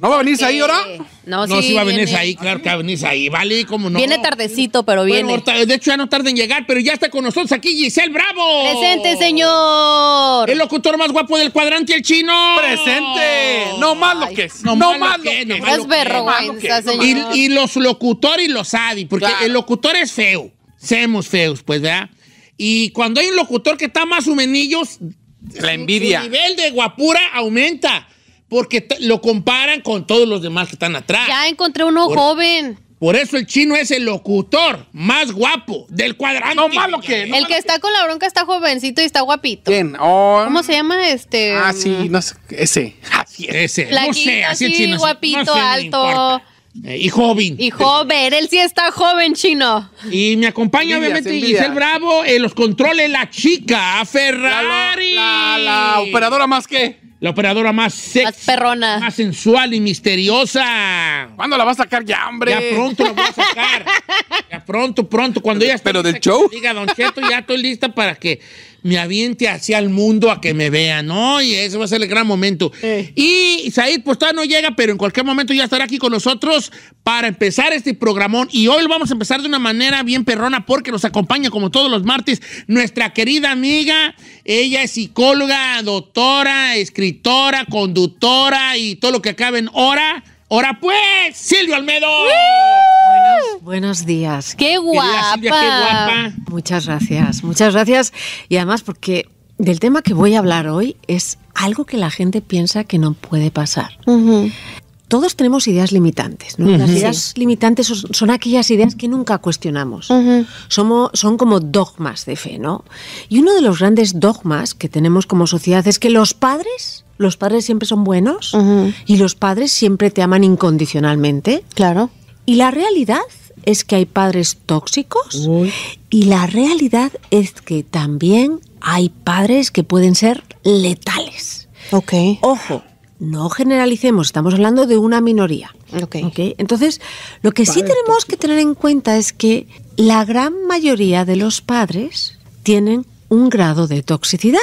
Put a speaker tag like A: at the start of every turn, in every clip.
A: no. va a venir ahí ahora? Eh, no, sí. No, sí va a venirse ahí, claro que va a venirse ahí, ¿vale? como no? Viene tardecito, pero viene. de hecho, ya no tarda en llegar, pero ya está con nosotros aquí Giselle Bravo. Presente, señor. El locutor más guapo del cuadrante, el chino. Presente. No más lo que es. No, más lo que es. No es señor. Y, y, los locutores los adi porque el locutor es feo. Seamos feos, pues, ¿verdad? Y cuando hay un locutor que está más Humenillos, la envidia. El nivel de guapura aumenta porque lo comparan con todos los demás que están atrás. Ya encontré uno
B: joven.
A: Por eso el chino es el locutor más guapo del cuadrante. No malo que. el
B: que está con la bronca está jovencito y está guapito. Oh, ¿Cómo se llama este? Ah, sí, no
A: sé, ese. Ese. no sé, así, el chino. Guapito,
B: alto.
A: Eh, y joven.
B: Y joven, él sí está joven, chino.
A: Y me acompaña, obviamente, el Bravo, los controles, la chica, Ferrari. la operadora más que. La operadora más sexy, más, sensual y misteriosa. ¿Cuándo la va a sacar ya, hombre? Ya pronto la voy a sacar. ya pronto, pronto. Cuando ella Pero del show. Diga, Don Cheto, ya estoy lista para que me aviente hacia el mundo a que me vean. Y eso va a ser el gran momento. Y Said, pues todavía no llega, pero en cualquier momento ya estará aquí con nosotros para empezar este programón. Y hoy lo vamos a empezar de una manera bien perrona porque nos acompaña como todos los martes nuestra querida amiga. Ella es psicóloga, doctora, escritora, conductora y todo lo que acaben en hora. ¡Hora pues! ¡Silvio Almedo!
C: Buenos, días. ¡Qué guapa! Muchas gracias, muchas gracias. Y además porque del tema que voy a hablar hoy es algo que la gente piensa que no puede pasar todos tenemos ideas limitantes. Las ideas limitantes son, aquellas ideas que nunca cuestionamos. son como dogmas de fe, ¿no? Y uno de los grandes dogmas que tenemos como sociedad es que los padres, los padres siempre son buenos y los padres siempre te aman incondicionalmente. Claro. Y la realidad es que hay padres tóxicos y la realidad es que también hay padres que pueden ser letales. Ok. Ojo, no generalicemos, estamos hablando de una minoría. Entonces, lo que sí tenemos que tener en cuenta es que la gran mayoría de los padres tienen un grado de toxicidad.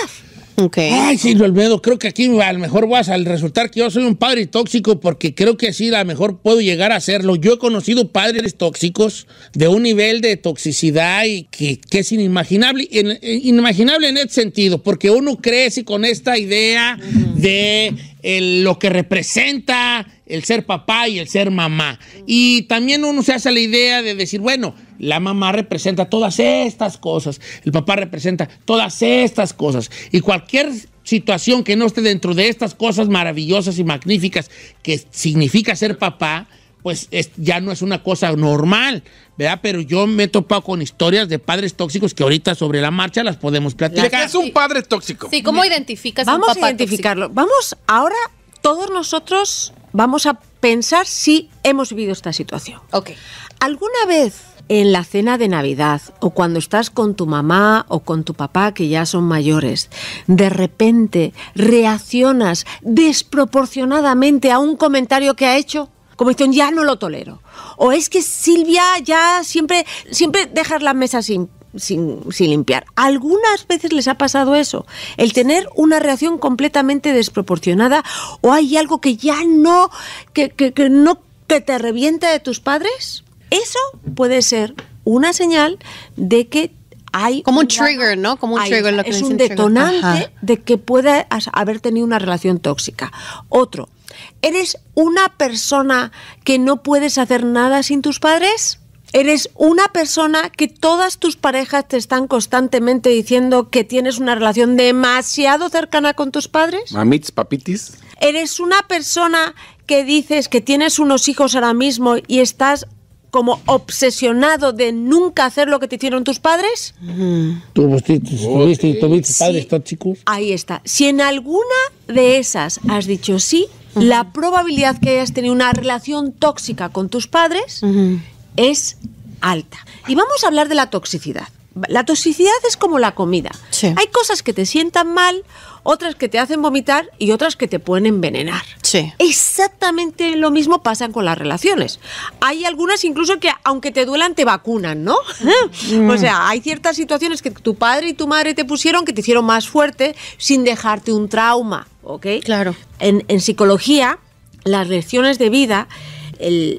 C: Ay, sí,
A: olvido, creo que aquí a lo mejor vas al resultar que yo soy un padre tóxico porque creo que así a lo mejor puedo llegar a serlo. Yo he conocido padres tóxicos de un nivel de toxicidad que, es inimaginable, eh, inimaginable en ese sentido, porque uno crece con esta idea de lo que representa el ser papá y el ser mamá. Y también uno se hace la idea de decir, bueno, la mamá representa todas estas cosas, el papá representa todas estas cosas. Y cualquier situación que no esté dentro de estas cosas maravillosas y magníficas que significa ser papá, pues ya no es una cosa normal, ¿verdad? Pero yo me he topado con historias de padres tóxicos que ahorita sobre la marcha las podemos platicar. es un padre tóxico?
C: Sí, ¿cómo
B: identificas Vamos a, un a identificarlo.
C: Vamos ahora todos nosotros vamos a pensar si hemos vivido esta situación. Ok. ¿Alguna vez en la cena de Navidad o cuando estás con tu mamá o con tu papá que ya son mayores, de repente reaccionas desproporcionadamente a un comentario que ha hecho? como dicen, ya no lo tolero. O es que Silvia ya siempre, siempre dejas la mesa sin, sin, limpiar. Algunas veces les ha pasado eso, el tener una reacción completamente desproporcionada o hay algo que ya no, que, no, que te revienta de tus padres. Eso puede ser una señal de que hay como un trigger, ¿no? Como un trigger, lo que es un detonante de que pueda haber tenido una relación tóxica. Otro, ¿Eres una persona que no puedes hacer nada sin tus padres? ¿Eres una persona que todas tus parejas te están constantemente diciendo que tienes una relación demasiado cercana con tus padres?
D: Mamits, papitis.
C: ¿Eres una persona que dices que tienes unos hijos ahora mismo y estás como obsesionado de nunca hacer lo que te hicieron tus padres? Ahí está. Si en alguna de esas has dicho sí, la probabilidad que hayas tenido una relación tóxica con tus padres es alta. Y vamos a hablar de la toxicidad. La toxicidad es como la comida. Hay cosas que te sientan mal, otras que te hacen vomitar y otras que te pueden envenenar. Exactamente lo mismo pasa con las relaciones. Hay algunas incluso que aunque te duelan te vacunan, ¿no? o mm. sea, hay ciertas situaciones que tu padre y tu madre te pusieron que te hicieron más fuerte sin dejarte un trauma, ¿ok? Claro. En, en psicología, las lecciones de vida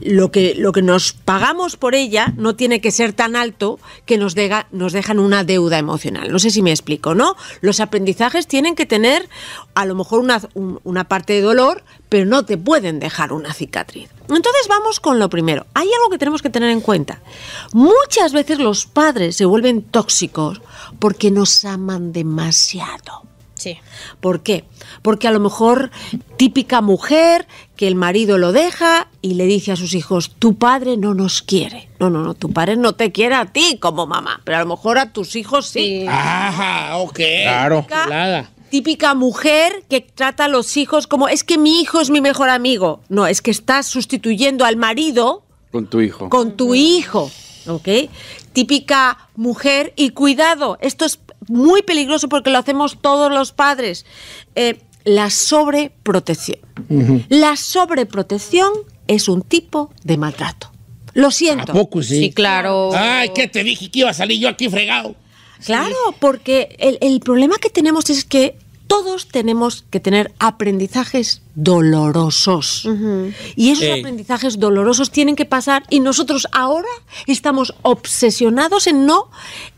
C: lo, que, lo que nos pagamos por ella no tiene que ser tan alto que nos, nos dejan una deuda emocional. No sé si me explico, ¿no? Los aprendizajes tienen que tener a lo mejor una, una parte de dolor, pero no te pueden dejar una cicatriz. Entonces vamos con lo primero. Hay algo que tenemos que tener en cuenta. Muchas veces los padres se vuelven tóxicos porque nos aman demasiado. Sí. ¿Por qué? Porque a lo mejor típica mujer que el marido lo deja y le dice a sus hijos, tu padre no nos quiere. No, no, no, tu padre no te quiere a ti como mamá, pero a lo mejor a tus hijos sí. Ajá, ok. Claro. Típica, típica mujer que trata a los hijos como, es que mi hijo es mi mejor amigo. No, es que estás sustituyendo al marido. Con tu hijo. Con tu hijo. ¿ok? Típica mujer y cuidado, esto es, muy peligroso porque lo hacemos todos los padres. Eh, la sobreprotección. La sobreprotección es un tipo de maltrato. Lo siento. sí? Sí, claro. Ay, que
A: te dije que iba a salir yo aquí fregado?
C: Claro, porque el, el, problema que tenemos es que todos tenemos que tener aprendizajes dolorosos. Y esos aprendizajes dolorosos tienen que pasar y nosotros ahora estamos obsesionados en no...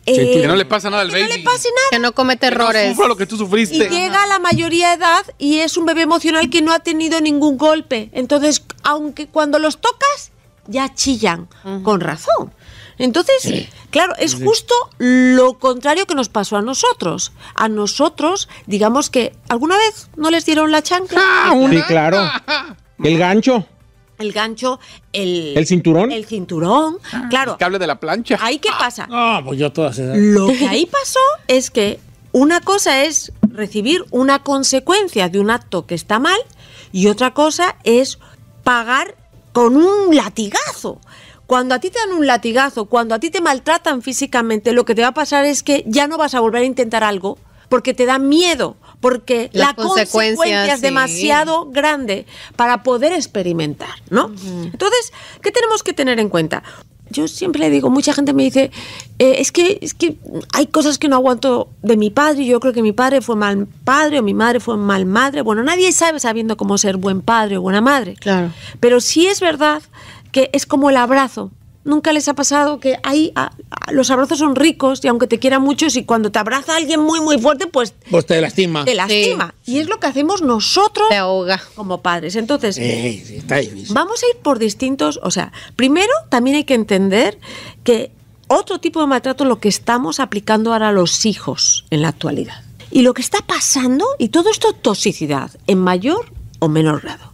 C: que eh, no le pasa nada al que No Que no comete errores. que tú sufriste. Y llega a la mayoría de edad y es un bebé emocional que no ha tenido ningún golpe. Entonces, aunque cuando los tocas, ya chillan, con razón. Entonces, claro, es justo lo contrario que nos pasó a nosotros. A nosotros, digamos que alguna vez no les dieron la chancla. Ah, sí, claro.
E: El gancho.
C: El gancho, el, el cinturón. El cinturón, ah, claro. El cable de la plancha. Ahí qué pasa. Ah, ah pues yo todas Lo que ahí pasó es que una cosa es recibir una consecuencia de un acto que está mal y otra cosa es pagar con un latigazo. Cuando a ti te dan un latigazo, cuando a ti te maltratan físicamente, lo que te va a pasar es que ya no vas a volver a intentar algo porque te da miedo, porque la consecuencia es demasiado grande para poder experimentar, ¿no? Entonces, ¿qué tenemos que tener en cuenta? Yo siempre le digo, mucha gente me dice, eh, es, que, es que hay cosas que no aguanto de mi padre, yo creo que mi padre fue mal padre o mi madre fue mal madre. Bueno, nadie sabe sabiendo cómo ser buen padre o buena madre. Claro. Pero si es verdad que es como el abrazo. Nunca les ha pasado que hay los abrazos son ricos y aunque te quiera mucho, si cuando te abraza alguien muy, muy fuerte, pues.
A: Pues te lastima. Te lastima.
C: Y es lo que hacemos nosotros. ahoga. Como padres. Entonces. Vamos a ir por distintos. O sea, primero también hay que entender que otro tipo de maltrato es lo que estamos aplicando ahora a los hijos en la actualidad. Y lo que está pasando, y todo esto toxicidad, en mayor o menor grado.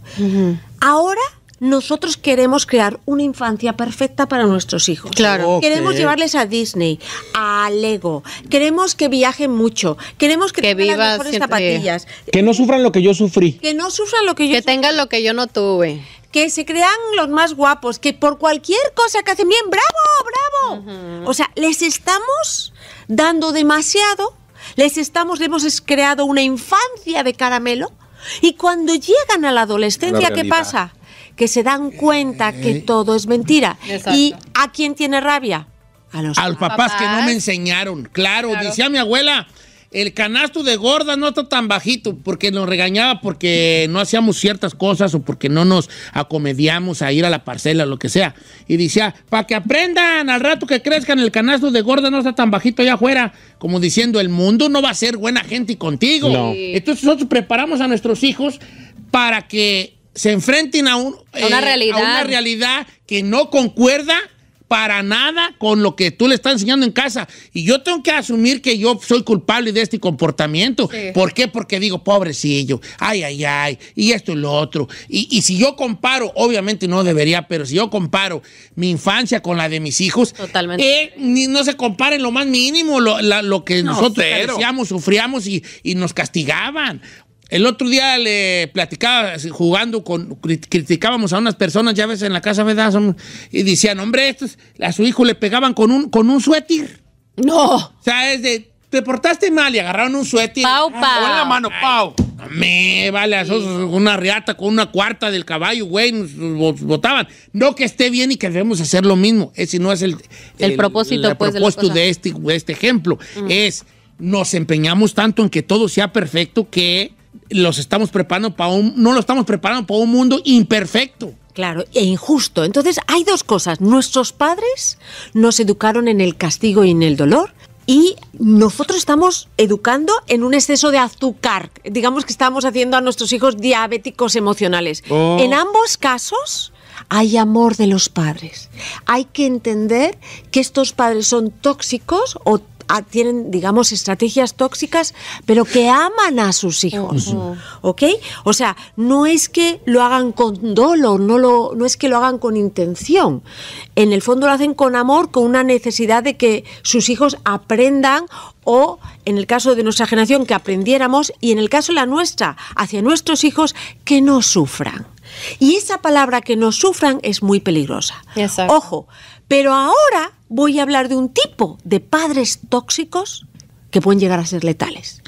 C: Ahora nosotros queremos crear una infancia perfecta para nuestros hijos. Claro. Queremos llevarles a Disney, a Lego, queremos que viajen mucho, queremos que, tengan mejores zapatillas. Que no sufran lo que yo sufrí. Que no sufran lo que yo Que tengan lo que yo no tuve que se crean los más guapos, que por cualquier cosa que hacen bien, bravo, bravo. O sea, les estamos dando demasiado, les estamos, hemos creado una infancia de caramelo y cuando llegan a la adolescencia, ¿qué pasa? que se dan cuenta que eh. todo es mentira. ¿Y a quién tiene rabia? A los papás. que no me enseñaron.
F: Claro,
A: decía mi abuela, el canasto de gorda no está tan bajito porque nos regañaba porque no hacíamos ciertas cosas o porque no nos acomediamos a ir a la parcela o lo que sea. Y decía, para que aprendan al rato que crezcan, el canasto de gorda no está tan bajito allá afuera. Como diciendo, el mundo no va a ser buena gente contigo. Entonces nosotros preparamos a nuestros hijos para que se enfrenten a, una eh, realidad. que no concuerda para nada con lo que tú le estás enseñando en casa. Y yo tengo que asumir que yo soy culpable de este comportamiento. ¿Por qué? Porque digo, pobrecillo, ay, ay, ay, y esto y lo otro. Y, si yo comparo, obviamente no debería, pero si yo comparo mi infancia con la de mis hijos, eh, no se compara en lo más mínimo lo, lo que nosotros decíamos, sufríamos y, y nos castigaban. El otro día le platicaba, jugando con, criticábamos a unas personas, ya ves, en la casa, ¿verdad? Son, y decían, hombre, estos, a su hijo le pegaban con un, con un suéter. No. O sea, es de, te portaste mal y agarraron un suéter. Pau, ah, pau. la mano, pau. me vale, una riata con una cuarta del caballo, güey, nos botaban. No que esté bien y que debemos hacer lo mismo. Ese no es el, el, pues, propósito, de, este, este ejemplo. Mm. Es, nos empeñamos tanto en que todo sea perfecto que los estamos preparando para un, no lo estamos preparando para
C: un mundo imperfecto. Claro, e injusto. Entonces hay dos cosas. Nuestros padres nos educaron en el castigo y en el dolor. Y nosotros estamos educando en un exceso de azúcar. Digamos que estamos haciendo a nuestros hijos diabéticos emocionales. Oh. En ambos casos, hay amor de los padres. Hay que entender que estos padres son tóxicos o Ah, tienen, digamos, estrategias tóxicas, pero que aman a sus hijos. ¿Ok? O sea, no es que lo hagan con dolor, no, lo, no es que lo hagan con intención. En el fondo lo hacen con amor, con una necesidad de que sus hijos aprendan o en el caso de nuestra generación que aprendiéramos y en el caso de la nuestra, hacia nuestros hijos, que no sufran. Y esa palabra que no sufran es muy peligrosa. Ojo, pero ahora voy a hablar de un tipo de padres tóxicos que pueden llegar a ser letales.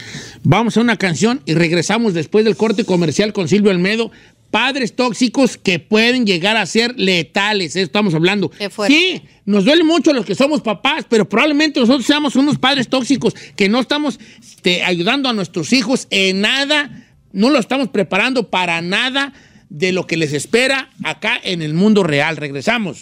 A: Vamos a una canción y regresamos después del corte comercial con Silvio Almedo. Padres tóxicos que pueden llegar a ser letales, estamos hablando. Sí, nos duele mucho los que somos papás, pero probablemente nosotros seamos unos padres tóxicos que no estamos este, ayudando a nuestros hijos en nada, no lo estamos preparando para nada de lo que les espera acá en el mundo real. Regresamos.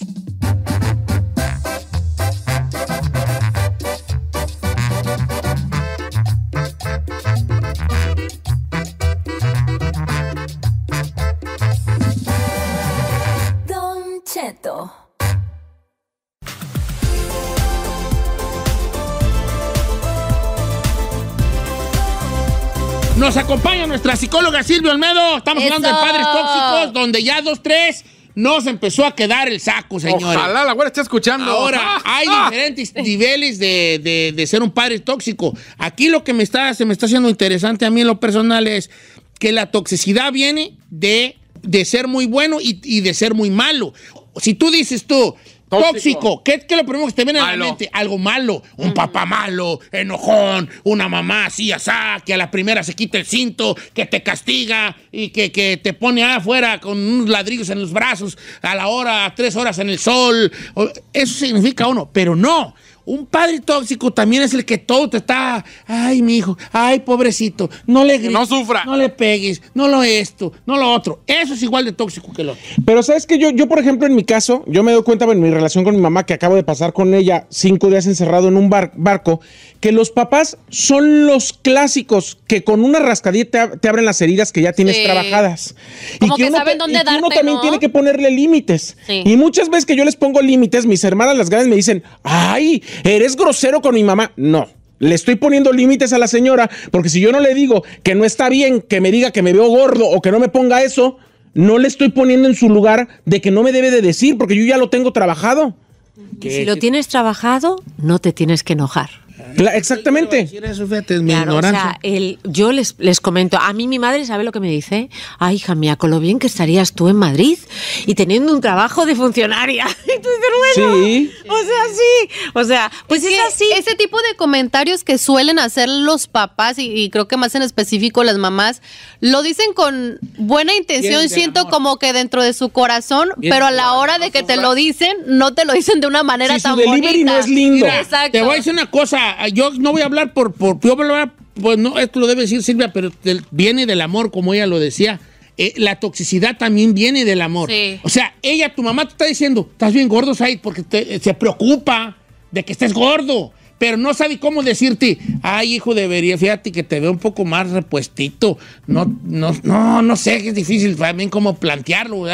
A: Nos acompaña nuestra psicóloga Silvia Olmedo. Estamos hablando de padres tóxicos, donde ya dos, tres nos empezó a quedar el saco, señores. Ojalá la güera esté escuchando. Ahora, hay diferentes niveles de, ser un padre tóxico. Aquí lo que me está, se me está haciendo interesante a mí en lo personal es que la toxicidad viene de, de ser muy bueno y de ser muy malo. Si tú dices tú, Tóxico. ¿Qué, es lo primero que te viene a la mente? Algo malo. Un mm. papá malo, enojón, una mamá así, asá, que a la primera se quita el cinto, que te castiga y que, que te pone afuera con unos ladrillos en los brazos a la hora, a tres horas en el sol. Eso significa uno, pero no. Un padre tóxico también es el que todo te está, ay, mi hijo, ay, pobrecito, no le no sufra, no le pegues, no lo esto, no lo otro. Eso es igual de tóxico que lo otro.
E: Pero sabes que yo, yo por ejemplo, en mi caso, yo me doy cuenta en mi relación con mi mamá que acabo de pasar con ella cinco días encerrado en un barco que los papás son los clásicos que con una rascadita te, abren las heridas que ya tienes trabajadas. y que, también tiene que ponerle límites. Y muchas veces que yo les pongo límites, mis hermanas las grandes me dicen, ay, eres grosero con mi mamá. No. Le estoy poniendo límites a la señora, porque si yo no le digo que no está bien, que me diga que me veo gordo o que no me ponga eso, no le estoy poniendo en su lugar de que no me debe de decir, porque yo ya lo tengo trabajado.
C: Si lo tienes trabajado, no te tienes que enojar exactamente. yo les, comento, a mí mi madre sabe lo que me dice. Ay, hija mía, con lo bien que estarías tú en Madrid y teniendo un trabajo de funcionaria. Y tú dices, bueno, sí. o
B: sea, sí. O sea, pues es, así. Ese tipo de comentarios que suelen hacer los papás y, creo que más en específico las mamás, lo dicen con buena intención, siento como que dentro de su corazón, pero a la hora de que te lo dicen, no te lo dicen de una manera tan su delivery no es lindo. Te voy a
A: decir una cosa, yo no voy a hablar por, por pues no, esto lo debe decir Silvia, pero viene del amor, como ella lo decía. Eh, la toxicidad también viene del amor. O sea, ella, tu mamá te está diciendo, estás bien gordo, Said, porque eh, se preocupa de que estés gordo pero no sabe cómo decirte, ay hijo, debería, fíjate que te veo un poco más repuestito, no, no, no, no sé, es difícil también cómo plantearlo,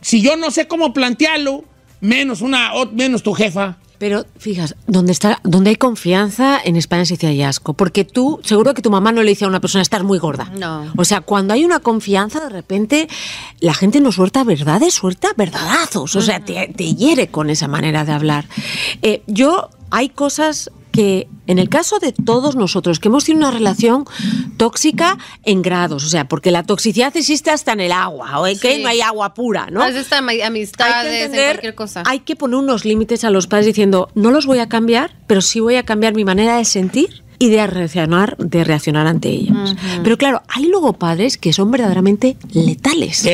A: si yo no sé cómo plantearlo, menos una, menos tu jefa,
C: pero fijas, donde, está, donde hay confianza en España se dice asco? Porque tú, seguro que tu mamá no le dice a una persona, estar muy gorda. No. O sea, cuando hay una confianza, de repente la gente no suelta verdades, suelta verdadazos. O sea, te, hiere con esa manera de hablar. Eh, yo, hay cosas en el caso de todos nosotros que hemos tenido una relación tóxica en grados, o sea, porque la toxicidad existe hasta en el agua, o que no hay agua pura, ¿no? Hasta
B: amistades, cosa.
C: Hay que poner unos límites a los padres diciendo, no los voy a cambiar, pero sí voy a cambiar mi manera de sentir y de reaccionar, de reaccionar ante ellos. Pero claro, hay luego padres que son verdaderamente letales. y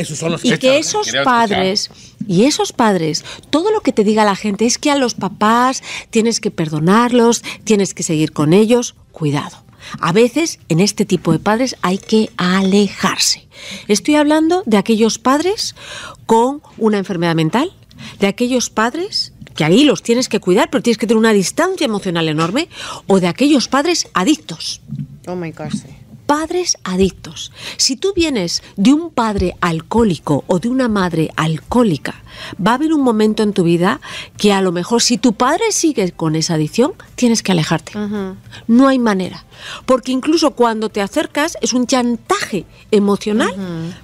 C: que, esos padres y esos padres, todo lo que te diga la gente es que a los papás tienes que perdonarlos, tienes que seguir con ellos, cuidado. A veces en este tipo de padres hay que alejarse. Estoy hablando de aquellos padres con una enfermedad mental, de aquellos padres que ahí los tienes que cuidar, pero tienes que tener una distancia emocional enorme, o de aquellos padres adictos. Oh my padres adictos. Si tú vienes de un padre alcohólico o de una madre alcohólica, va a haber un momento en tu vida que a lo mejor si tu padre sigue con esa adicción, tienes que alejarte. No hay manera. Porque incluso cuando te acercas es un chantaje emocional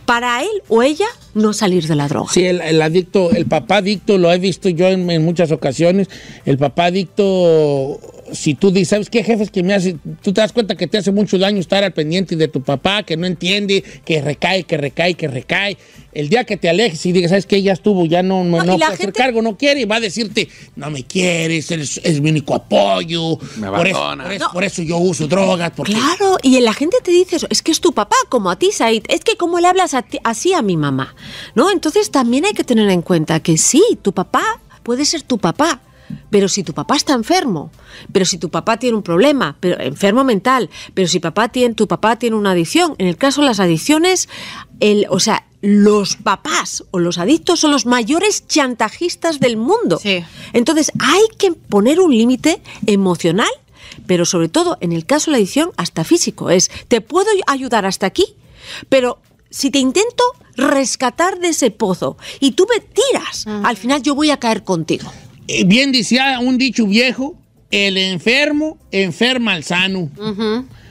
C: para él o ella
A: no salir de la droga. Sí, el, adicto, el papá adicto, lo he visto yo en muchas ocasiones, el papá adicto si tú dices, ¿sabes qué, jefes? Que me hace, tú te das cuenta que te hace mucho daño estar al pendiente de tu papá, que no entiende, que recae, que recae, que recae. El día que te alejes y digas, ¿sabes qué? Ya estuvo, ya no, no, hacer cargo, no quiere, y va a decirte, no me quieres, es mi único apoyo. por, eso, por, eso, yo uso drogas. Claro,
C: y la gente te dice es que es tu papá, como a ti, Said, es que cómo le hablas así a mi mamá, ¿no? Entonces también hay que tener en cuenta que sí, tu papá puede ser tu papá pero si tu papá está enfermo, pero si tu papá tiene un problema, pero enfermo mental, pero si papá tiene, tu papá tiene una adicción, en el caso de las adicciones, o sea, los papás o los adictos son los mayores chantajistas del mundo. Sí. Entonces hay que poner un límite emocional, pero sobre todo en el caso de la adicción hasta físico. Es, te puedo ayudar hasta aquí, pero si te intento rescatar de ese pozo y tú me tiras, al final yo voy a caer contigo. Eh, bien decía
A: un dicho viejo, el enfermo enferma al sano.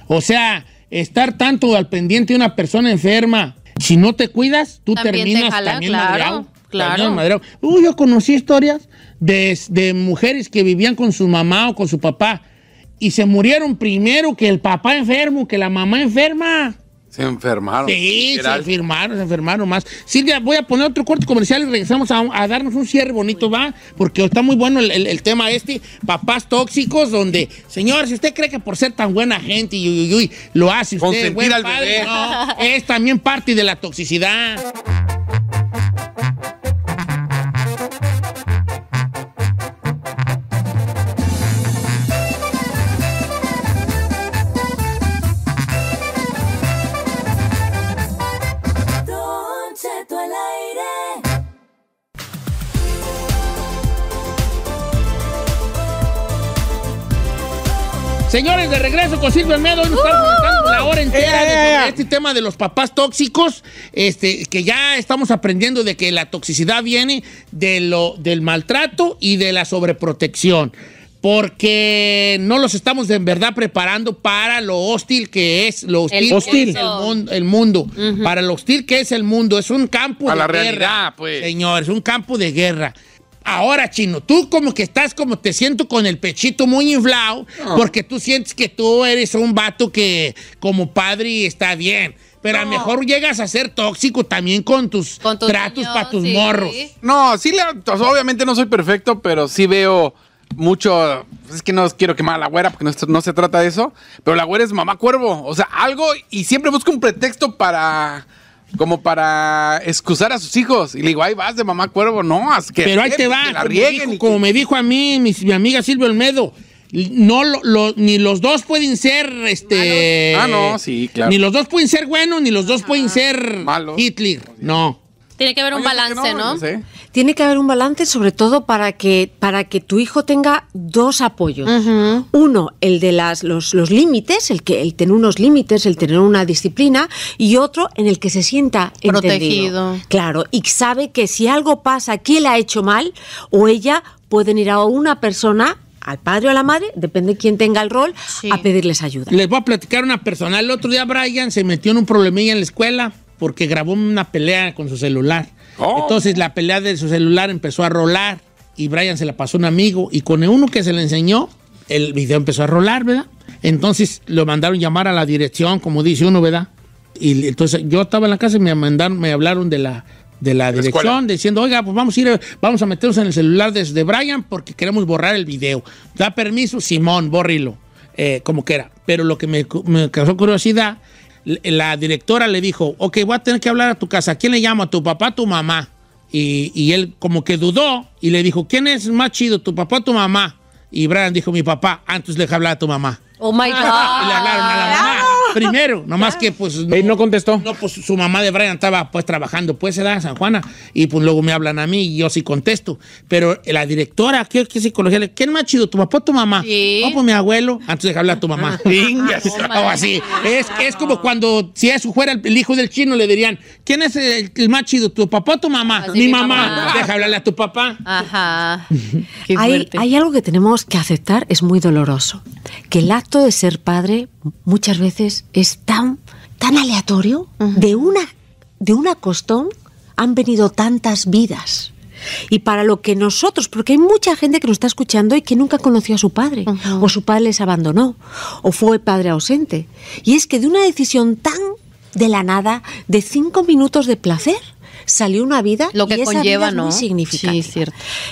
A: O sea, estar tanto al pendiente de una persona enferma, si no te cuidas, tú terminas también claro, Claro. yo conocí historias de, mujeres que vivían con su mamá o con su papá y se murieron primero que el papá enfermo, que la mamá enferma.
D: Se enfermaron. Sí, se
A: enfermaron, se enfermaron más. Silvia, voy a poner otro corto comercial y regresamos a, darnos un cierre bonito, ¿va? Porque está muy bueno el, tema este, papás tóxicos, donde, señor, si usted cree que por ser tan buena gente y lo hace usted, es también parte de la toxicidad. Señores, de regreso con Silvio Almedo, hoy nos estamos la hora entera de, este tema de los papás tóxicos, este, que ya estamos aprendiendo de que la toxicidad viene de lo, del maltrato y de la sobreprotección, porque no los estamos en verdad preparando para lo hostil que es lo hostil, el, mundo, para lo hostil que es el mundo, es un campo de la guerra, pues. señores, un campo de guerra. Ahora, chino, tú como que estás, como te siento con el pechito muy inflado, ah. porque tú sientes que tú eres un vato que como padre está bien. Pero a lo mejor llegas a ser tóxico también con tus, tratos para tus morros.
D: No, sí, pues, obviamente no soy perfecto, pero sí veo mucho. Es que no quiero quemar a la güera porque no, se trata de eso. Pero la güera es mamá cuervo. O sea, algo y siempre busco un pretexto para como para excusar a sus hijos. Y le digo, ahí vas de mamá cuervo, no, haz que. Pero ahí te va, como,
A: como, me dijo a mí mi, amiga Silvia Olmedo. No, ni los dos pueden ser, este... Ah, no, sí, claro. Ni los dos pueden ser buenos, ni los dos pueden ah. ser... Hitler, no. Tiene que haber
C: un balance, ¿no? Tiene que haber un balance, sobre todo para que para que tu hijo tenga dos apoyos. Uno, el de las, los, límites, el que tener unos límites, el tener una disciplina, y otro en el que se sienta protegido. Claro, y sabe que si algo pasa, que le ha hecho mal o ella pueden ir a una persona al padre o a la madre, depende de quién tenga el rol, a pedirles ayuda.
A: Les voy a platicar una persona. El otro día Brian se metió en un problemilla en la escuela porque grabó una pelea con su celular. Oh. Entonces la pelea de su celular empezó a rolar y Brian se la pasó a un amigo y con uno que se le enseñó, el video empezó a rolar, ¿verdad? Entonces lo mandaron llamar a la dirección, como dice uno, ¿verdad? Y entonces yo estaba en la casa y me mandaron, me hablaron de la de la dirección diciendo, oiga, pues vamos a ir, vamos a meternos en el celular de, Brian porque queremos borrar el video. Da permiso, Simón, bórrilo, eh, como quiera. Pero lo que me, me causó curiosidad la directora le dijo, ok, voy a tener que hablar a tu casa. ¿Quién le llama? ¿A tu papá, tu mamá? Y, él como que dudó y le dijo, ¿quién es más chido, tu papá o tu mamá? Y Brian dijo, mi papá. Antes ah, le dejé hablar a tu mamá.
B: Oh, my God. Y le hablaron a la mamá
A: primero, nomás que pues... No, contestó. No, pues su mamá de Brian estaba pues trabajando, pues se da en San Juana, y pues luego me hablan a mí y yo sí contesto. Pero la directora, ¿qué, es psicología? Le, ¿Quién más chido, tu papá o tu mamá? Sí. pues mi abuelo, antes de hablar a tu mamá. Ah. Ah, o oh, así. Es, como cuando, si eso fuera el, hijo del chino, le dirían, ¿quién es el, más chido, tu papá o tu mamá? mi mamá. Deja hablarle a tu papá. Ajá. hay,
C: hay algo que tenemos que aceptar, es muy doloroso, que el acto de ser padre muchas veces es tan, tan aleatorio. de, una, de una costón han venido tantas vidas. Y para lo que nosotros, porque hay mucha gente que nos está escuchando y que nunca conoció a su padre, o su padre les abandonó, o fue padre ausente. Y es que de una decisión tan de la nada, de cinco minutos de placer, salió una vida lo que y conlleva, es ¿no? muy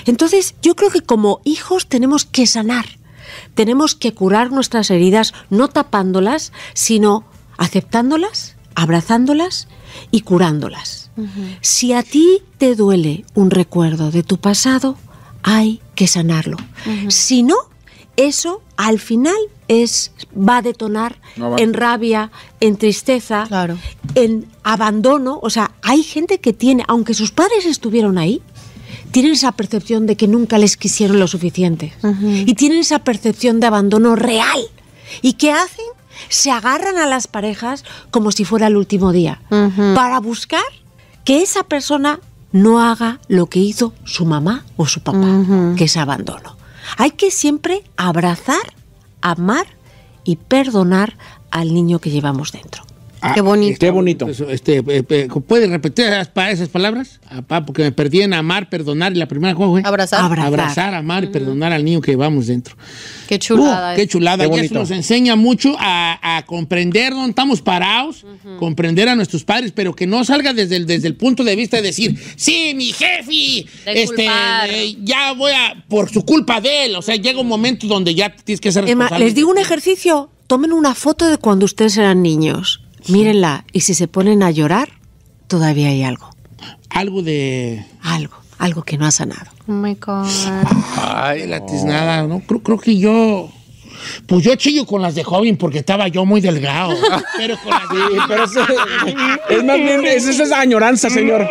C: Entonces, yo creo que como hijos tenemos que sanar tenemos que curar nuestras heridas no tapándolas, sino aceptándolas, abrazándolas y curándolas. Si a ti te duele un recuerdo de tu pasado, hay que sanarlo. Si no, eso al final es va a detonar en rabia, en tristeza, en abandono, o sea, hay gente que tiene aunque sus padres estuvieron ahí, tienen esa percepción de que nunca les quisieron lo suficiente. Y tienen esa percepción de abandono real. ¿Y qué hacen? Se agarran a las parejas como si fuera el último día, para buscar que esa persona no haga lo que hizo su mamá o su papá, que es abandono. Hay que siempre abrazar, amar y perdonar al niño que llevamos dentro.
A: Ah, qué bonito. Este, eh, eh, ¿Puedes repetir esas palabras? Ah, porque me perdí en amar, perdonar y la primera cosa fue abrazar. abrazar. amar y perdonar al niño que vamos dentro. Qué chulada. Uh, qué chulada. nos enseña mucho a, comprender dónde estamos parados, comprender a nuestros padres, pero que no salga desde el, desde el punto de vista de decir, sí, mi jefe, este, eh, ya voy a, por su culpa de él. O sea, llega un momento donde ya tienes que ser responsable. Emma, les digo un
C: ejercicio. Tomen una foto de cuando ustedes eran niños mírenla, y si se ponen a llorar, todavía hay algo. Algo de... Algo, algo que no ha sanado.
B: Oh my God.
A: Ay, la tiznada, ¿no? Creo, que yo... Pues yo chillo con las de joven porque estaba yo muy delgado.
E: Pero con las de... es más bien, es esa añoranza, señor.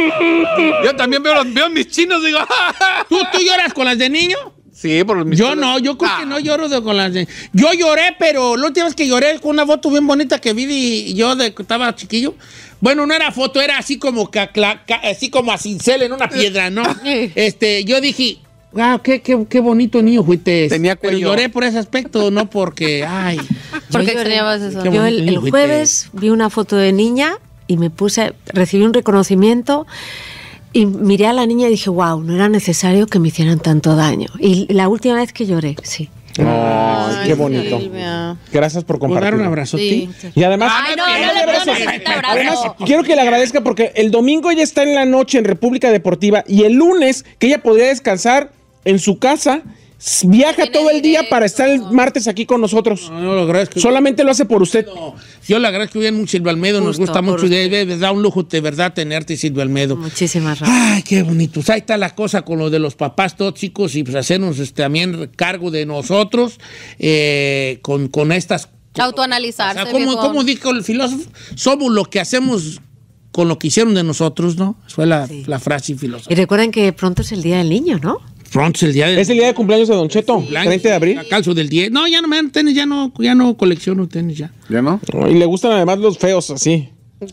A: Yo también veo, mis chinos, digo. ¿Tú lloras con las de niño? Sí, por mis Yo no, yo creo que ah. no lloro de, con las. Yo lloré, pero la última vez que lloré con una foto bien bonita que vi y yo de, estaba chiquillo. Bueno, no era foto, era así como ca, así como a cincel en una piedra, ¿no? este, yo dije, ah, qué, qué, qué bonito niño fuiste. Tenía lloré por ese aspecto, no porque, ay. Porque yo, eso. yo el, el jueves
C: vi una foto de niña y me puse, recibí un reconocimiento y miré a la niña y dije, wow, no era necesario que me hicieran tanto daño. Y la última vez que lloré, sí.
E: Ay, qué bonito. Gracias por compartir. un abrazo a ti? Y además, además, quiero que le agradezca porque el domingo ella está en la noche en República Deportiva y el lunes que ella podría descansar en su casa Viaja todo el día para estar el martes aquí con nosotros. No, lo Solamente lo hace por usted.
A: yo le agradezco bien mucho, Silvio Almedo. Nos gusta mucho. da un lujo de verdad tenerte, Silvio Almedo. Muchísimas gracias. Ay, qué bonito. Pues ahí está la cosa con lo de los papás tóxicos y pues hacernos también este, cargo de nosotros eh, con, con, estas.
B: autoanalizar como,
A: dijo el filósofo, somos lo que hacemos con lo que hicieron de nosotros, ¿no? Fue la, la frase filosófica. Y recuerden que pronto es el Día del Niño, ¿no? es el día de... cumpleaños de Don Cheto, 30 de abril. Calzo del 10. No, ya no me dan tenis, ya no, ya no colecciono tenis ya. ¿Ya no? Y le
E: gustan además los feos, así.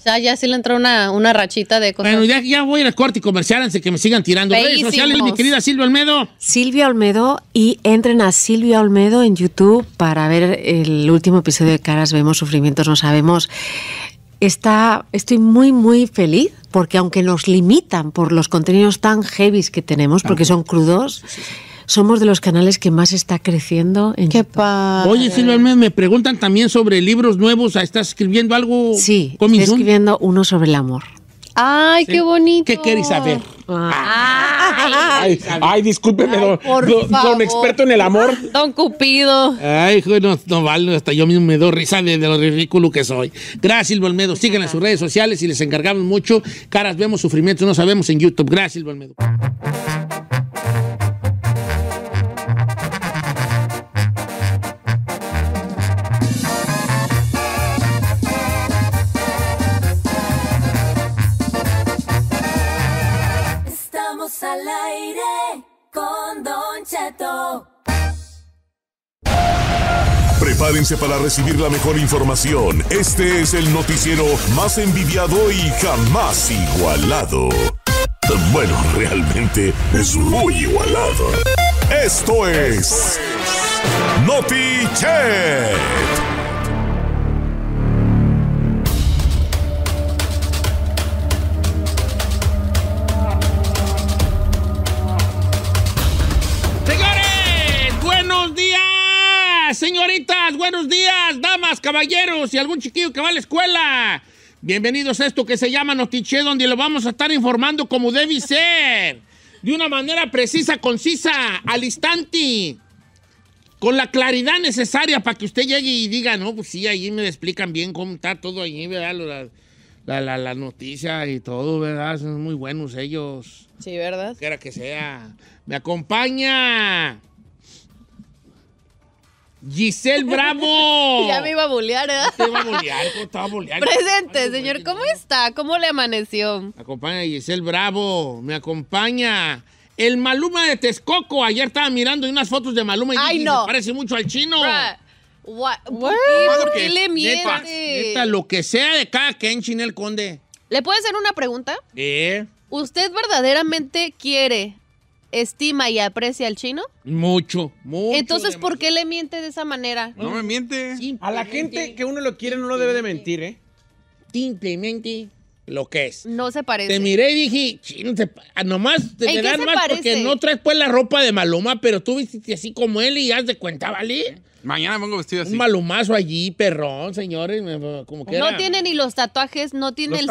B: Ya, ya sí le entró una, una rachita de cosas. Bueno,
A: ya, ya voy al corte y antes que me sigan tirando. Redes sociales, mi querida Silvia Olmedo.
C: Silvia Olmedo y entren a Silvia Olmedo en YouTube para ver el último episodio de Caras Vemos Sufrimientos No Sabemos está, estoy muy, muy feliz porque aunque nos limitan por los contenidos tan heavies que tenemos, porque son crudos, somos de los canales que más está creciendo. En Oye, Silvia,
A: me preguntan también sobre libros nuevos. ¿Estás
C: escribiendo algo? Sí, estoy escribiendo uno sobre el amor. Ay, qué bonito. ¿Qué queréis saber? Ay, ay, don, experto en el amor.
B: Don Cupido.
A: Ay, no, no vale, hasta yo mismo me doy risa de, lo ridículo que soy. Gracias, Bolmedo. Síguen en sus redes sociales y les encargamos mucho. Caras vemos sufrimientos no sabemos en YouTube. Gracias, Almedo
F: al aire con Don Chato.
G: Prepárense para recibir la mejor información. Este es el noticiero más envidiado y jamás igualado. Bueno, realmente es muy igualado. Esto es Noti
A: señoritas, buenos días, damas, caballeros y algún chiquillo que va a la escuela. Bienvenidos a esto que se llama Notiche, donde lo vamos a estar informando como debe ser, de una manera precisa, concisa, al instante, con la claridad necesaria para que usted llegue y diga, no, pues sí, ahí me explican bien cómo está todo ahí, ¿verdad? La, la, la, la noticia y todo, ¿verdad? Son muy buenos ellos. Sí, ¿verdad? Quiera que sea. Me acompaña. Giselle Bravo. ya me iba
B: a bolear, ¿eh? Te iba a iba
A: estaba bolear. Presente,
B: señor, ¿cómo está? ¿Cómo le amaneció?
A: Acompaña a Giselle Bravo, me acompaña. El Maluma de Texcoco, ayer estaba mirando unas fotos de Maluma y me no. parece mucho al chino.
B: ¿Por, qué? le miente?
A: lo que sea de cada quien, Chinel Conde.
B: ¿Le puede hacer una pregunta? Eh. ¿Usted verdaderamente quiere estima y aprecia al chino?
A: Mucho,
B: mucho. Entonces, ¿por qué le miente de esa manera? No me
E: miente. A la gente que uno lo quiere no lo debe de mentir,
A: ¿eh?
B: Simplemente
A: lo que es.
B: No se parece. Te miré
A: y dije, chino, ah, nomás te, dan más porque no traes pues la ropa de maloma, pero tú viste así como él y haz de cuenta, ¿vale? Mañana pongo vestido así. Un malumazo allí, perrón, señores. Como que no tiene
B: ni los tatuajes, no tiene el,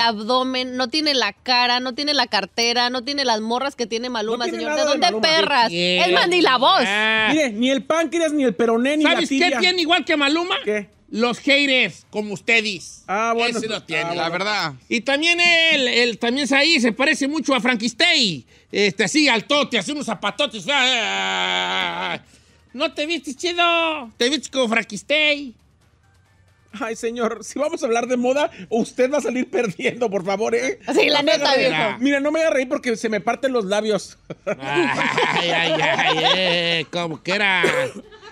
B: abdomen, no tiene la cara, no tiene la cartera, no tiene las morras que tiene Maluma, señor. ¿De dónde perras? Es más, ni la voz. Ah.
A: Mire, ni el páncreas, ni el peroné, ni la ¿Sabes qué tiene igual que Maluma? ¿Qué? Los haters, como ustedes. Ah, bueno. Ese lo tiene, ah, la verdad. Y también él, también es ahí, se parece mucho a Stay. Este, así, al tote, hace unos zapatotes. Ah, no te viste chido. Te vistes como fraquistei. Ay,
E: señor, si vamos a hablar de moda, usted va a salir perdiendo, por favor, ¿eh? Sí, la neta, viejo. Mira,
A: no me voy a reír porque se me parten los labios. Ay, ay, ay, eh, como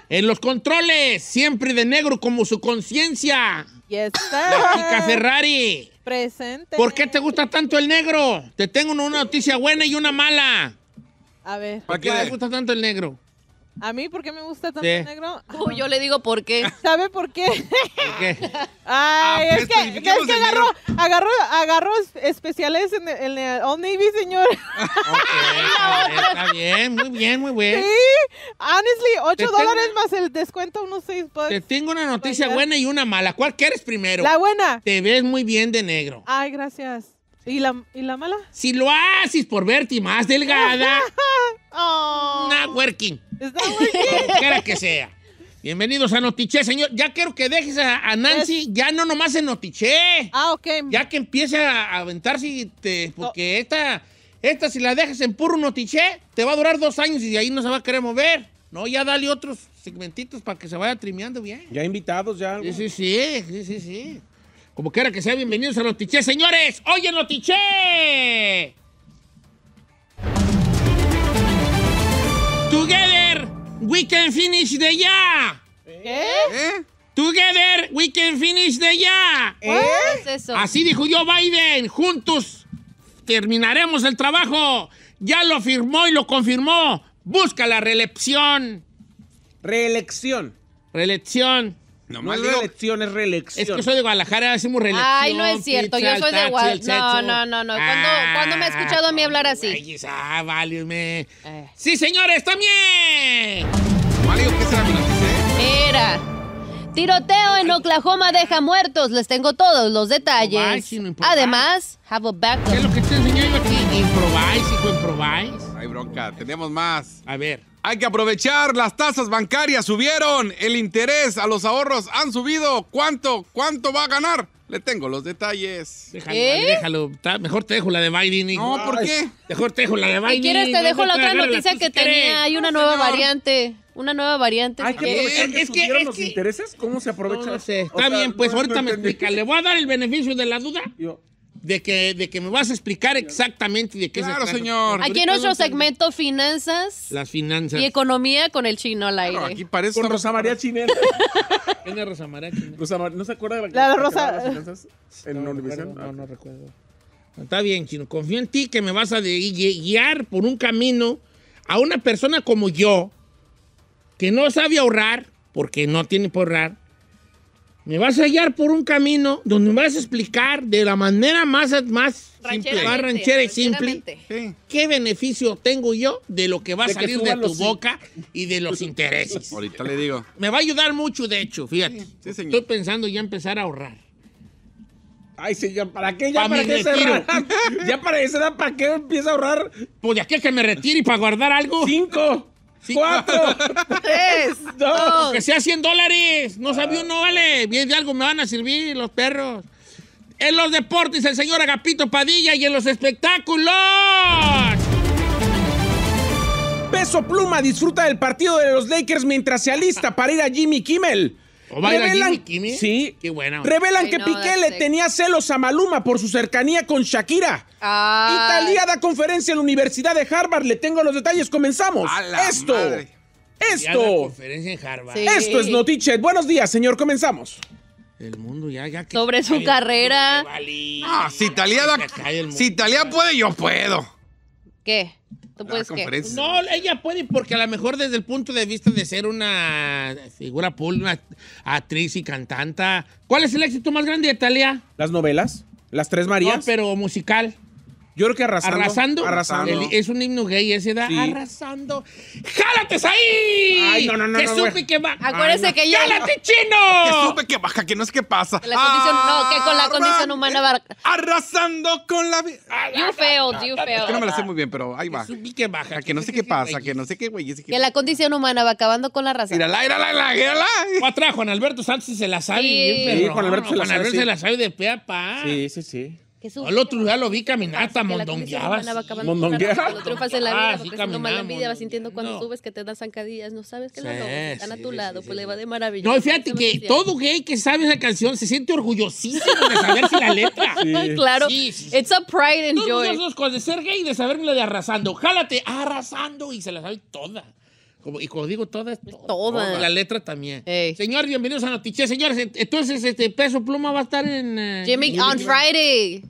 A: En los controles, siempre de negro como su conciencia.
H: está. la chica Ferrari. Presente. ¿Por
A: qué te gusta tanto el negro? Te tengo una noticia buena y una mala.
H: A ver. ¿Por qué te gusta
A: tanto el negro?
H: ¿A mí por qué me gusta tanto negro? yo le digo por qué. ¿Sabe por qué? Ay, ah, es, que, pues, es que agarró, agarró, especiales en el, en el señor. está, bien, muy bien, muy bien. Sí, honestly, 8 dólares más el descuento, unos 6 Te
A: tengo una noticia buena y una mala. ¿Cuál quieres primero? La buena. Te ves muy bien de negro.
H: Ay, gracias. ¿Y la, mala?
A: Si lo haces por verte más delgada. oh. Not working. Está working. Quiera que sea. Bienvenidos a Notiche, señor. Ya quiero que dejes a, Nancy, ya no nomás en Notiche. Ah, ok. Ya que empiece a aventarse, te, porque oh. esta, si la dejas en puro Notiche, te va a durar dos años y de ahí no se va a querer mover. No, ya dale otros segmentitos para que se vaya trimeando bien. Ya invitados, ya. sí, sí, sí, sí. sí. Como quiera que sea, bienvenidos a Notiche, señores. Hoy los Notiche. Together, we can finish the ya. ¿Qué? ¿Eh? Together, we can finish the ya. ¿Qué es eso? Así dijo yo Biden. Juntos terminaremos el trabajo. Ya lo firmó y lo confirmó. Busca la reelección. Reelección. Reelección. No, no es reelección, es Es que soy de Guadalajara, hacemos reelección. Ay, no es cierto, yo soy de Guadalajara. No, no, no, no. Ah, ¿Cuándo, me ha escuchado a mí hablar así? Ay, ah, eh. Sí, señores, también. será ¿eh? Era.
B: Tiroteo en Oklahoma deja muertos. Les tengo todos los detalles. Además, have a ¿Qué es
D: lo que te enseñé yo aquí? Improvise, hijo, improvise. Hay bronca, tenemos más. A ver. Hay que aprovechar, las tasas bancarias subieron, el interés a los ahorros han subido. ¿Cuánto? ¿Cuánto
A: va a ganar? Le tengo los detalles. Déjalo, ¿Eh? déjalo. Mejor te dejo la de Biden. No, ¿por qué? Mejor te dejo la de Biden. Si quieres, te dejo la otra noticia que tenía.
B: Hay una nueva variante. Una nueva variante. Hay que aprovechar que, es
A: que, los intereses. ¿Cómo se aprovecha? No, sé. Está bien, pues ahorita me explica. ¿Le voy a dar el beneficio de la duda? Yo de que, de que me vas a explicar exactamente de qué claro, señor. Aquí en nuestro
B: segmento finanzas.
A: Las finanzas. Y
B: economía con el chino al aire.
A: con Rosa María Chinela. ¿Quién es Rosa María ¿No se acuerda de la, la de Rosa... finanzas en el Univision? No, no ah, recuerdo. Está bien, chino. Confío en ti que me vas a guiar por un camino a una persona como yo que no sabe ahorrar, porque no tiene por ahorrar, me vas a guiar por un camino donde me vas a explicar de la manera más, más simple, ranchera y simple, qué beneficio tengo yo de lo que va a salir de tu boca y de los intereses. Ahorita le digo. Me va a ayudar mucho, de hecho, fíjate. Estoy pensando ya empezar a ahorrar. Ay, señor, ¿para qué? ¿Ya para, qué ¿Ya para qué empieza a ahorrar? Pues de aquí que me retire y para guardar algo. Cinco. ¡Cuatro! ¡Tres! ¡Dos! Que sea 100 dólares. No sabía, uno, vale. Bien de algo me van a servir los perros. En los deportes, el señor Agapito Padilla y en los espectáculos.
E: Peso Pluma disfruta del partido de los Lakers mientras se alista para ir a Jimmy Kimmel revelan, Sí. Revelan que Piqué le tenía celos a Maluma por su cercanía con Shakira.
H: Ah. Italia
E: da conferencia en la Universidad de Harvard. Le tengo los detalles. Comenzamos. Esto.
A: Esto. Esto es
E: Notichet. Buenos días, señor. Comenzamos.
A: El mundo ya, ya que Sobre su carrera. Ah, si Italia, da, si Italia puede, yo puedo. ¿Qué? No, ella puede porque a lo mejor desde el punto de vista de ser una figura pública, una actriz y cantanta. ¿Cuál es el éxito más grande de Italia? Las novelas, las Tres Marías. Ah, pero musical. Yo creo que arrasando. Arrasando. es un himno gay ese da. Arrasando. ¡Jálates ahí! Ay, no, no, no. Que que ya. ¡Jálate, chino! Que supe que baja, que no sé qué pasa. La
F: no, que con la condición
B: humana va. Arrasando con la. Ah, you failed, you failed. Es que no me la sé
D: muy bien, pero ahí va. Ah, que que baja. Que, no sé qué pasa, que no sé qué, güey. Que,
B: la condición humana va acabando con la raza. mira
A: la, Juan Alberto Sánchez se la sabe. Juan Alberto se la sabe. se la sabe de pe Sí, sí, sí. Al otro ya lo vi caminar hasta mondongueadas. Mondongueadas. Ah, sí, mala envidia, vas
B: sintiendo cuando subes que te dan zancadillas, no sabes
A: que sí, están a
B: tu lado, pues le va de maravilla. No, fíjate que todo
A: gay que sabe esa canción se siente orgullosísimo de saberse la letra. Sí. Claro. It's a pride and joy. Todas los cosas, de ser gay y de saberme la de arrasando. Jálate, arrasando, y se la sabe toda. Como, y como digo, toda, pues toda, toda. La letra también. Ey. Señor, bienvenidos a Notiche. Señores, entonces este peso pluma va a estar en. Eh, Jimmy, on
B: Friday.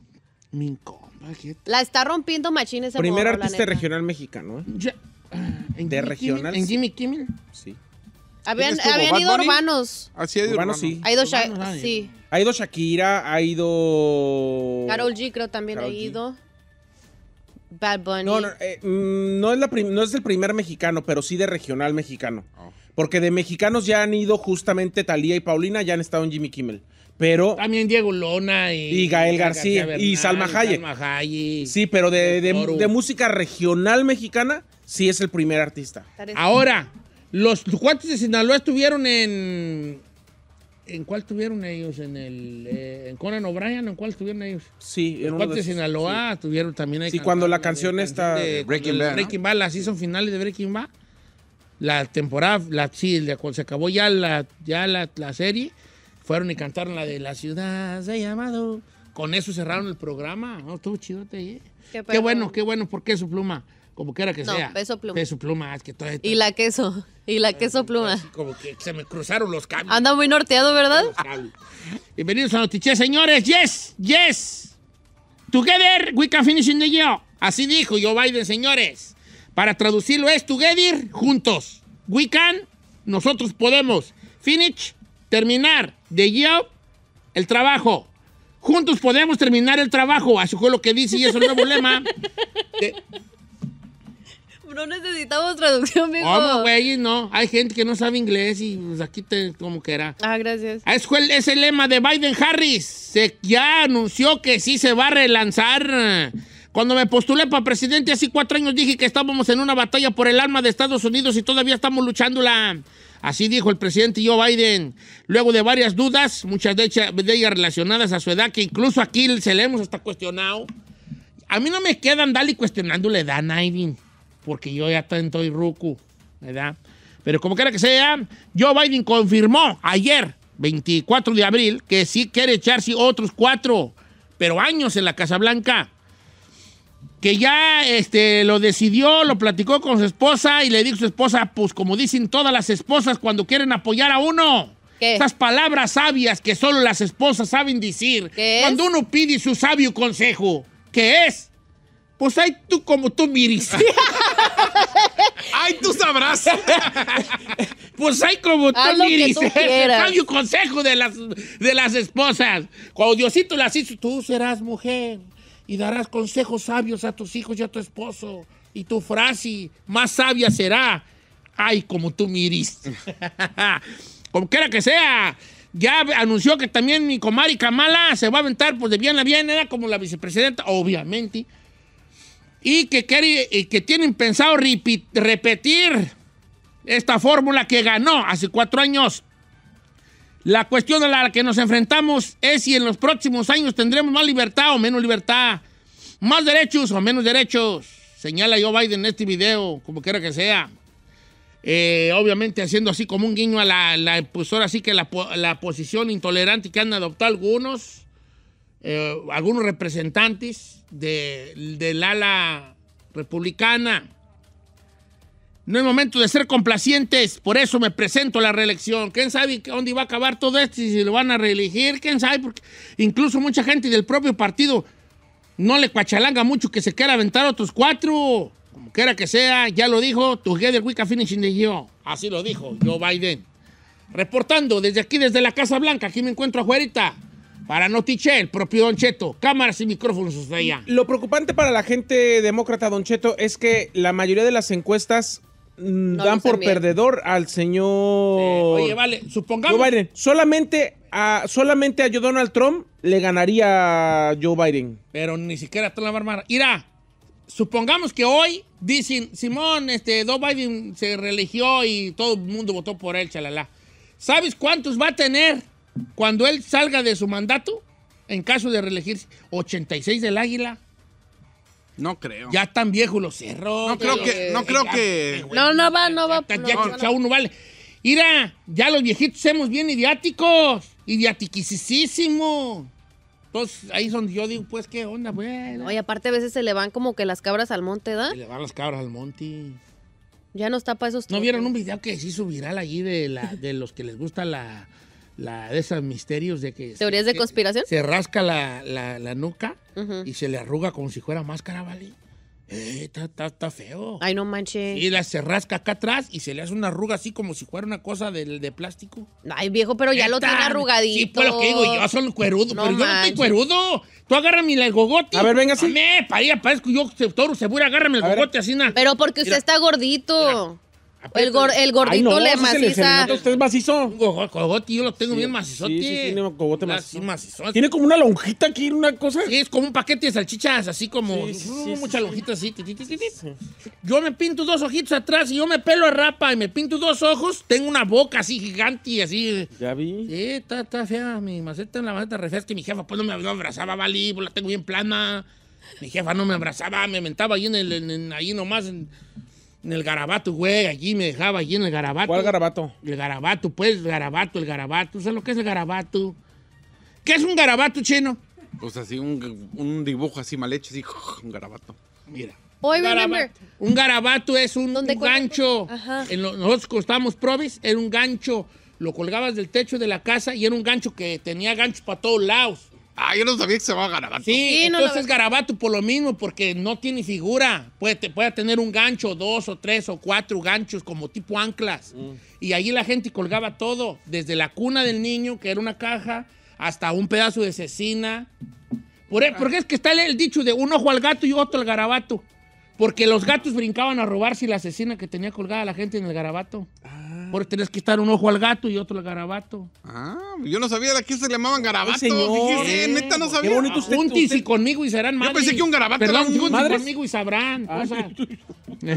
B: La está rompiendo machines ese Primer artista
E: regional mexicano, ¿eh? ah, De regional. ¿En Jimmy Kimmel? Sí.
B: Habían, ido hermanos. urbanos. Ha ido, ah, sí.
E: Ha ido Shakira, ha ido... Carol
B: G creo también ha ido. Bad Bunny. No, no, eh,
E: mm, no es la no es el primer mexicano, pero sí de regional mexicano. Oh. Porque de mexicanos ya han ido justamente Talía y Paulina, ya han estado en Jimmy Kimmel. Pero.
A: También Diego Lona y. y Gael García, y, Salma Hayek.
E: Sí, pero de, música regional mexicana, sí es el primer artista. Ahora, los
A: cuates de Sinaloa estuvieron en. ¿En cuál tuvieron ellos? ¿En el eh, en Conan O'Brien? ¿En cuál estuvieron ellos? Sí, en, de, Sinaloa tuvieron también ahí. Sí, cuando la canción está. Breaking Bad. Breaking Bad, season finales de Breaking Bad. La temporada, la, sí, cuando se acabó ya la, ya la serie fueron y cantaron la de La ciudad se llamado. Con eso cerraron el programa. No, estuvo chidote. ¿eh?
B: Qué, bueno, qué
A: bueno, porque su pluma. Como quiera que no, sea. Peso pluma. Peso pluma, que todo Y
B: la queso. Y la
A: queso pluma. como que se me cruzaron los cables. Anda muy norteado, ¿verdad? Bienvenidos a Notiche, señores. Yes, yes. Together we can finish in the year. Así dijo Joe Biden, señores. Para traducirlo es together, juntos. We can, nosotros podemos. Finish terminar. de job, el trabajo. Juntos podemos terminar el trabajo. Así fue lo que dice y eso es el nuevo lema.
B: No necesitamos traducción, viejo. No, güey,
A: no. Hay gente que no sabe inglés y pues, aquí te, como que era. Ah, gracias. Ah, es, es el lema de Biden-Harris. Se, ya anunció que sí se va a relanzar. Cuando me postulé para presidente hace cuatro años dije que estábamos en una batalla por el alma de Estados Unidos y todavía estamos luchando la... Así dijo el presidente Joe Biden. Luego de varias dudas, muchas de ellas, relacionadas a su edad, que incluso aquí se le hemos hasta cuestionado. A mí no me quedan, dale, cuestionando la edad, Naivin, porque yo ya estoy ruku, ¿verdad? Pero como quiera que sea, Joe Biden confirmó ayer, 24 de abril, que sí quiere echarse otros cuatro, pero años en la Casa Blanca que ya este, lo decidió, lo platicó con su esposa y le dijo a su esposa, pues como dicen todas las esposas cuando quieren apoyar a uno. Esas palabras sabias que solo las esposas saben decir. Cuando uno pide su sabio consejo, ¿qué es? Pues hay tú como tú miris. ay, tú sabrás. pues hay como tú miris. sabio consejo de las, de las esposas. Cuando Diosito las hizo, tú serás mujer y darás consejos sabios a tus hijos y a tu esposo. Y tu frase más sabia será, ay, como tú miriste. como quiera que sea. Ya anunció que también mi Kamala se va a aventar pues, de bien a bien, era como la vicepresidenta, obviamente. Y que, y que tienen pensado repetir esta fórmula que ganó hace cuatro años la cuestión a la que nos enfrentamos es si en los próximos años tendremos más libertad o menos libertad, más derechos o menos derechos, señala Joe Biden en este video, como quiera que sea. Eh, obviamente haciendo así como un guiño a la, la pues que la, posición intolerante que han adoptado algunos, eh, algunos representantes de, del ala republicana. No es momento de ser complacientes, por eso me presento a la reelección. ¿Quién sabe dónde va a acabar todo esto? Si lo van a reelegir, ¿quién sabe? Porque incluso mucha gente del propio partido no le cuachalanga mucho que se quiera aventar otros cuatro. Como quiera que sea, ya lo dijo, tu we can finish in the Así lo dijo Joe Biden. Reportando desde aquí, desde la Casa Blanca, aquí me encuentro a Juerita. Para Notiche, el propio Don Cheto, cámaras y micrófonos hasta allá.
E: Lo preocupante para la gente demócrata, Don Cheto, es que la mayoría de las encuestas Mm, dan por perdedor al señor. oye,
A: vale, supongamos. Joe Biden.
E: Solamente a, solamente Donald Trump le ganaría Joe Biden.
A: Pero ni siquiera está la barbaridad Irá, supongamos que hoy dicen, Simón, este, Joe Biden se religió y todo el mundo votó por él, chalala. ¿Sabes cuántos va a tener cuando él salga de su mandato? En caso de reelegirse, 86 del águila. No creo. Ya están viejos los cerros. No creo que. No, creo que... no, no va, no va. Ya, uno vale. Mira, ya los viejitos somos bien idiáticos. Idiatiquisísimo. Entonces, ahí son yo digo, pues, ¿qué onda, bueno Oye,
B: aparte a veces se le van como que las cabras al monte, ¿da? Se
A: le van las cabras al monte. Ya no está para esos. ¿No vieron un video que sí hizo viral allí de, la, de los que les gusta la la de esos misterios de que... ¿Teorías de
B: conspiración? Se,
A: rasca la, la, nuca y se le arruga como si fuera máscara, ¿vale? Eh, está eh, feo.
B: Ay, no manches. Y la
A: se rasca acá atrás y se le hace una arruga así como si fuera una cosa de, de plástico.
B: Ay, viejo, pero ya lo tiene arrugadito. Sí, pues lo que digo, yo
A: soy cuerudo, pero yo no estoy cuerudo. Tú agárrame el gogote. A ver, venga así. Me, para ahí aparezco yo, toro seguro, agárrame el gogote así. Na. Pero porque usted está gordito. El, gor, el gordito le maciza. ¿Usted es macizo? Cogote, yo lo tengo bien macizote. Sí, tiene cogote macizo. Tiene como una lonjita aquí, una cosa. Sí, es como un paquete de salchichas, así como mucha lonjita así. Yo me pinto dos ojitos atrás y yo me pelo a rapa y me pinto dos ojos. Tengo una boca así gigante y así. Ya vi. Sí, está, está fea. Mi maceta en la maceta refresca que mi jefa pues no me abrazaba, vale, pues, la tengo bien plana. Mi jefa no me abrazaba, me mentaba ahí, en ahí nomás. En, en el garabato, güey, allí me dejaba, allí en el garabato. ¿Cuál garabato? El garabato, pues, el garabato, el garabato. ¿Sabes lo que es el garabato? ¿Qué es un garabato chino?
D: Pues así, un, un dibujo así mal hecho, así, un garabato. Mira.
A: Hoy un, garabato, un garabato es un, gancho. Ajá. En nosotros costamos provis, era un gancho. Lo colgabas del techo de la casa y era un gancho que tenía ganchos para todos lados. Ah, yo no sabía que se llamaba garabato. Sí, entonces garabato por lo mismo, porque no tiene figura. Puede, te, puede, tener un gancho, dos o tres o cuatro ganchos como tipo anclas. Mm. Y allí la gente colgaba todo, desde la cuna del niño, que era una caja, hasta un pedazo de cecina. Por, e, ah. Porque es que está el, dicho de un ojo al gato y otro al garabato. Porque los gatos brincaban a robarse la cecina que tenía colgada la gente en el garabato. Ah, por eso tenés que estar un ojo al gato y otro al garabato. Ah, yo no sabía de aquí se llamaban garabato. neta no sabía. Qué bonito usted, y conmigo y serán más. Yo pensé que un garabato era un y conmigo y sabrán. Ah,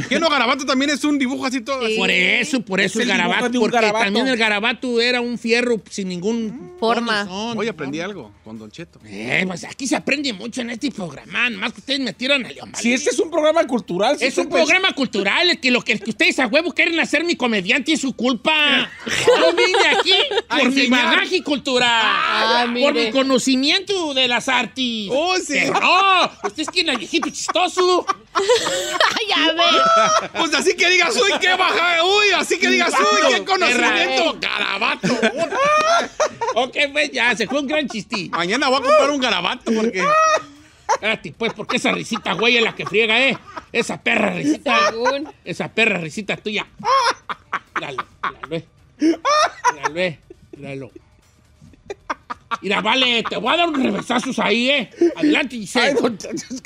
A: ¿Qué no garabato también es un dibujo así todo? Por eso, por eso el, garabato. Porque también el garabato era un fierro sin ningún forma. Hoy aprendí algo con Don Cheto. Eh, pues aquí se aprende mucho en este programa. Más que ustedes me tiran a León Si este es un programa cultural. es un programa cultural. que lo que, ustedes a huevo quieren hacer mi comediante y su culpa. Yo vine aquí por mi bagaje cultural. Ah, por mi conocimiento de las artes. ¡Oh, sí! Oh, usted es quien el chistoso. chistoso. ya ve. Pues así que digas, uy, qué baja. Uy, así que digas, uy, qué conocimiento.
E: Garabato.
A: ok, pues ya, se fue un gran chistí. Mañana voy a comprar un garabato porque. Cállate, pues, porque esa risita, güey, es la que friega, ¿eh? Esa perra risita. Esa perra risita tuya. Dale, dale. Dale, dale. Mira, vale, te voy a dar un revesazos ahí, ¿eh? Adelante,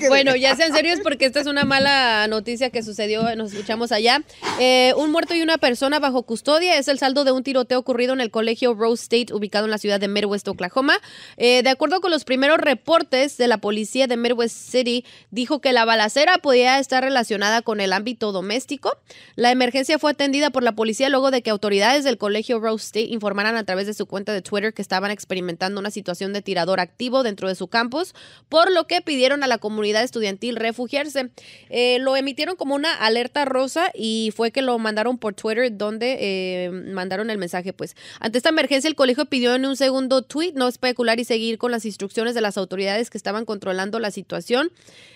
B: Bueno, ya sean serios porque esta es una mala noticia que sucedió, nos escuchamos allá. Eh, un muerto y una persona bajo custodia es el saldo de un tiroteo ocurrido en el colegio Rose State, ubicado en la ciudad de Midwest, Oklahoma. Eh, de acuerdo con los primeros reportes de la policía de Midwest City, dijo que la balacera podía estar relacionada con el ámbito doméstico. La emergencia fue atendida por la policía luego de que autoridades del colegio Rose State informaran a través de su cuenta de Twitter que estaban experimentando una situación de tirador activo dentro de su campus, por lo que pidieron a la comunidad estudiantil refugiarse. Eh, lo emitieron como una alerta rosa y fue que lo mandaron por Twitter donde eh, mandaron el mensaje. Pues ante esta emergencia el colegio pidió en un segundo tweet no especular y seguir con las instrucciones de las autoridades que estaban controlando la situación.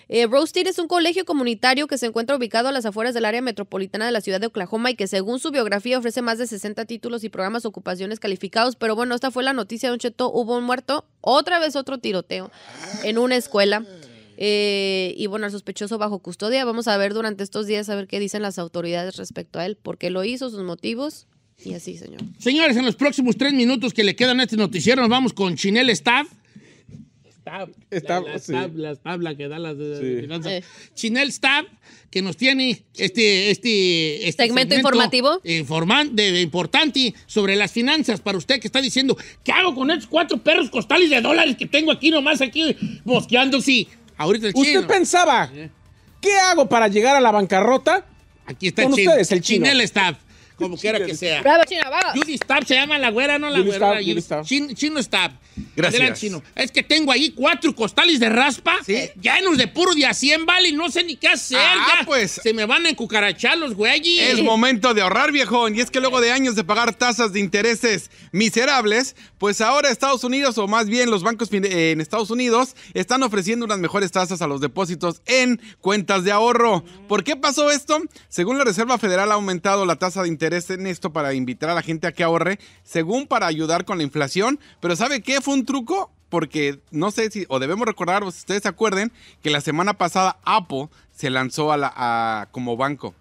B: Eh, es un colegio comunitario que se encuentra ubicado a las afueras del área metropolitana de la ciudad de Oklahoma y que según su biografía ofrece más de 60 títulos y programas ocupaciones calificados. Pero bueno, esta fue la noticia de un cheto hubo un muerto, otra vez otro tiroteo en una escuela. Eh, y bueno, el sospechoso bajo custodia. Vamos a ver durante estos días a ver qué dicen las autoridades respecto a él, por qué lo hizo, sus motivos.
A: Y así, señor. Señores, en los próximos tres minutos que le quedan a este noticiero, nos vamos con Chinel Staff que da las finanzas. Chinel Stab, que nos tiene este, este, este segmento, informativo importante sobre las finanzas para usted que está diciendo, ¿qué hago con estos cuatro perros costales de dólares que tengo aquí nomás aquí bosqueándose. Sí, ¿Usted pensaba, ¿qué
E: hago para llegar a la bancarrota? Aquí está el chino. Chinel
A: Stab como quiera que sea. Bravo, Judy Stab se llama la güera, no la güera. Chino Stab. Gracias. Es que tengo ahí cuatro costales de raspa, ¿Sí? los de puro de a 100, vale, no sé ni qué hacer. Ah, pues. Se me van a encucarachar los güeyes. Es
D: momento de ahorrar, viejón. Y es que luego de años de pagar tasas de intereses miserables, pues ahora Estados Unidos, o más bien los bancos en Estados Unidos, están ofreciendo unas mejores tasas a los depósitos en cuentas de ahorro. ¿Por qué pasó esto? Según la Reserva Federal ha aumentado la tasa de interés interés en esto para invitar a la gente a que ahorre, según para ayudar con la inflación. Pero ¿sabe qué? Fue un truco porque no sé si, o debemos recordar, o si ustedes se acuerden, que la semana pasada Apple se lanzó a la, como banco.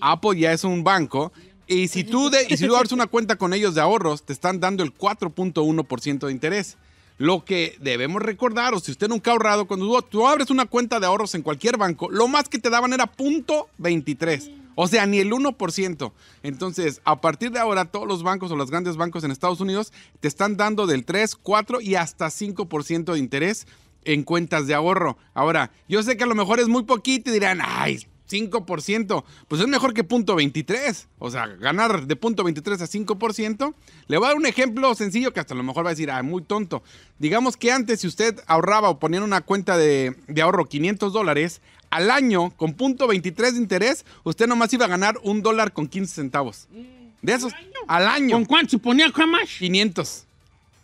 D: Apple ya es un banco. Y si tú, de, si tú abres una cuenta con ellos de ahorros, te están dando el 4.1% de interés. Lo que debemos recordar, o si usted nunca ha ahorrado, cuando tú, abres una cuenta de ahorros en cualquier banco, lo más que te daban era punto o sea, ni el 1%. Entonces, a partir de ahora, todos los bancos o los grandes bancos en Estados Unidos te están dando del 3, 4 y hasta 5% de interés en cuentas de ahorro. Ahora, yo sé que a lo mejor es muy poquito y dirán, ay, 5%, pues es mejor que punto 23. O sea, ganar de punto 23 a 5%. Le voy a dar un ejemplo sencillo que hasta a lo mejor va a decir, ¡Ay, ah, muy tonto. Digamos que antes, si usted ahorraba o ponía en una cuenta de, de ahorro 500 dólares, al año con punto 23 de interés, usted nomás iba a ganar un dólar con 15 centavos. De esos, al año. ¿Con cuánto suponía jamás? 500.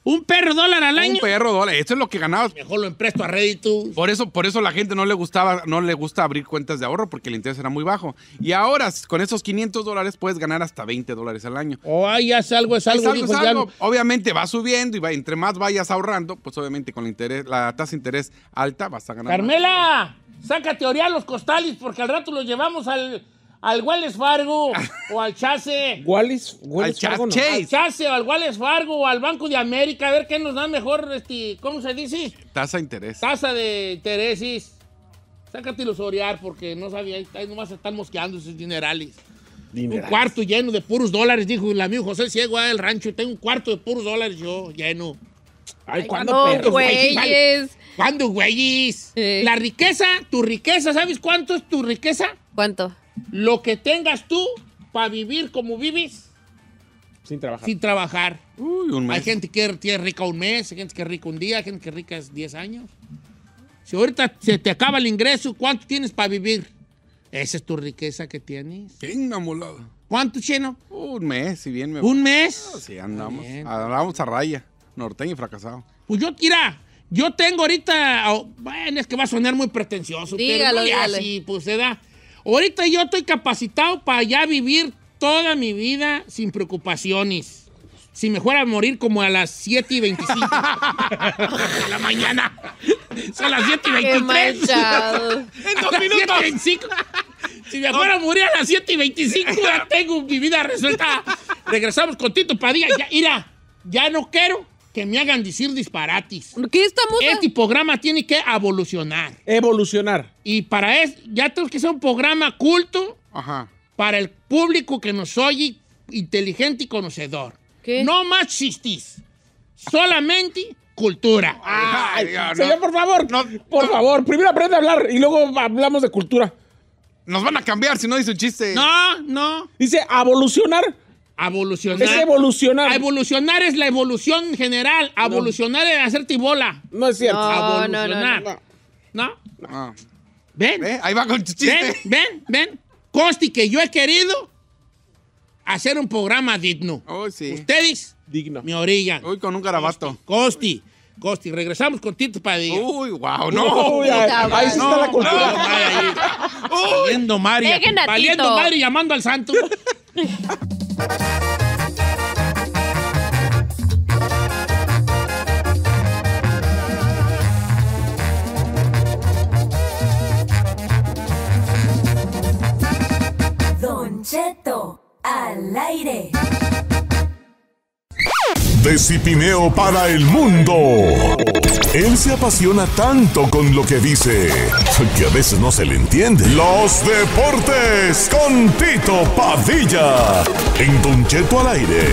D: ¿Un perro dólar al año? Un perro dólar, eso es lo que ganabas. Mejor lo empresto a Reddit Por eso, por eso la gente no le gustaba, no le gusta abrir cuentas de ahorro porque el interés era muy bajo. Y ahora, con esos 500 dólares, puedes ganar hasta 20 dólares al año. o oh, ay, ya es algo, es algo. Obviamente va subiendo y va, entre más vayas ahorrando, pues obviamente con la, tasa de interés alta vas a ganar.
A: ¡Carmela! Sácate a los costales porque al rato los llevamos al, al Fargo o al Chase. Wallis, al Chase. Al Chase o al Wales Fargo o al Banco de América. A ver qué nos da mejor, este, ¿cómo se dice?
D: Tasa de interés.
A: Tasa de intereses. Sácate los orear porque no sabía, ahí nomás están mosqueando esos dinerales. Un cuarto lleno de puros dólares, dijo el amigo José Ciego del ah, rancho. y Tengo un cuarto de puros dólares yo lleno. Ay, cuando no, güeyes. ¿Cuándo, güeyes? La riqueza, tu riqueza, ¿sabes cuánto es tu riqueza? ¿Cuánto? Lo que tengas tú para vivir como vives. Sin trabajar. Sin trabajar. Uy, un mes. Hay gente que es rica un mes, hay gente que es rica un día, hay gente que es rica 10 años. Si ahorita se te acaba el ingreso, ¿cuánto tienes para vivir? Esa es tu riqueza que tienes. qué molado. ¿Cuánto, lleno
D: Un mes, si bien me ¿Un mes? Ah,
A: sí, andamos.
D: Andamos a raya. Norteño y fracasado.
A: Pues yo, tira. Yo tengo ahorita, oh, bueno, es que va a sonar muy pretencioso, dígalo, pero así, pues se da. Ahorita yo estoy capacitado para ya vivir toda mi vida sin preocupaciones. Si me fuera a morir como a las 7 y 25 A la mañana. A las 7 y 23. en dos minutos. 25. Si me fuera a morir a las 7 y 25, ya tengo mi vida resuelta. Regresamos con Tito Padilla. Ya, ira, ya no quiero que me hagan decir disparatis. ¿Qué Este programa tiene que evolucionar. Evolucionar. Y para eso, ya tengo que ser un programa culto Ajá. para el público que nos oye inteligente y conocedor. ¿Qué? No más chistes. Solamente cultura. Ay, señor, por favor. por favor, primero aprende a hablar y luego hablamos de cultura. Nos van a cambiar si no dice un chiste. No, no. Dice evolucionar Evolucionar. Es evolucionar. evolucionar es la evolución general. Evolucionar es hacer tibola. No es cierto. No, No, no, no ¿Ven? Ahí va con chiste. Ven, ven, Costi que yo he querido hacer un programa digno. Oh, Ustedes Digno. mi orilla Uy, con un garabato. Costi Costi. Regresamos con Tito Padilla. Uy, wow, no. ahí, sí está la cultura. No, valiendo madre Valiendo María llamando al santo.
C: Don Cheto, al aire
G: de Cipineo para el mundo. Él se apasiona tanto con lo que dice que a veces no se le entiende. Los deportes con Tito Padilla en Doncheto al aire.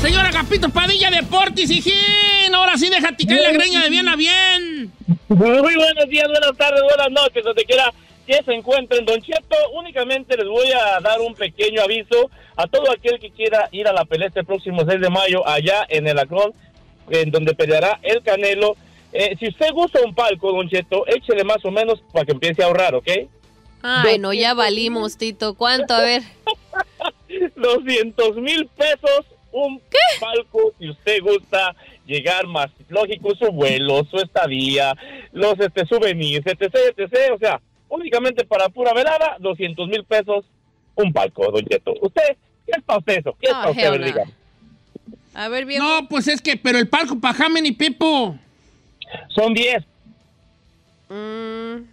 A: Señora Capito Padilla Deportes, GIN. Ahora sí, deja caer la greña de bien a bien.
I: Muy buenos días, buenas tardes, buenas noches, donde quiera que se encuentren. Don Cheto, únicamente les voy a dar un pequeño aviso a todo aquel que quiera ir a la pelea este próximo 6 de mayo allá en el Acron, en donde peleará el Canelo. Eh, si usted gusta un palco, Don Cheto, échele más o menos para que empiece a ahorrar, ¿ok?
B: Ah, bueno, ya valimos, Tito. ¿Cuánto? A ver.
I: 200 mil pesos, un palco, si usted gusta llegar más. Lógico, su vuelo, su estadía, los este, souvenirs, etc, etc. O sea, únicamente para pura velada, 200 mil pesos, un palco, don ¿Usted qué es para usted eso? ¿Qué es para usted,
A: A ver, bien. No, pues es que, pero el palco para Jamen y Pipo. Son 10.
B: Mmm...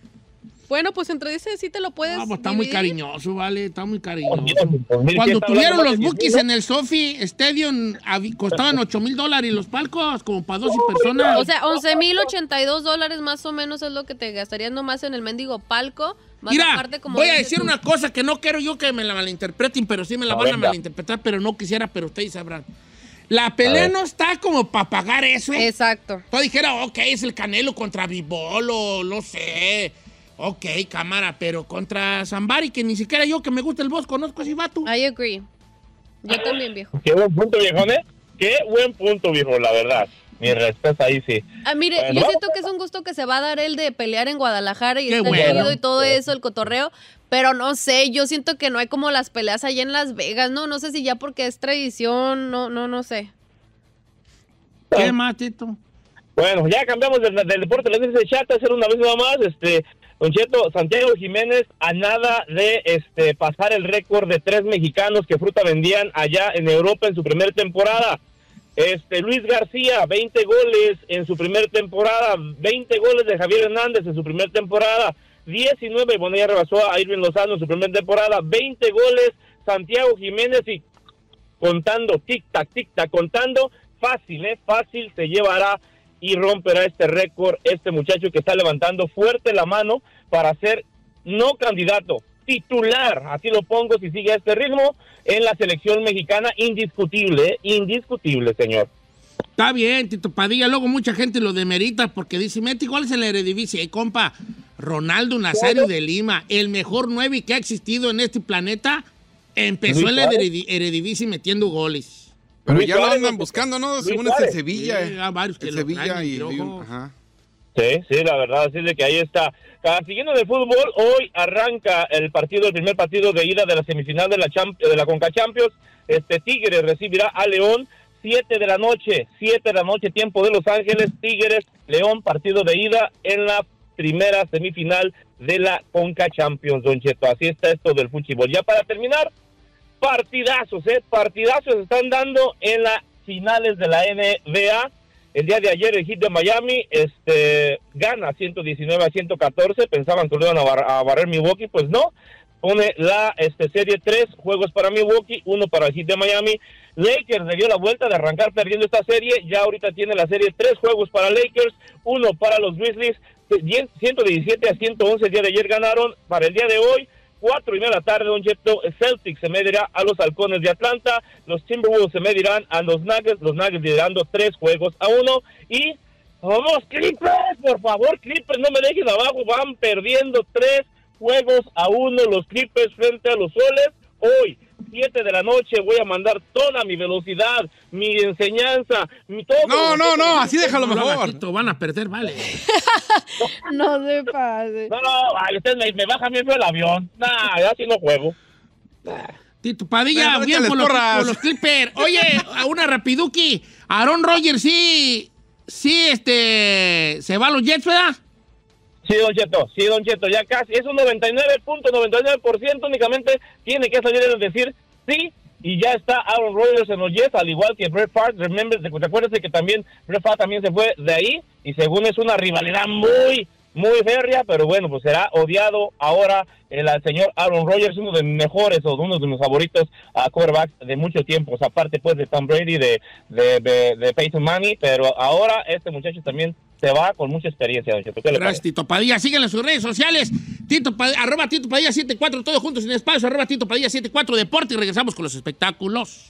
B: Bueno, pues entre dices sí te lo puedes. No, ah, pues está muy
A: cariñoso, vale, está muy cariñoso. Pues pues, Cuando tuvieron los bookies en el Sofi Stadium, costaban 8 mil dólares los palcos, como para y personas. O sea, 11 mil
B: 82 dólares más o menos es lo que te gastarías nomás en el mendigo palco. Mira, como voy a decir una
A: cosa que no quiero yo que me la malinterpreten, pero sí me la van a malinterpretar, pero no quisiera, pero ustedes sabrán. La pelea no está como para pagar eso, ¿eh? Exacto. Tú dijera, ok, es el Canelo contra Bibolo, lo sé. Ok, cámara, pero contra Zambari, que ni siquiera yo que me gusta el boss conozco a ese vato. I agree. Yo también,
I: viejo. Qué buen punto, viejones. Qué buen punto, viejo, la verdad. Mi respeto ahí sí.
B: Ah, mire, yo siento que es un gusto que se va a dar el de pelear en Guadalajara y estar bueno. y todo eso, el cotorreo. Pero no sé, yo siento que no hay como las peleas allá en Las Vegas, ¿no? No sé si ya porque es tradición, no, no, no sé.
I: ¿Qué más, Tito? Bueno, ya cambiamos del, deporte, les dice Chata, hacer una vez nada más, este, Don Cheto, Santiago Jiménez a nada de este pasar el récord de tres mexicanos que fruta vendían allá en Europa en su primera temporada. Este, Luis García, 20 goles en su primera temporada, 20 goles de Javier Hernández en su primera temporada, 19, bueno, ya rebasó a Irving Lozano en su primera temporada, 20 goles Santiago Jiménez y contando, tic-tac, tic-tac, contando, fácil, ¿eh? Fácil se llevará y romperá este récord este muchacho que está levantando fuerte la mano para ser no candidato, titular, así lo
A: pongo si sigue este ritmo, en la selección mexicana, indiscutible, indiscutible, señor. Está bien, Tito Padilla, luego mucha gente lo demerita porque dice, mete ¿cuál es el Eredivisie, y compa, Ronaldo Nazario de Lima, el mejor nueve que ha existido en este planeta, empezó el la metiendo goles. Pero ya lo andan buscando, ¿no? Según es en Sevilla. en eh. Sevilla y. Sí, sí, la
I: verdad, así de que ahí está. Ah, siguiendo de fútbol, hoy arranca el partido, el primer partido de ida de la semifinal de la, de la Conca Champions. Este Tigres recibirá a León 7 de la noche, 7 de la noche, tiempo de Los Ángeles, Tigres, León, partido de ida en la primera semifinal de la Conca Champions, Don Cheto. Así está esto del fútbol. Ya para terminar, partidazos, ¿eh? Partidazos están dando en las finales de la NBA. El día de ayer el hit de Miami este, gana 119 a 114. Pensaban que lo iban a, barrer Milwaukee, pues no pone la este, serie 3, juegos para Milwaukee, uno para el Hit de Miami. Lakers le dio la vuelta de arrancar perdiendo esta serie, ya ahorita tiene la serie 3 juegos para Lakers, uno para los Grizzlies, 117 a 111 el día de ayer ganaron, para el día de hoy 4 y media de la tarde, Don Jeto, Celtic se medirá a los Halcones de Atlanta, los Timberwolves se medirán a los Nuggets, los Nuggets liderando tres juegos a uno y vamos Clippers, por favor Clippers, no me dejen abajo, van perdiendo tres juegos a uno los Clippers frente a los Soles hoy. 7 de la noche voy a mandar toda mi velocidad, mi enseñanza,
A: mi todo. No, no, no, así déjalo mejor. Ratito, van a perder, vale. no se pase. No, no, vale, usted me, me baja bien el avión. Nah, así no juego. Tito Padilla, bien por los, por Clippers. Oye, a una rapiduki. Aaron Rodgers sí, sí, este, se va a los Jets, ¿verdad?
I: Sí, don Cheto, sí, don Cheto, ya casi, es un 99.99% únicamente tiene que salir a decir sí y ya está Aaron Rodgers en los al igual que Brett Favre. recuérdese que también Brett Favre también se fue de ahí y según es una rivalidad muy, muy férrea, pero bueno, pues será odiado ahora el, señor Aaron Rodgers, uno de mis mejores o uno de mis favoritos a ah, quarterbacks de mucho tiempo, aparte pues de Tom Brady, de, de, de, Peyton Manning, pero ahora este muchacho también se va con mucha experiencia, Gracias,
A: Tito Padilla. Síguenle en sus redes sociales. Tito Padilla, arroba Tito 74, todos juntos en espacio, arroba Tito Padilla 74, deporte y regresamos con los espectáculos.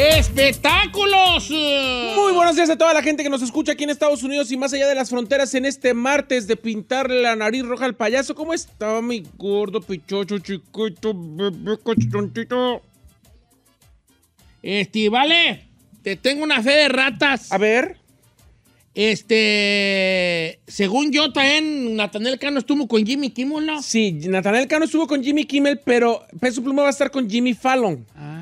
A: ¡Espectáculos! Muy
E: buenos días a toda la gente que nos escucha aquí en Estados Unidos y más allá de las fronteras en este martes de pintarle la nariz roja al payaso. ¿Cómo está mi gordo, pichocho, chiquito, bebé,
A: Este, vale, te tengo una fe de ratas. A ver. Este, según yo también, Natanel Cano estuvo con Jimmy Kimmel, ¿no? Sí, Natanel Cano estuvo con Jimmy Kimmel, pero Peso Pluma va a estar con Jimmy Fallon. Ah.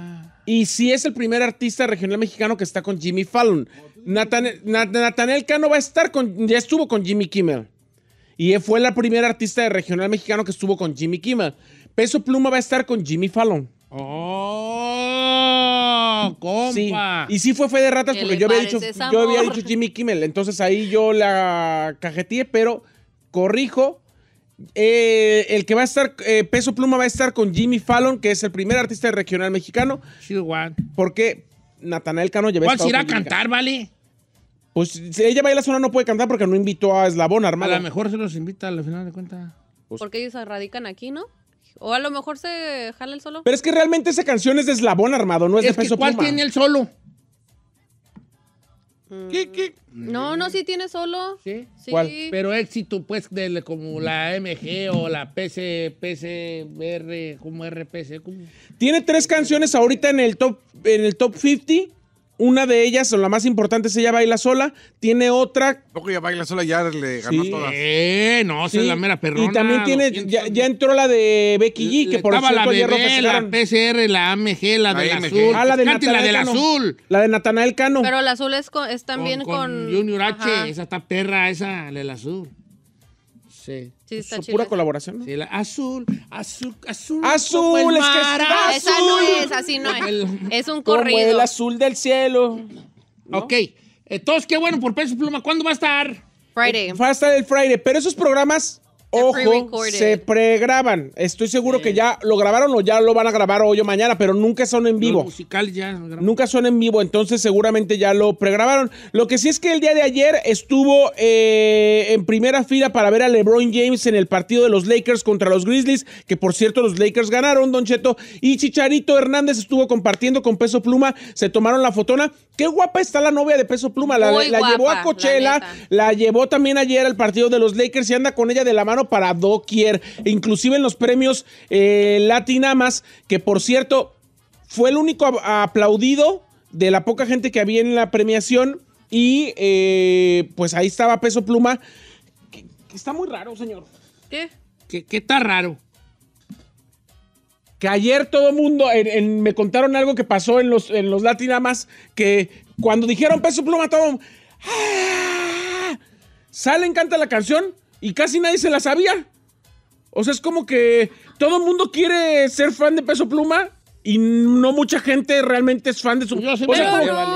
A: Y
E: sí es el primer artista regional mexicano que está con Jimmy Fallon. Nathaniel, Cano va a estar con, ya estuvo con Jimmy Kimmel. Y fue la primera artista de regional mexicano que estuvo con Jimmy Kimmel. Peso Pluma va a estar con Jimmy Fallon. ¡Oh! ¡Compa! Y sí fue fe de ratas porque yo había, dicho, yo había dicho Jimmy Kimmel. Entonces ahí yo la cajeteé, pero corrijo eh, el que va a estar, eh, Peso Pluma va a estar con Jimmy Fallon, que es el primer artista regional mexicano. Porque Natanael Cano ya ¿Cuál irá a cantar, vale? Pues si ella la zona no puede cantar porque no invitó a Eslabón Armado A lo mejor se los invita al final de cuentas. Pues porque
B: ellos se radican aquí, ¿no? O a lo mejor se jala el solo. Pero es que
E: realmente esa canción es de Eslabón Armado, no es, de
A: Peso que ¿Cuál tiene el solo?
B: Mm. No, no, sí tiene solo. ¿Sí? sí. cuál Pero
A: éxito, pues, de, como la MG o la PC, R, como RPC.
E: Tiene tres canciones ahorita en el top, en el top 50 una de ellas, o la más importante, es Ella Baila Sola. Tiene otra.
A: Poco ya Baila Sola ya le ganó sí. todas. Eh, no, sí. es la mera perrona. Y también
E: tiene, ya, entró la de Becky G, que por estaba cierto, la la
A: PCR, la AMG, la, la azul. Ah, la de Cano. azul.
E: La de Natanael Cano.
B: Pero la azul es, con, es también con, con... Junior
A: H, esa está perra, esa, la del azul. Sí. Sí, está es pura colaboración. Sí, la, azul, azul, azul. Azul, es que está azul así no es. es un corrido. Como el azul del cielo. Ok. Entonces, eh, qué bueno por peso pluma. ¿Cuándo va a estar? Friday. Eh,
B: va a
E: estar el Friday. Pero esos programas Ojo, se pregraban. Estoy seguro que ya lo grabaron o ya lo van a grabar hoy o mañana, pero nunca son en vivo.
A: musical ya. Nunca
E: son en vivo, entonces seguramente ya lo pregrabaron. Lo que sí es que el día de ayer estuvo eh, en primera fila para ver a LeBron James en el partido de los Lakers contra los Grizzlies, que por cierto los Lakers ganaron, Don Cheto. Y Chicharito Hernández estuvo compartiendo con Peso Pluma, se tomaron la fotona. Qué guapa está la novia de Peso Pluma. La, llevó a Coachella, la, llevó también ayer al partido de los Lakers y anda con ella de la mano para doquier. Inclusive en los premios eh, Latinamas, que por cierto fue el único aplaudido de la poca gente que había en la premiación. Y eh, pues ahí estaba Peso Pluma.
A: está muy raro, señor. ¿Qué? ¿Qué está raro
E: que ayer todo mundo me contaron algo que pasó en los, en los Latinamas, que cuando dijeron peso pluma, todo ¡ah! salen, canta la canción y casi nadie se la sabía. O sea, es como que todo el mundo quiere ser fan de peso pluma y no mucha gente realmente es fan de su. Yo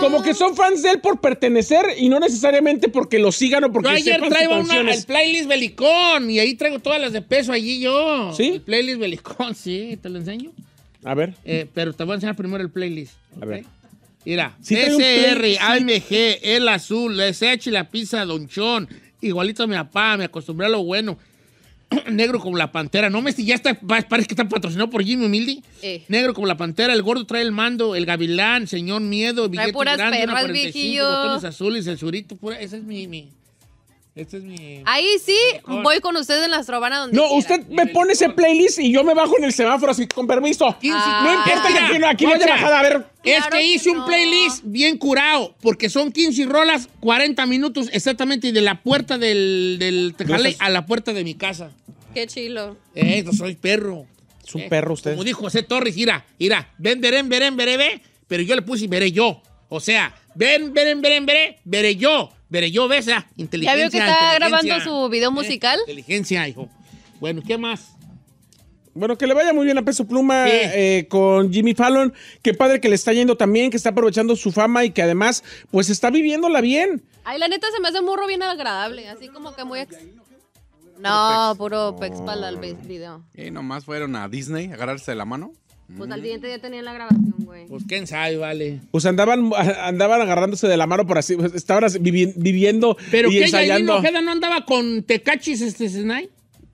E: como, que son fans de él por pertenecer y no necesariamente porque lo
A: sigan o porque yo ayer traigo una, el playlist Belicón y ahí traigo todas las de peso allí yo. ¿Sí? El playlist Belicón, sí, te lo enseño. A ver. Eh, pero te voy a enseñar primero el playlist. A ver. Mira, SR, AMG, El Azul, SH, La Pizza, Donchón, igualito a mi papá, me acostumbré a lo bueno. negro como la pantera. No, si ya está, parece que está patrocinado por Jimmy Humildi. Negro como la pantera, el gordo trae el mando, el gavilán, señor miedo, billete grande, una 45, botones azules, el surito. esa es mi,
B: este Ahí sí, voy con ustedes en la astrobana
A: No, usted me pone ese playlist y yo me bajo en el semáforo así, con permiso. no importa ah. aquí, aquí a ver. es que hice un playlist bien curado, porque son 15 rolas, 40 minutos exactamente de la puerta del, del a la puerta de mi casa.
B: Qué chilo.
A: Eh, no soy perro. Es un eh, perro usted. Como dijo José Torres, mira, mira, ven, veren, veren, veré, ve, pero yo le puse y veré yo. O sea, ven, veren, veren, veré, veré yo. Pero yo besa, ah, inteligencia. ¿Ya vio que está grabando su video eh, musical? inteligencia, hijo. Bueno, ¿qué más?
E: Bueno, que le vaya muy bien a Peso Pluma eh, con Jimmy Fallon. Qué padre que le está yendo también, que está aprovechando su fama y que además, pues está viviéndola bien.
B: Ay, la neta se me hace un morro bien agradable, así como que muy... Ex... No, puro pex para el video.
D: Y nomás fueron a Disney a agarrarse de la mano.
B: Pues al mm. siguiente ya tenían la grabación, güey. Pues
D: quién sabe, vale.
E: Pues andaban, andaban agarrándose de la mano por así, pues, estaban vivi viviendo Pero y que ensayando.
A: Ella no andaba con Tecachis este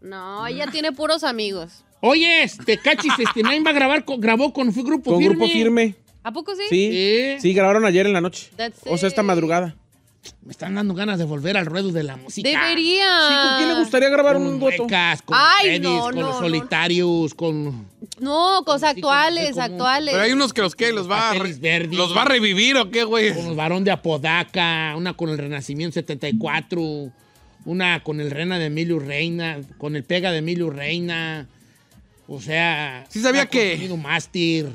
A: No, ella tiene puros amigos. Oye, Tecachis Snai este, va a grabar, grabó con grupo con Grupo firme. ¿A poco sí? Sí,
E: sí? grabaron ayer en la noche. o sea, esta madrugada.
A: Me están dando ganas de volver al ruedo de la música.
B: Debería. Sí, ¿con quién le
A: gustaría grabar un voto? con Ay, los solitarios, con.
B: No, cosas actuales, actuales. hay unos
A: que los va, los va a revivir o qué, güey. Con el varón de Apodaca, una con el Renacimiento 74, una con el Rena de Emilio Reina, con el Pega de Emilio Reina. O sea. Sí sabía que. Pues,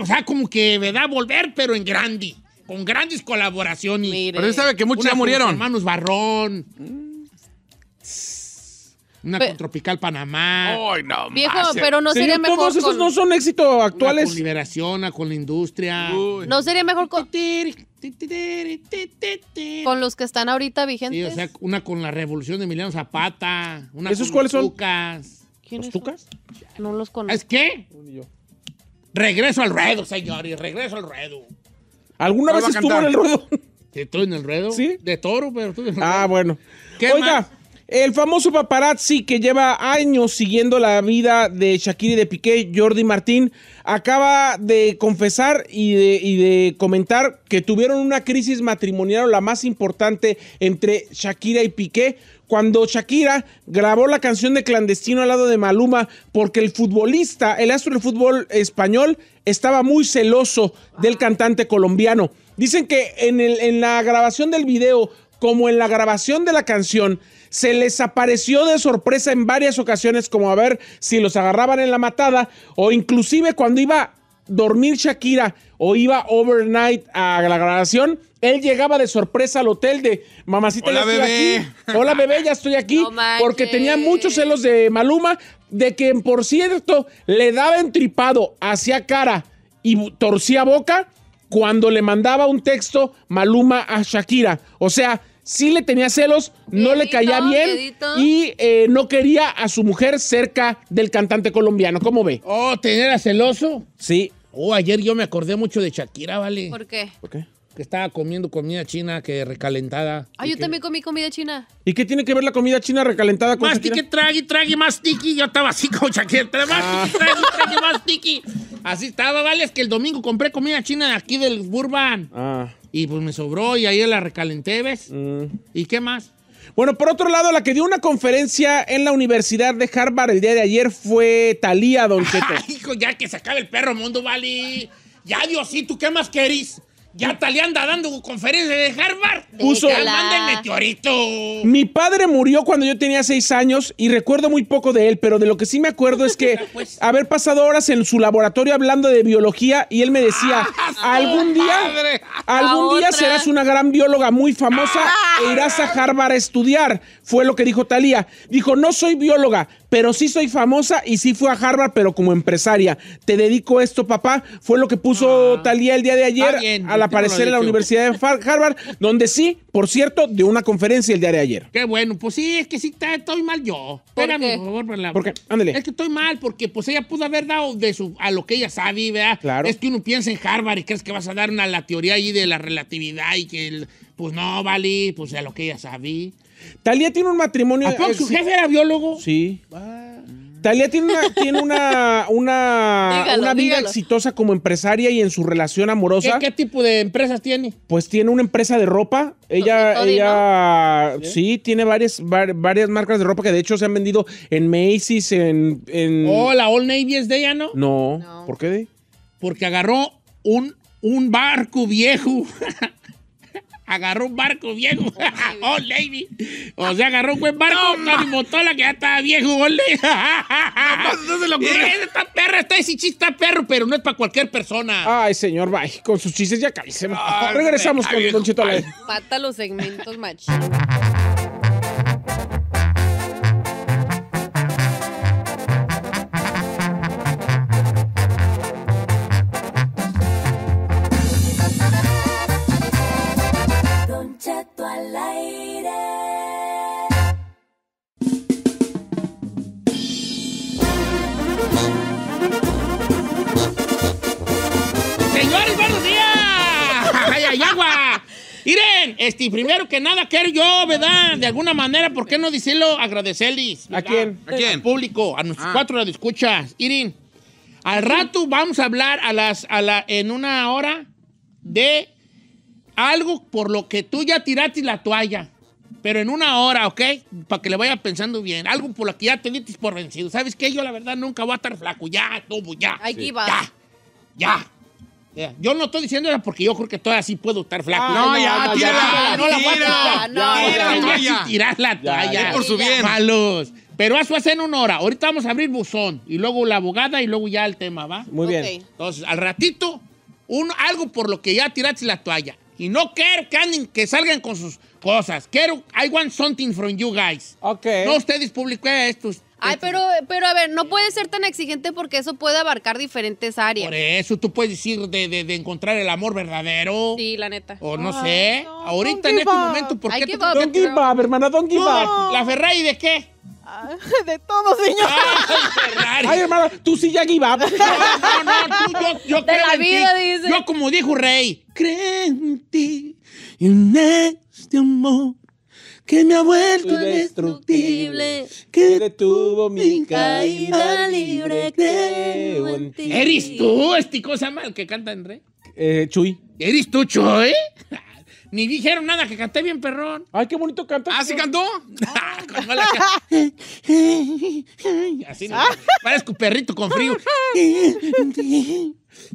A: o sea, como que me da volver, pero en grande con grandes colaboraciones. Pero usted sabe que muchos ya murieron. Hermanos Barrón. Mm. Una Tropical Panamá. Ay, no Viejo, eh. pero no sería, Todos esos no son éxitos actuales. con Liberación, con la industria. No
B: sería mejor con. Con los que están ahorita vigentes. Sí, o
A: sea, una con la revolución de Emiliano Zapata. Una ¿Esos cuáles son? Tucas. ¿Los tucas? No los conozco. ¿Es qué? Regreso al ruedo, señores. regreso al ruedo. ¿Alguna vez estuvo en el ruedo? Estuve en el ruedo. ¿Sí? De toro, pero en el ah, ruedo. Ah,
E: bueno. Oiga, el famoso paparazzi que lleva años siguiendo la vida de Shakira y de Piqué, Jordi Martín, acaba de confesar y de, y de comentar que tuvieron una crisis matrimonial la más importante entre Shakira y Piqué cuando Shakira grabó la canción de Clandestino al lado de Maluma, porque el futbolista, el astro del fútbol español, estaba muy celoso del cantante colombiano. Dicen que en, la grabación del video, como en la grabación de la canción, se les apareció de sorpresa en varias ocasiones, como a ver si los agarraban en la matada, o inclusive cuando iba a dormir Shakira o iba overnight a la grabación, él llegaba de sorpresa al hotel de mamacita. Hola, bebé. Aquí. Hola, bebé, ya estoy aquí. porque tenía muchos celos de Maluma, de que, por cierto, le daba entripado, hacía cara y torcía boca cuando le mandaba un texto Maluma a Shakira. O sea, sí le tenía celos, no le caía bien y eh, no quería a su mujer cerca del
A: cantante colombiano. ¿Cómo ve? Oh, ¿tener celoso? Sí. Oh, ayer yo me acordé mucho de Shakira, ¿vale? ¿Por qué? ¿Por qué? que estaba comiendo comida china que recalentada.
B: Ah, yo también comí comida
A: china. ¿Y qué tiene que ver la comida china recalentada con Mastique, trague, trague, tiki. Yo estaba así con chaqueta. Ah. tragui, trague, más tiki. Así estaba, vale, es que el domingo compré comida china aquí del Burban. Ah. Y pues me sobró y ahí la recalenté, ¿ves? Mm. ¿Y qué más?
E: Bueno, por otro lado, la que dio una conferencia en la Universidad de Harvard el día de ayer fue Talía Don
A: hijo, ya que se acabe el perro mundo, vale. Ya, Diosito, ¿qué más querís? Ya Talía anda dando conferencias de Harvard. Puso. el meteorito.
E: Mi padre murió cuando yo tenía seis años y recuerdo muy poco de él, pero de lo que sí me acuerdo es que ah, pues. haber pasado horas en su laboratorio hablando de biología y él me decía, ah, algún día, algún día serás una gran bióloga muy famosa e irás a Harvard a estudiar. Fue lo que dijo Talía. Dijo, no soy bióloga, pero sí soy famosa y sí fui a Harvard, pero como empresaria. Te dedico esto, papá. Fue lo que puso ah. Talía el día de ayer al aparecer en la Universidad de Harvard, donde sí, por cierto, de una conferencia el día de ayer.
A: Qué bueno, pues sí, es que sí estoy mal yo. ¿Por por favor, por Porque, ándale. Es que estoy mal, porque pues ella pudo haber dado de su, a lo que ella sabe, ¿verdad? Claro. Es que uno piensa en Harvard y crees que vas a dar una la teoría ahí de la relatividad y que pues no, vale, pues a lo que ella sabe.
E: Talía tiene un matrimonio. ¿A ah, su jefe era biólogo? Sí. Ah. Talía tiene una, tiene una, una, vida exitosa como empresaria y en su relación amorosa. ¿Qué, ¿Qué,
A: tipo de empresas tiene?
E: Pues tiene una empresa de ropa. Pues ella, ella sí, tiene varias, varias marcas de ropa que de hecho se han vendido en Macy's, en. Oh,
A: la All Navy es de ella, ¿no?
E: No. ¿Por qué?
A: Porque agarró un, un barco viejo. agarró un barco viejo. Oh, lady. O sea, agarró un buen barco, mi motola que ya estaba viejo, ole. no, se lo Esta perra está ese chiste está perro, pero no es para cualquier persona. Ay, señor, bye. Con
E: sus chistes ya cállese. Ah, Regresamos con Don Cheto
B: Pata los segmentos, macho.
A: Irene, este, primero que nada quiero yo, ¿verdad? De alguna manera, ¿por qué no decirlo? Agradecerles. ¿A quién? ¿A quién? Al público, a nuestros ah. cuatro cuatro escuchas Irin, al rato vamos a hablar a las, a la, en una hora de algo por lo que tú ya tiraste la toalla. Pero en una hora, ¿ok? Para que le vaya pensando bien. Algo por lo que ya te por vencido. ¿Sabes qué? Yo la verdad nunca voy a estar flaco. Ya, tuvo, ya. ahí va, Ya, ya. Yo no estoy diciendo eso porque yo creo que todavía así puedo estar flaco. no, ya, ya, no, tira, no, la voy a tirar. tira la toalla. por su bien. Malos. Pero eso hacer en una hora. Ahorita vamos a abrir buzón y luego la abogada y luego ya el tema, ¿va? Muy bien. Entonces, al ratito, un, algo por lo que ya tiraste la toalla. Y no quiero que, anden, que salgan con sus cosas. Quiero, I want something from you guys. Ok. No ustedes publiquen esto. Ay,
B: pero, pero a ver, no puede ser tan exigente porque eso puede abarcar diferentes áreas. Por
A: eso tú puedes decir de, de, de encontrar el amor verdadero. Sí, la neta. O no sé. Ahorita en este momento, ¿por qué? Te... Don don't
E: hermana, Don give ¿La Ferrari de qué? De todo, señor. Ay, ah, Ay, hermana, tú sí ya give No, no, yo, yo de la vida, dice. Yo como dijo Rey,
A: creo en ti y en este amor que me ha vuelto indestructible, que detuvo mi caída libre, creo
E: en ¿Eres tú,
A: este cosa mal que canta André?
E: Eh, Chuy.
A: ¿Eres tú, Chuy? Ni dijeron nada, que canté bien perrón. Ay, qué bonito canta. ¿Ah, sí cantó? Ah. Así no. Parezco perrito con frío.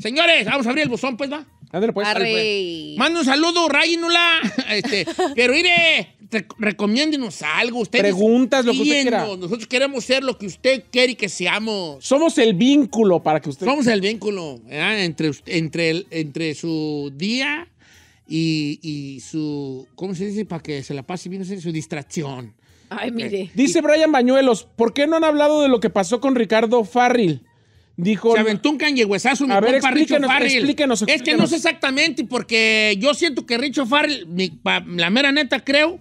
A: Señores, vamos a abrir el buzón, pues, va. Ándale, pues. pues. Mando un saludo, Nula. Este, pero iré recomiéndenos algo. Usted Preguntas, lo que usted quiera. Nosotros queremos ser lo que usted quiere y que seamos.
E: Somos el vínculo para que usted... Somos el
A: vínculo entre, entre, entre su día y, su... ¿Cómo se dice? Para que se la pase bien, su distracción.
J: Ay, mire. Dice
A: Brian Bañuelos, ¿por qué no han hablado de lo que pasó con Ricardo
E: Farril? Dijo, se aventó un canyehuesazo a ver, explíquenos, Explíquenos, Es que no sé
A: exactamente, porque yo siento que Richo Farrell, la mera neta creo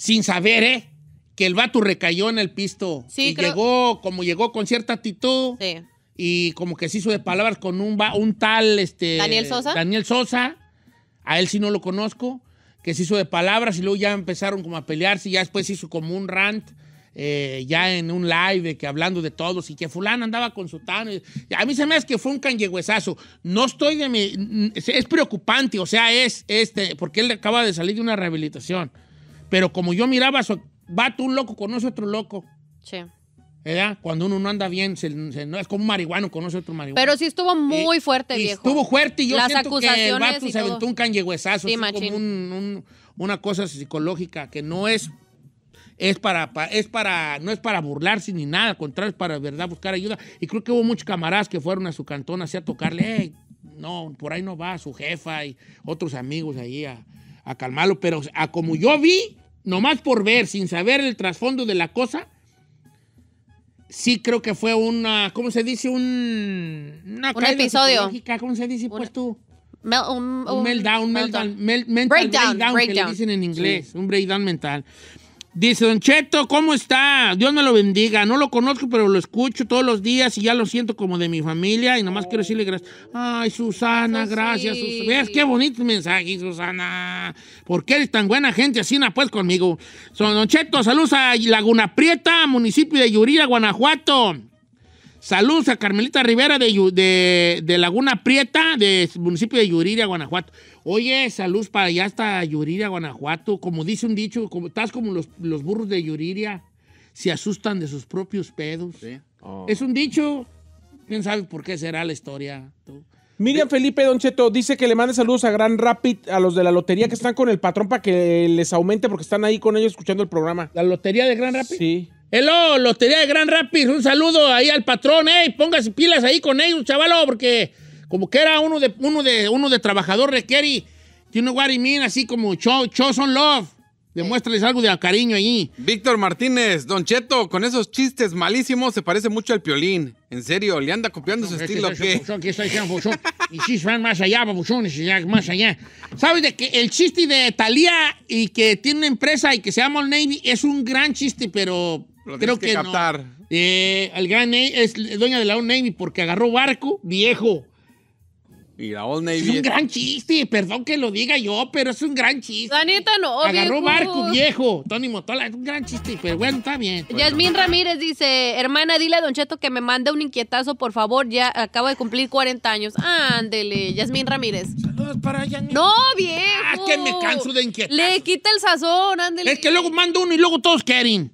A: sin saber, ¿eh? Que el vato recayó en el pisto. Sí, y llegó, como llegó con cierta actitud. Sí. Y como que se hizo de palabras con un, un tal, este... Daniel Sosa. Daniel Sosa. A él sí no lo conozco. Que se hizo de palabras y luego ya empezaron como a pelearse. Y ya después hizo como un rant. Eh, ya en un live que hablando de todos y que fulano andaba con su tano. Eh, a mí se me hace que fue un esazo No estoy de mi... Es preocupante, o sea, es este, porque él acaba de salir de una rehabilitación. Pero como yo miraba, su, va tú un loco, conoce otro loco. Sí. ¿verdad? Cuando uno no anda bien, es como un marihuano, conoce otro marihuano. Pero
B: sí estuvo muy fuerte, viejo.
A: Estuvo fuerte y yo siento que el se aventó un canyehuesazo. Sí, como una cosa psicológica que no es, es para, es para, no es para burlarse ni nada, al contrario, es para, verdad, buscar ayuda. Y creo que hubo muchos camaradas que fueron a su cantón así a tocarle, no, por ahí no va, su jefa y otros amigos ahí a, a calmarlo. Pero a como yo vi, nomás por ver, sin saber el trasfondo de la cosa, sí creo que fue una, ¿cómo se dice? Un, una un episodio. ¿Cómo se dice? Pues tú. un, un, meltdown, meltdown, meltdown. mental breakdown, breakdown, Que le dicen en inglés, un breakdown mental. Dice Don Cheto, ¿cómo está? Dios me lo bendiga. No lo conozco, pero lo escucho todos los días y ya lo siento como de mi familia. Y nomás más quiero decirle gracias. Ay, Susana, pues gracias. Sí. ¿Ves qué bonito mensaje, Susana? ¿Por qué eres tan buena gente? Así una pues conmigo. Son Don Cheto, saludos a Laguna Prieta, municipio de Yurida, Guanajuato. Saludos a Carmelita Rivera de, de, Laguna Prieta, del municipio de Yuriria, Guanajuato. Oye, saludos para allá hasta Yuriria, Guanajuato. Como dice un dicho, como, estás como los, burros de Yuriria, se asustan de sus propios pedos. Es un dicho. ¿Quién sabe por qué será la historia? Miriam Felipe Doncheto dice que le mande
E: saludos a Gran Rapid, a los de la lotería que están con el patrón para que les aumente porque están ahí con ellos escuchando
A: el programa. ¿La lotería de Gran Rapid? Sí. Hello, Lotería de Gran Rapids, un saludo ahí al patrón, ey, eh, póngase pilas ahí con ellos, chavalo, porque como que era uno de, uno de, uno de trabajador requiere, Tiene un guarimín así como show, show love. Demuéstrales algo de
D: cariño ahí. Víctor Martínez, Don Cheto, con esos chistes malísimos se parece mucho al Piolín.
A: En serio, le anda copiando su estilo. y si más allá, babuchones, más allá. ¿Sabes de que el chiste de Thalía y que tiene una empresa y que se llama All Navy es un gran chiste, pero que, captar. Eh, el gran es dueña de la Old Navy porque agarró barco viejo. Y la Old Navy. Es un gran chiste, perdón que lo diga yo, pero es un gran chiste. La no, no. Agarró barco viejo, Tony Motola, es un gran chiste, pero bueno, está bien. Yasmín
B: Ramírez dice, hermana, dile a Don Cheto que me mande un inquietazo, por favor, ya acabo de cumplir 40 años. Ándele, Yasmín Ramírez. Saludos para Yasmín. No, viejo. Ah, que me canso de inquietar. Le quita el sazón, ándele. Es
A: que luego mando uno y luego todos quieren.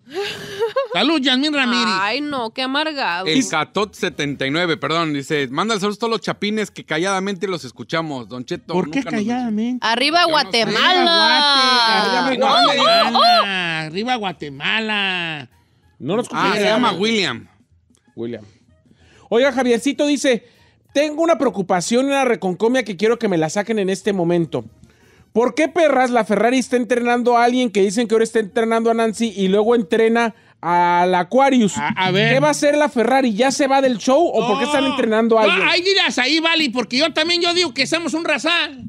A: saludos Yasmín Ramírez.
B: Ay, no, qué amargado. El
A: Catot
D: 79, perdón, dice, manda saludos a todos los chapines que calladamente los escuchamos, Don Cheto.
B: ¿Por Arriba Guatemala.
A: Arriba Guatemala. No Ah, se llama William. William.
E: Oiga, Javiercito dice, tengo una preocupación en una reconcomia que quiero que me la saquen en este momento. ¿Por qué perras la Ferrari está entrenando a alguien que dicen que ahora está entrenando a Nancy y luego entrena al Aquarius. A, ver. ¿Qué va a hacer la Ferrari? ¿Ya se va
A: del show o por qué están entrenando a alguien? ahí dirás, ahí vale, porque yo también yo digo que somos un razal.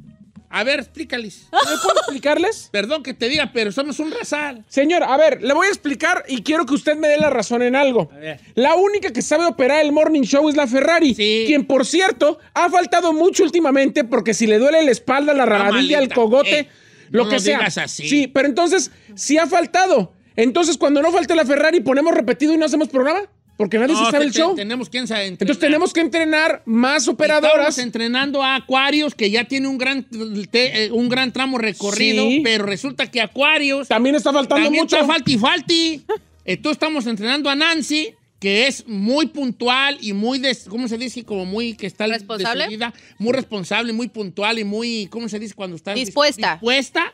A: A ver, explícales. ¿Me puedo explicarles? Perdón que te diga, pero somos un razal.
E: Señor, a ver, le voy a explicar y quiero que usted me dé la razón en algo. La única que sabe operar el morning show es la Ferrari, sí. quien por cierto ha faltado mucho últimamente porque si le duele la espalda, la rabadilla, el cogote, eh, lo que sea. Sí, pero entonces, si ha faltado, entonces, cuando no falta la Ferrari, ponemos repetido y no hacemos programa. Porque nadie se sabe el show.
A: Tenemos Entonces tenemos que entrenar más operadoras. Estamos entrenando a Acuarios, que ya tiene un gran, eh, un gran tramo recorrido, pero resulta que Acuarios... También está faltando mucho. Está falti falti. Entonces estamos entrenando a Nancy, que es muy puntual y muy, ¿cómo se dice? Como muy, que está... ¿Responsable? muy responsable, muy puntual y muy, ¿cómo se dice? Cuando está... Dispuesta. Dispuesta.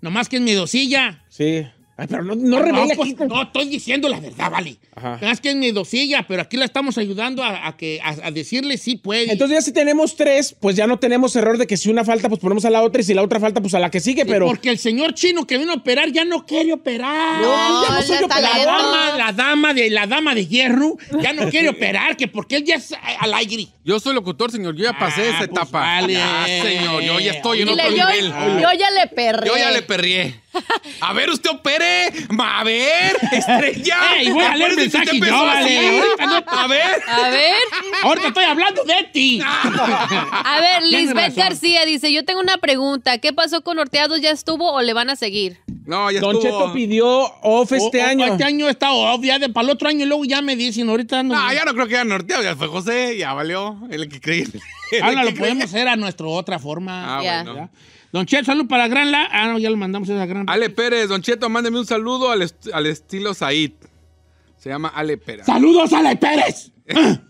A: Nomás que es dosilla Sí pero no, no, ah, pues, no, estoy diciendo la verdad, vale. Es que es mi dosilla, pero aquí la estamos ayudando a, que, a, decirle si puede.
E: Entonces ya si tenemos tres, pues ya no tenemos error de que si una falta, pues ponemos a la otra y si la otra falta, pues a la que sigue, pero... Porque
A: el señor chino que vino a operar ya no quiere operar. No, no La dama, la dama, de, la dama de hierro ya no quiere operar,
D: que porque él ya es al aire. Yo soy locutor, señor, yo ya pasé ah, esa pues etapa. Vale. señor, yo ya estoy en otro nivel. Yo ya
B: le perré. Yo ya le
D: perré. A ver, usted opere.
A: A ver, estrella. a leer mensaje vale. A ver. A ver. Ahorita estoy hablando de ti. a ver, Lisbeth
B: García dice, yo tengo una pregunta. ¿Qué pasó con Orteados? ¿Ya estuvo o le van a seguir?
A: No, ya Don Cheto pidió off este año. Este año está off, ya de, para el otro año y luego ya me dicen, ahorita no. No, ya no creo que haya norteado, ya fue José, ya valió, el que creí. Ahora lo podemos hacer a nuestra otra forma. Ah, bueno. Don Cheto, salud para Gran La. Ah, no, ya lo mandamos a esa Gran
D: Ale Pérez, Don Cheto, mándeme un saludo al, estilo Said. Se llama Ale Pérez.
A: ¡Saludos, Ale Pérez!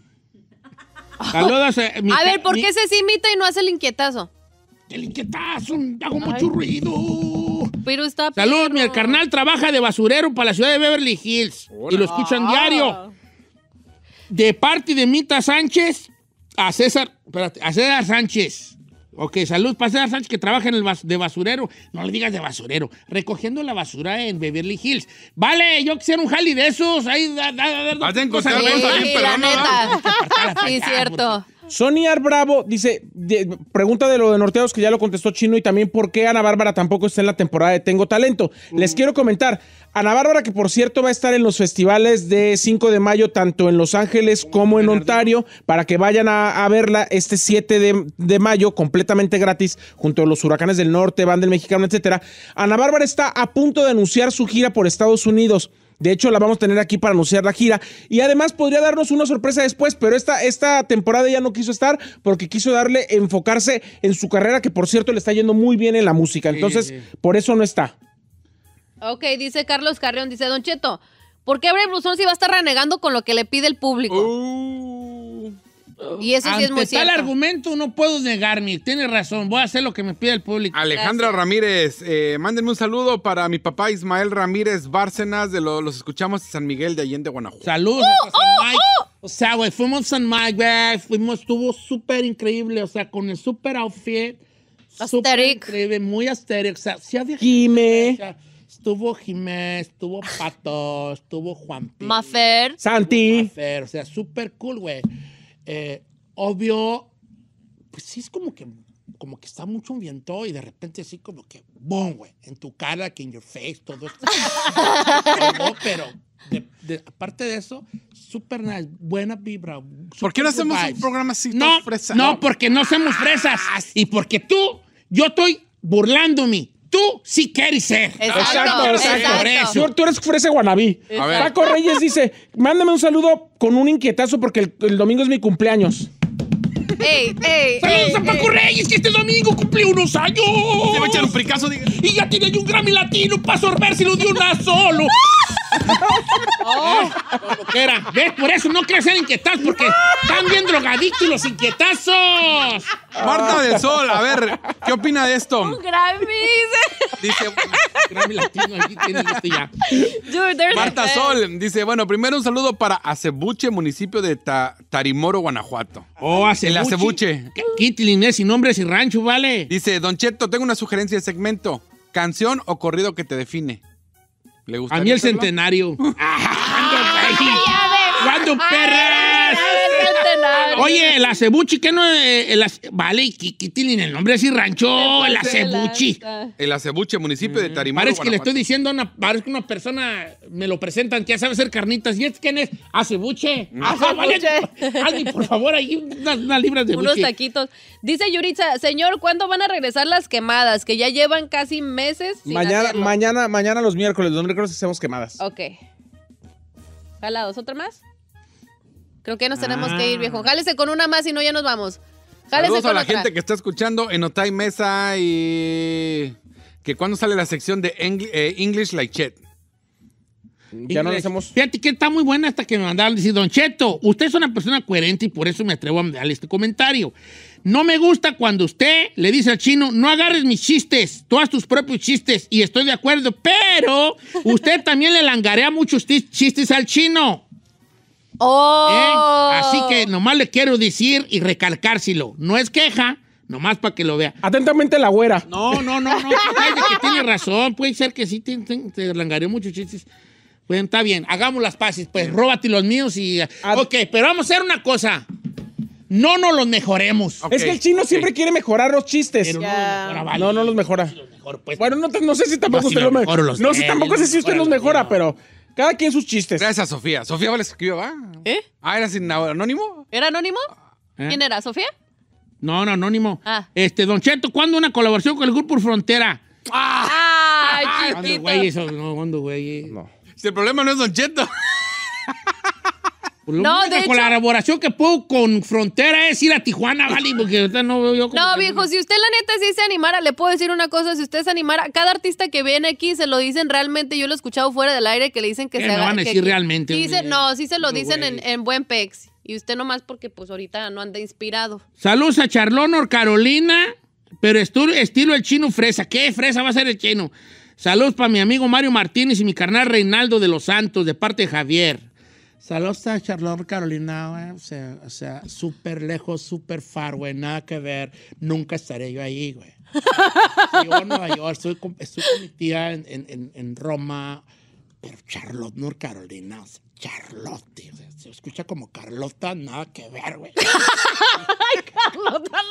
A: Saludos. Eh, a ver, ¿por qué se simita
B: imita y no hace el inquietazo? El inquietazo, hago mucho ruido. Pero está Saludos, mi carnal
A: trabaja de basurero para la ciudad de Beverly Hills. Y lo escuchan en diario. Ah. De parte de Mita Sánchez a César, espérate, a César Sánchez. Ok, salud. a Sánchez que trabaja en el de basurero. No le digas de basurero. Recogiendo la basura en Beverly Hills. Vale, yo quisiera un jali de esos. Ahí, bien,
B: Sí, cierto.
E: Sonia Bravo dice, pregunta de lo de Norteados que ya lo contestó Chino y también por qué Ana Bárbara tampoco está en la temporada de Tengo Talento. Les mm. quiero comentar, Ana Bárbara que por cierto va a estar en los festivales de 5 de mayo tanto en Los Ángeles mm, como en Ontario para que vayan a, verla este 7 de, mayo completamente gratis junto a los huracanes del norte, van del mexicano, etc. Ana Bárbara está a punto de anunciar su gira por Estados Unidos. De hecho, la vamos a tener aquí para anunciar la gira. Y además podría darnos una sorpresa después, pero esta, esta temporada ya no quiso estar porque quiso darle, enfocarse en su carrera, que por cierto le está yendo muy bien en la música. Entonces, por eso no está.
B: Ok, dice Carlos Carrión, dice Don Cheto, ¿por qué abre si va a estar renegando con lo que le pide el público? Uh.
A: Y ese es muy tal argumento no puedo negarme, tiene razón, voy a hacer
D: lo que me pide el público. Alejandra Ramírez, eh, mándenme un saludo para mi papá Ismael Ramírez Bárcenas, de los, los escuchamos en San Miguel de Allende, Guanajuato. Saludos
A: ¡Oh, oh, oh! O sea, güey, fuimos a San Mike, fuimos, estuvo súper increíble, o sea, con el súper outfit. Súper muy astérico, o sea, ha dejado, Estuvo Jimé, estuvo Pato, estuvo Juan P. Mafer. Santi. o sea, súper cool, güey. Eh, obvio, pues sí es como que, como que está mucho un viento y de repente así como que, ¡bom! güey, en tu cara, que en your face, todo esto. pero aparte de eso, super nice, buena vibra. ¿Por qué no hacemos un programa así? No, fresa? no, porque no hacemos fresas. Ah, y porque tú, yo estoy burlándome tú sí quieres ser. Exacto, exacto.
E: Tú, eres, que ofrece guanabí. Paco Reyes dice, mándame un saludo con un inquietazo porque el, domingo es mi cumpleaños.
A: ¡Ey, ey! ¡Saludos a Paco Reyes, que este domingo cumple unos años! Le va a echar un fricazo, Y ya tiene un Grammy Latino para si lo dio una solo. Ah. ¿Ves? Por eso no crees ser inquietas, porque están bien drogadictos los inquietazos. Marta del Sol, a ver,
D: ¿qué opina de esto? Dice, aquí ya.
B: Marta Sol
D: dice, bueno, primero un saludo para Acebuche, municipio de Tarimoro, Guanajuato. Oh, Acebuche. El Acebuche. Kitlin es sin nombres y rancho, ¿vale? Dice, Don Cheto, tengo una sugerencia de segmento. Canción o corrido que te define. A mí el centenario.
A: ¡Cuándo, perra! Oye, el cebuchi, ¿qué no? es? Eh, vale, ¿qué, tienen el nombre así, rancho? el acebuchi. El acebuche, municipio de mm. Ahora Parece que le estoy diciendo a una, parece que una persona me lo presentan que ya sabe hacer carnitas. ¿Y es este quién es? Acebuche mm. ¡Ajá, ah, por favor, ahí unas, libras de Unos
B: taquitos. Dice Yuritza, señor, ¿cuándo van a regresar las quemadas? Que ya llevan casi meses. Mañana,
E: mañana, mañana los miércoles, los miércoles hacemos
D: quemadas.
B: Ok. Jalados, ¿otra más? Creo que nos tenemos que ir, viejo. Ah. Jálese con una más y no ya nos vamos. Jálese a la gente que
D: está escuchando en Otay Mesa y que cuando sale la sección de eh, English Like chat
A: Ya no no hacemos. Fíjate que está muy buena hasta que me mandaron decir, Don Cheto, usted es una persona coherente y por eso me atrevo a darle este comentario. No me gusta cuando usted le dice al chino, no agarres mis chistes, tú tus propios chistes, y estoy de acuerdo, pero usted también le langarea muchos chistes al chino. Oh. ¿Eh? Así que nomás le quiero decir y recalcárselo. No es queja, nomás para que lo vea. Atentamente la güera. No, no, no, no. que tiene razón. Puede ser que sí te, te, muchos chistes. Bueno, está bien. Hagamos las paces. Pues róbate los míos y... ok, pero vamos a hacer una cosa no nos los mejoremos. es que el chino siempre
E: quiere mejorar los chistes. no, no, los mejora.
D: Pues. Bueno, no, sé si
A: tampoco usted los mejora. No sé, tampoco sé si usted los
E: mejora,
D: pero cada quien sus chistes. Gracias, Sofía. Sofía Vales escribió, ¿va? ¿Eh? Ah, ¿era sin anónimo?
B: ¿Era anónimo? ¿Eh? ¿Quién era? anónimo quién era sofía
A: No, no, anónimo. Ah. Este, Don Cheto, ¿cuándo una colaboración con el Grupo Frontera? ¡Ah! ah Eso, no, ¿cuándo, güey? No. el problema no es Don Cheto no, colaboración que puedo con Frontera es ir a Tijuana, vale, porque no veo yo No, viejo,
B: si usted la neta sí se animara, le puedo decir una cosa, si usted se animara, cada artista que viene aquí se lo dicen realmente, yo lo he escuchado fuera del aire que le dicen que se van a decir realmente. no, sí se lo dicen en, buen pex. Y usted nomás porque pues ahorita no anda inspirado.
A: Saludos a Charlonor Carolina, pero estilo el chino fresa. ¿Qué fresa va a ser el chino? Saludos para mi amigo Mario Martínez y mi carnal Reinaldo de los Santos, de parte de Javier. Saludos a Charlotte, Carolina, eh, o sea, o sea, súper lejos, súper far, güey, nada que ver. Nunca estaré yo ahí, güey. Yo en Nueva York, estoy con, mi tía en, en, en, Roma, pero Charlotte, North Carolina, o sea, Charlotte, o sea, se escucha como Carlota, nada que ver, güey.
J: Ay, Carlota,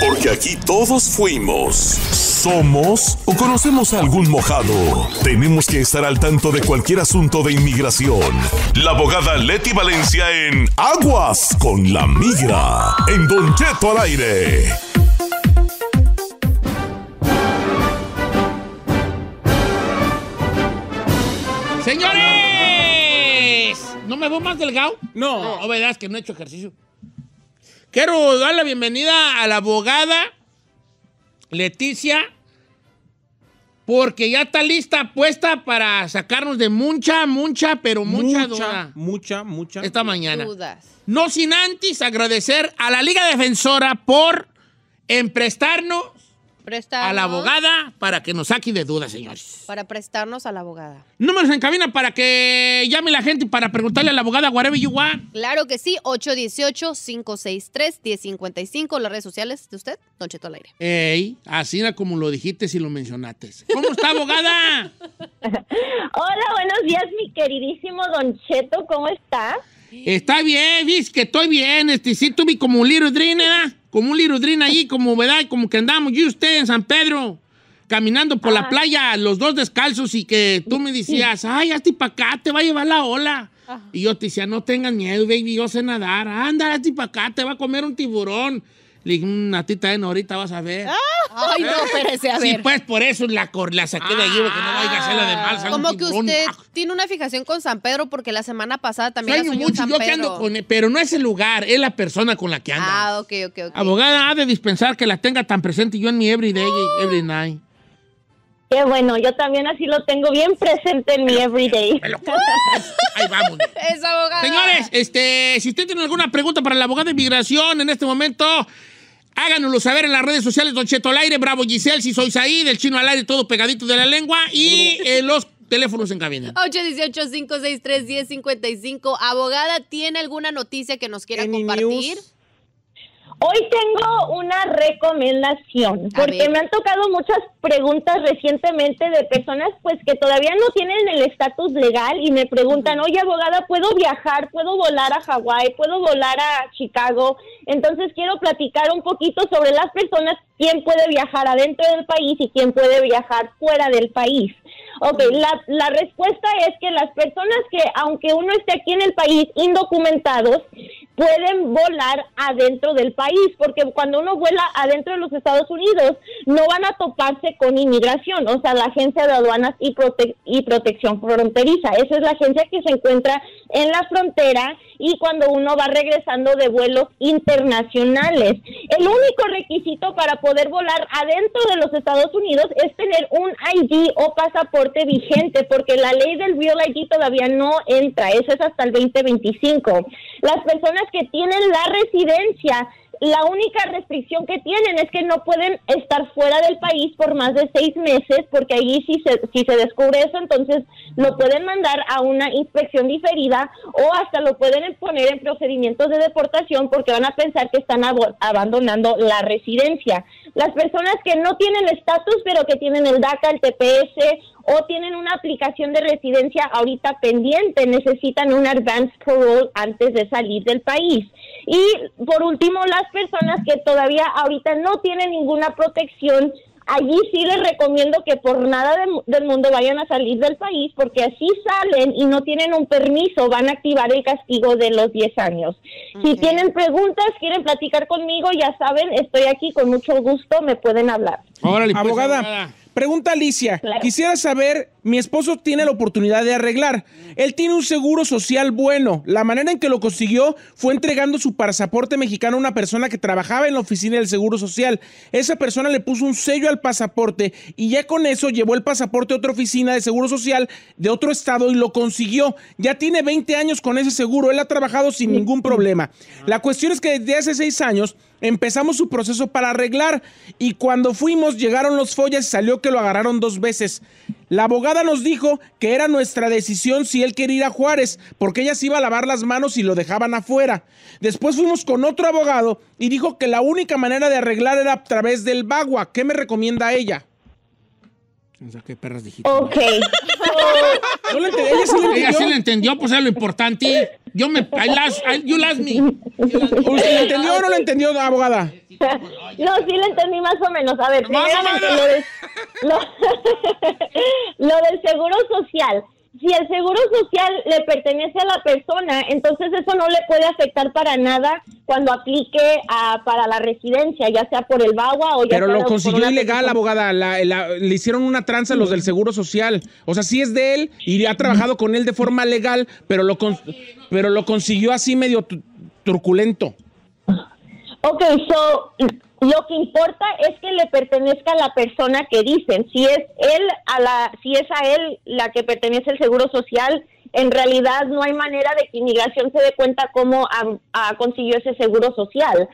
G: Porque aquí todos fuimos, somos o conocemos a algún mojado. Tenemos que estar al tanto de cualquier asunto de inmigración. La abogada Leti Valencia en Aguas con la Migra, en Don Cheto al aire.
A: Señores, ¿no me veo más delgado? No. ¿O verás que no he hecho ejercicio? Quiero dar la bienvenida a la abogada Leticia, porque ya está lista, puesta para sacarnos de mucha, mucha, pero mucha, mucha duda. Mucha, mucha. Esta mañana. No sin antes agradecer a la Liga Defensora por emprestarnos
B: a la abogada
A: para que nos saque de dudas, señores.
B: Para prestarnos a la abogada.
A: Números en cabina para que llame la gente para preguntarle a la abogada whatever you
B: Claro que sí, 818-563-1055. Las redes sociales de usted, Don Cheto al
A: Ey, así era como lo dijiste si lo mencionaste. ¿Cómo está, abogada? Hola, buenos días, mi queridísimo Don Cheto, ¿cómo está? Está bien, vis que estoy bien. Este, sí, tuve como un little dream, como un lirudrín allí, como, ¿verdad? Como que andamos yo y usted en San Pedro, caminando por la playa, los dos descalzos, y que tú me decías, ay, hazte para acá, te va a llevar la ola. Y yo te decía, no tengas miedo, baby, yo sé nadar. Anda, hazte para acá, te va a comer un tiburón. Le dije, mm, ahorita vas a ver. Ah,
H: ay, no, ¿Eh? espérese, a ver. Sí,
A: pues por eso la, saqué de allí, porque no vaya a hacerla de mal. Ah. Como que usted
B: tiene una fijación con San Pedro, porque la semana pasada también San yo que ando con
A: él, pero no es el lugar, es la persona con la que ando. Ah, ok, ok, ok. Abogada, ha de dispensar que la tenga tan presente yo en mi everyday, ah. every night.
F: Qué bueno, yo también así lo tengo bien presente en mi everyday. Ahí
A: vamos.
B: Es abogada. Señores,
A: este, si usted tiene alguna pregunta para la abogada de inmigración en este momento, Háganoslo saber en las redes sociales, Don Cheto al aire, Bravo Giselle, si sois ahí, del chino al aire, todo pegadito de la lengua y eh, los teléfonos en cabina.
B: 818-563-1055. Abogada, ¿tiene alguna noticia que nos quiera compartir?
F: Hoy tengo una recomendación, porque me han tocado muchas preguntas recientemente de personas pues que todavía no tienen el estatus legal y me preguntan, oye abogada, ¿puedo viajar? ¿Puedo volar a Hawái? ¿Puedo volar a Chicago? Entonces quiero platicar un poquito sobre las personas quién puede viajar adentro del país y quién puede viajar fuera del país. Ok, la, la respuesta es que las personas que, aunque uno esté aquí en el país indocumentados, pueden volar adentro del país, porque cuando uno vuela adentro de los Estados Unidos, no van a toparse con inmigración, o sea, la Agencia de Aduanas y, Prote y Protección Fronteriza. Esa es la agencia que se encuentra en la frontera y cuando uno va regresando de vuelos internacionales. El único requisito para poder volar adentro de los Estados Unidos es tener un ID o pasaporte vigente, porque la ley del Real ID todavía no entra, eso es hasta el 2025. Las personas que tienen la residencia la única restricción que tienen es que no pueden estar fuera del país por más de seis meses, porque allí si se, si se descubre eso, entonces lo pueden mandar a una inspección diferida o hasta lo pueden poner en procedimientos de deportación porque van a pensar que están abandonando la residencia. Las personas que no tienen estatus, pero que tienen el DACA, el TPS o tienen una aplicación de residencia ahorita pendiente, necesitan un advance parole antes de salir del país. Y por último, las personas que todavía ahorita no tienen ninguna protección, allí sí les recomiendo que por nada del mundo vayan a salir del país porque así salen y no tienen un permiso, van a activar el castigo de los 10 años. Si tienen preguntas, quieren platicar conmigo, ya saben, estoy aquí con mucho gusto, me pueden hablar. Pues, abogada. Pregunta Alicia,
E: quisiera saber, mi esposo tiene la oportunidad de arreglar. Él tiene un seguro social bueno. La manera en que lo consiguió fue entregando su pasaporte mexicano a una persona que trabajaba en la oficina del seguro social. Esa persona le puso un sello al pasaporte y ya con eso llevó el pasaporte a otra oficina de seguro social de otro estado y lo consiguió. Ya tiene 20 años con ese seguro. Él ha trabajado sin ningún problema. La cuestión es que desde hace seis años Empezamos su proceso para arreglar y cuando fuimos llegaron los follas y salió que lo agarraron dos veces. La abogada nos dijo que era nuestra decisión si él quería ir a Juárez, porque ella se iba a lavar las manos y lo dejaban afuera. Después fuimos con otro abogado y dijo que la única manera de arreglar era a través del bagua. ¿Qué me recomienda ella?
A: ¿Qué perras dijiste? Ok. ella sí le entendió. entendió, pues era lo importante. Yo me. I last, you last me. ¿Usted lo entendió o no lo entendió, abogada?
F: No, sí lo entendí más o menos. A ver, más lo, de, lo, lo del seguro social si el seguro social le pertenece a la persona, entonces eso no le puede afectar para nada cuando aplique para la residencia, ya sea por el VAWA o ya Pero lo consiguió ilegal,
E: abogada. le hicieron una tranza a los del seguro social. O sea, sí es de él y ha trabajado con él de forma legal, pero lo, pero lo consiguió así medio truculento.
F: Ok, so lo que importa es que le pertenezca a la persona que dicen. Si es él a la, si es a él la que pertenece el seguro social, en realidad no hay manera de que inmigración se dé cuenta cómo consiguió ese seguro social.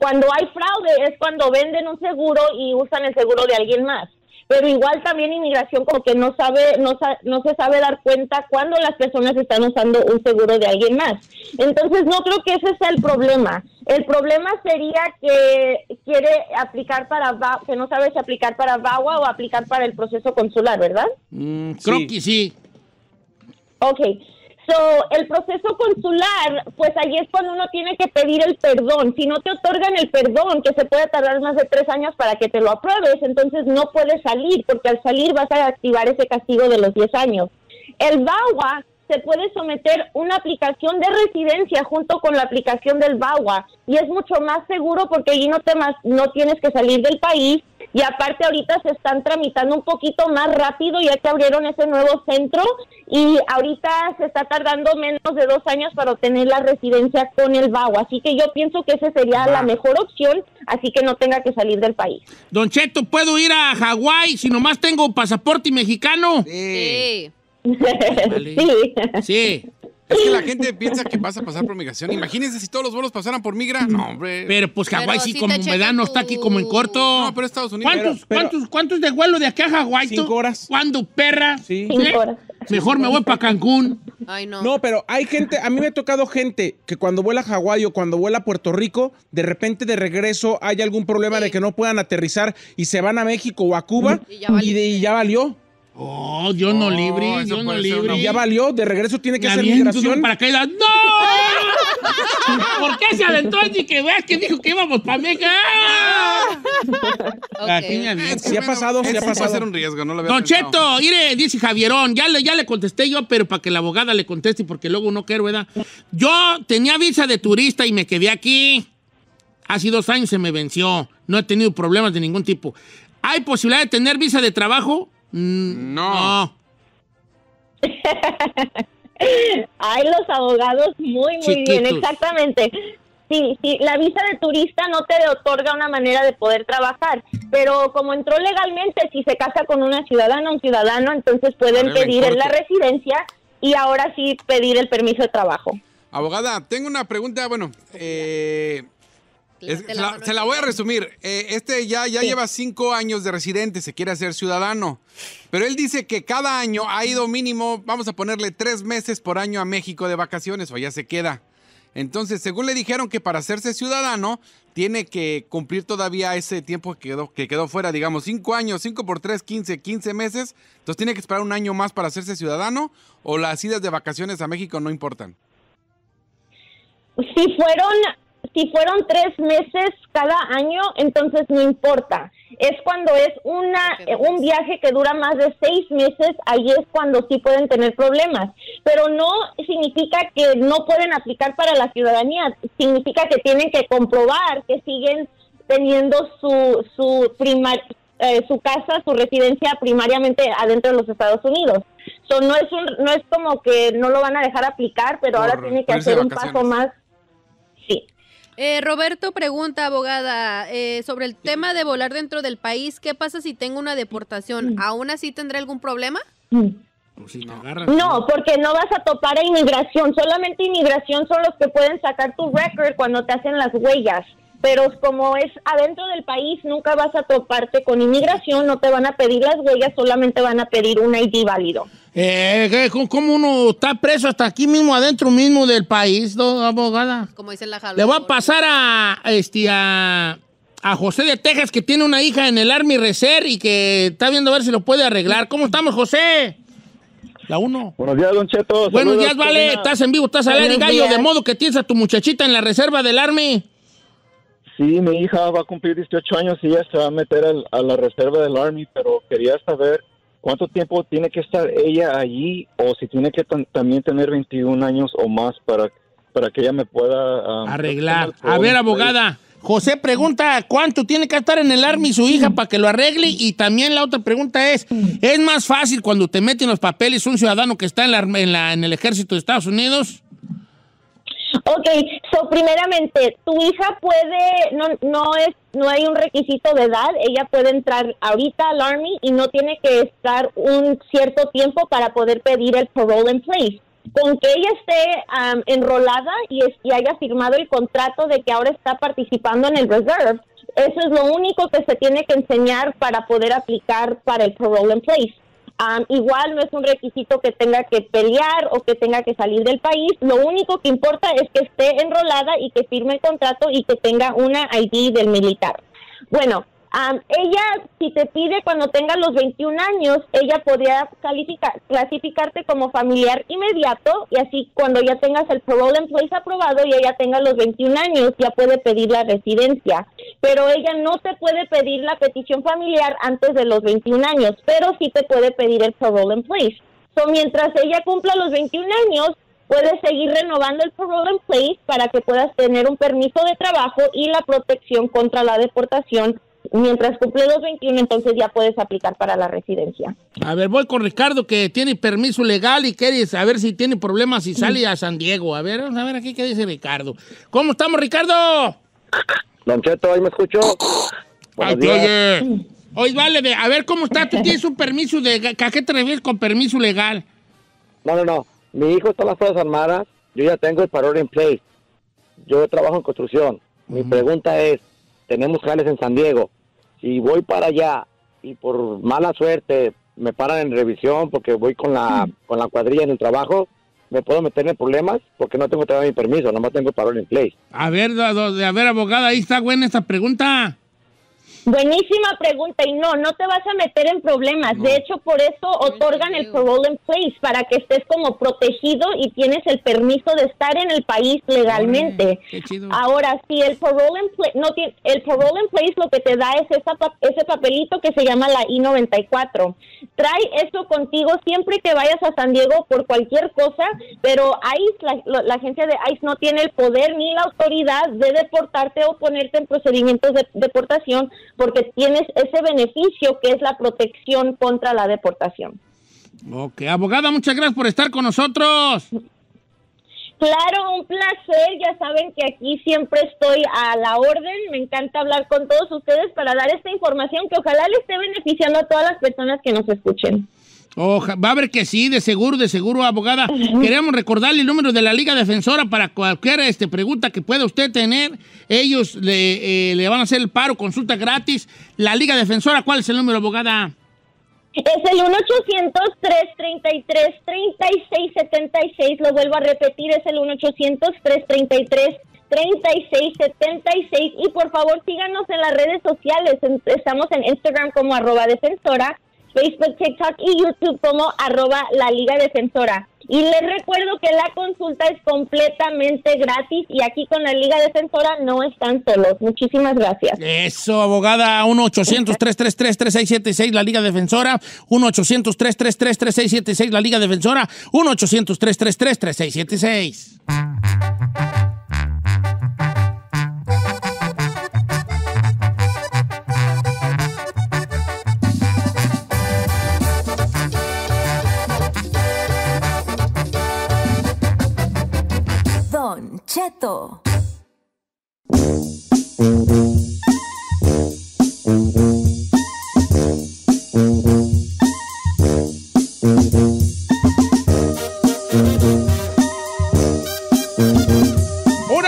F: Cuando hay fraude es cuando venden un seguro y usan el seguro de alguien más pero igual también inmigración como que no sabe no, no se sabe dar cuenta cuando las personas están usando un seguro de alguien más. Entonces no creo que ese sea el problema. El problema sería que quiere aplicar para que no sabe si aplicar para VAWA o aplicar para el proceso consular, ¿verdad? Mm, creo que sí. Ok, So, el proceso consular, pues ahí es cuando uno tiene que pedir el perdón. Si no te otorgan el perdón, que se puede tardar más de tres años para que te lo apruebes, entonces no puedes salir, porque al salir vas a activar ese castigo de los diez años. El VAWA se puede someter una aplicación de residencia junto con la aplicación del BAWA y es mucho más seguro porque allí no no tienes que salir del país y aparte ahorita se están tramitando un poquito más rápido ya que abrieron ese nuevo centro y ahorita se está tardando menos de dos años para obtener la residencia con el BAWA, así que yo pienso que esa sería la mejor opción, así que no tenga que salir del país.
A: Don Cheto, ¿puedo ir a Hawái si nomás tengo pasaporte mexicano? sí. Sí. Es que la
D: gente piensa que vas a pasar por migración. Imagínense si todos los vuelos pasaran por migra. No, hombre. Pero pues Hawái sí,
I: como humedad
A: no está aquí como en corto. No, pero Estados Unidos. ¿Cuántos, ¿cuántos, de vuelo de aquí a Hawái? Cinco horas. ¿Cuándo, perra? Sí. ¿Eh? Cinco horas. Mejor me voy para Cancún. Ay, no. No, pero hay
E: gente, a mí me ha tocado gente que cuando vuela a Hawái o cuando vuela a Puerto Rico, de repente de regreso hay algún problema de que no puedan aterrizar y se van a México o a Cuba y ya valió. Oh, yo no oh, libre, yo no libre. Ya valió, de regreso tiene que hacer migración. para
A: la... ¡No! ¿Por qué se adentró? y que veas que dijo que íbamos para mí. Aquí me ah, se ha pasado, se ha pasado. Va a ser un riesgo, no lo Don dice Javierón, ya le, ya le contesté yo, pero para que la abogada le conteste, porque luego no quiero, ¿verdad? Yo tenía visa de turista y me quedé aquí. Hace dos años se me venció. No he tenido problemas de ningún tipo. ¿Hay posibilidad de tener visa de trabajo?
F: Mm. no. Hay Ay, los abogados, muy, muy bien, exactamente. Sí, sí, la visa de turista no te otorga una manera de poder trabajar, pero como entró legalmente, si se casa con una ciudadana o un ciudadano, entonces pueden pedir la residencia y ahora sí pedir el permiso de trabajo.
D: Abogada, tengo una pregunta, bueno, eh,
F: se, la, voy a resumir.
D: Eh, este ya, ya lleva cinco años de residente, se quiere hacer ciudadano. Pero él dice que cada año ha ido mínimo, vamos a ponerle tres meses por año a México de vacaciones o ya se queda. Entonces, según le dijeron que para hacerse ciudadano tiene que cumplir todavía ese tiempo que quedó, que quedó fuera, digamos, cinco años, cinco por tres, quince, quince meses. Entonces, tiene que esperar un año más para hacerse ciudadano o las idas de vacaciones a México no importan.
F: Si fueron si fueron tres meses cada año, entonces no importa. Es cuando es una, un viaje que dura más de seis meses, ahí es cuando sí pueden tener problemas. Pero no significa que no pueden aplicar para la ciudadanía, significa que tienen que comprobar que siguen teniendo su, su eh, casa, su residencia primariamente adentro de los Estados Unidos. no, es no es como que no lo van a dejar aplicar, pero ahora tiene que hacer un paso más. Sí.
B: Eh, Roberto pregunta, abogada, eh, sobre el tema de volar dentro del país, ¿qué pasa si tengo una deportación? Mm. ¿Aún así tendré algún
F: problema? Mm. no, porque no vas a topar a inmigración. Solamente inmigración son los que pueden sacar tu record cuando te hacen las huellas. Pero como es adentro del país, nunca vas a toparte con inmigración, no te van a pedir las huellas, solamente van a pedir un ID válido.
A: Eh, ¿Cómo uno está preso hasta aquí mismo, adentro mismo del país, ¿no, abogada? Como dice la Le voy a pasar este, a, a, José de Texas, que tiene una hija en el Army Reserve y que está viendo a ver si lo puede arreglar. ¿Cómo estamos, José? La uno.
I: Buenos días, Don Cheto. Buenos días, Vale. Estás en vivo, estás al aire, gallo. De
A: modo que tienes a tu muchachita en la reserva del Army. Sí, mi hija
I: va a cumplir 18 años y ya se va a meter a la reserva del Army, pero quería saber ¿Cuánto tiempo tiene que estar ella allí o si tiene que también tener 21 años o más para, para que ella me pueda ah,
A: arreglar? A ver, abogada. José pregunta cuánto tiene que estar en el Army su hija para que lo arregle y también la otra pregunta es, ¿es más fácil cuando te meten los papeles un ciudadano que está en, la, en el ejército de Estados Unidos?
F: Ok, so primeramente, tu hija puede, no, no es, no hay un requisito de edad, ella puede entrar ahorita al Army y no tiene que estar un cierto tiempo para poder pedir el parole in place. Con que ella esté um, enrolada y, es, y haya firmado el contrato de que ahora está participando en el reserve, eso es lo único que se tiene que enseñar para poder aplicar para el parole in place igual no es un requisito que tenga que pelear o que tenga que salir del país. Lo único que importa es que esté enrolada y que firme el contrato y que tenga una ID del militar. Bueno, Um, ella, si te pide cuando tenga los 21 años, ella podría calificar, clasificarte como familiar inmediato y así cuando ya tengas el parole en place aprobado y ella tenga los 21 años, ya puede pedir la residencia. Pero ella no te puede pedir la petición familiar antes de los 21 años, pero sí te puede pedir el parole en place. So, mientras ella cumpla los 21 años, puedes seguir renovando el parole en place para que puedas tener un permiso de trabajo y la protección contra la deportación mientras cumple los 21, entonces ya puedes aplicar para la residencia.
A: A ver, voy con Ricardo, que tiene permiso legal y quiere saber si tiene problemas y sale a San Diego. A ver, vamos a ver aquí qué dice Ricardo. ¿Cómo estamos, Ricardo?
G: Don Cheto, ahí me escucho.
A: Buenos vale, a ver, ¿cómo estás? ¿Tú tienes un permiso de... ¿A qué te con permiso legal?
I: No, no, no. Mi hijo está en las Fuerzas Armadas. Yo ya tengo el parole en place. Yo trabajo en construcción. Mi pregunta es, tenemos jales en San Diego, Si voy para allá y por mala suerte me paran en revisión porque voy con la, mm. con cuadrilla en el trabajo, me puedo meter en problemas porque no tengo todavía mi permiso, nomás tengo parole en place.
A: A ver, a ver, abogada, ahí está buena esta pregunta.
F: Buenísima pregunta y no, no te vas a meter en problemas. De hecho, por eso otorgan el parole in place para que estés como protegido y tienes el permiso de estar en el país legalmente. Ahora, si el parole in place no el parole in place lo que te da es esa, ese papelito que se llama la I-94. Trae eso contigo siempre que vayas a San Diego por cualquier cosa, pero ICE, la, la agencia de ICE no tiene el poder ni la autoridad de deportarte o ponerte en procedimientos de deportación porque tienes ese beneficio que es la protección contra la deportación.
A: Ok, abogada, muchas gracias por estar con nosotros.
F: Claro, un placer. Ya saben que aquí siempre estoy a la orden. Me encanta hablar con todos ustedes para dar esta información que ojalá le esté beneficiando a todas las personas que nos escuchen.
A: Oja, va a ver que sí, de seguro, de seguro, abogada. Queremos recordarle el número de la Liga Defensora para cualquier este, pregunta que pueda usted tener. Ellos le, eh, van a hacer el paro, consulta gratis. La Liga Defensora, ¿cuál es el número, abogada?
F: Es el 1-800-333-3676. Lo vuelvo a repetir, es el 1 800 333 3676 y por favor síganos en las redes sociales. Estamos en Instagram como arroba defensora Facebook, TikTok y YouTube como arroba la Liga Defensora. Y les recuerdo que la consulta es completamente gratis y aquí con la Liga Defensora no están solos. Muchísimas gracias.
A: Eso, abogada, 1-800-333-3676, la Liga Defensora. 1-800-333-3676, la Liga Defensora. 1-800-333-3676. ¡Una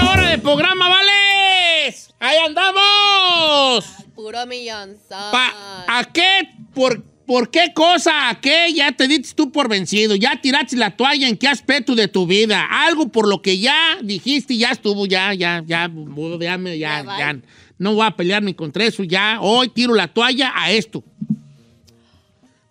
A: hora de programa, ¿vale? ¡Ahí andamos!
B: Puro millón! ¿A
A: qué? ¿Por qué? ¿Por qué cosa a qué ya te diste tú por vencido? ¿Ya tiraste la toalla en qué aspecto de tu vida? Algo por lo que ya dijiste, y ya estuvo, ya, ya, ya, ya, ya, ya, ya no voy a pelear ni contra eso, ya, hoy tiro la toalla a esto.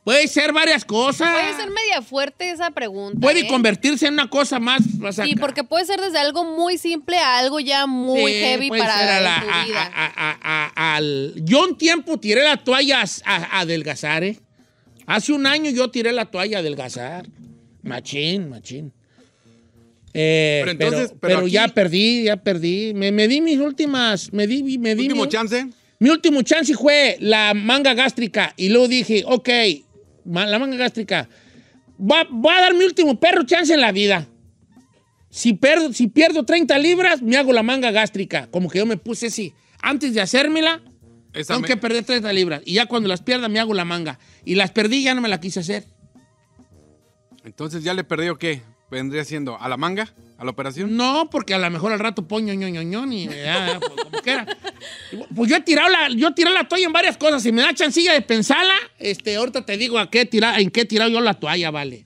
A: Puede ser varias cosas. Puede ser
B: media fuerte esa pregunta. Puede ¿eh?
A: convertirse en una cosa más. sí,
B: porque puede ser desde algo muy simple a algo ya muy heavy para la,
A: vida. Yo un tiempo tiré la toalla a, adelgazar, ¿eh? Hace un año yo tiré la toalla a adelgazar. Machín, machín. Eh, pero, pero, ya perdí, ya perdí. Me, di mis últimas, me di, me ¿Último chance? Mi último chance fue la manga gástrica y luego dije, ok, la manga gástrica. Va, va, a dar mi último perro chance en la vida. Si pierdo, si pierdo 30 libras, me hago la manga gástrica. Como que yo me puse así. Antes de hacérmela, tengo que perder 30 libras. Y ya cuando las pierda, me hago la manga. Y las perdí, ya no me la quise hacer.
D: Entonces, ¿ya le perdió qué?
A: ¿Vendría siendo a la manga? la operación? No, porque a lo mejor al rato pongo ño, y ya, eh, ah, pues, como Pues yo he tirado la, yo la toalla en varias cosas. Si me da chancilla de pensarla, este, ahorita te digo a qué en qué he tirado yo la toalla, vale.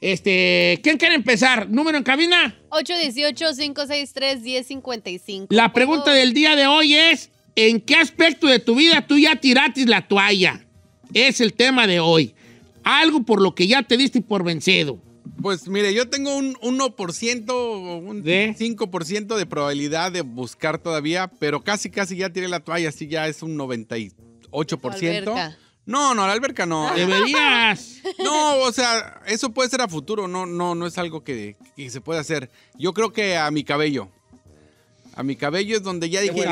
A: Este, ¿quién quiere empezar? ¿Número en cabina?
B: 818-563-1055. La pregunta del
A: día de hoy es: ¿en qué aspecto de tu vida tú ya tiraste la toalla? Es el tema de hoy. Algo por lo que ya te diste por vencido.
D: Pues mire, yo tengo un 1%, un 5% de probabilidad de buscar todavía, pero casi, casi ya tiene la toalla, así ya es un 98%. Alberca. No, no, la alberca no. Deberías. No, o sea, eso puede ser a futuro, no, no, no es algo que, que se pueda hacer. Yo creo que a mi cabello a mi cabello es donde ya dije.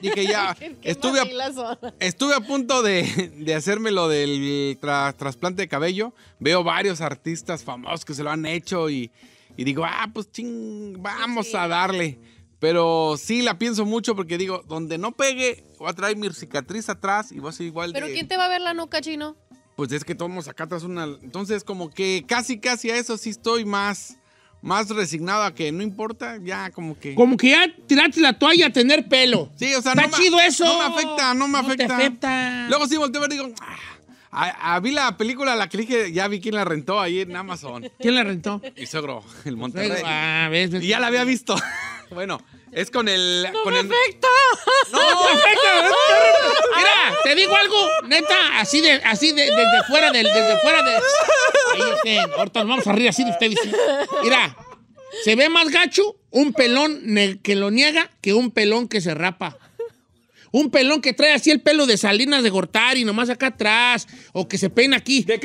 D: Dije ya. estuve,
H: a,
D: estuve a punto de, de hacerme lo del trasplante de cabello. Veo varios artistas famosos que se lo han hecho y, digo, ah, pues ching, vamos a darle. Pero sí la pienso mucho porque digo, donde no pegue, voy a traer mi cicatriz atrás y voy a ser igual ¿Pero quién
B: te va a ver la nuca, chino?
D: Pues es que todos acá atrás una. Entonces, como que casi, casi a eso sí estoy más más resignado a que no importa, ya como que. Como
A: que ya tiraste la toalla a tener pelo. Sí, o sea, Está no chido me, eso. No me
D: afecta, no me no afecta. afecta. Luego sí volteo y digo. Ah, a, vi la película, la que dije, ya vi quién la rentó ahí en Amazon. ¿Quién la rentó? Mi sogro, el Monterrey. Ah, ves, y
A: ya la había visto. bueno, es con el. ¡No con ¡No! Mira, te digo algo, neta, así de, así de, desde fuera del, desde fuera de. Ahí Ahorita vamos a reír así de ustedes. Mira, se ve más gacho un pelón que lo niega que un pelón que se rapa. Un pelón que trae así el pelo de Salinas de Gortari, nomás acá atrás, o que se peina aquí. ¿De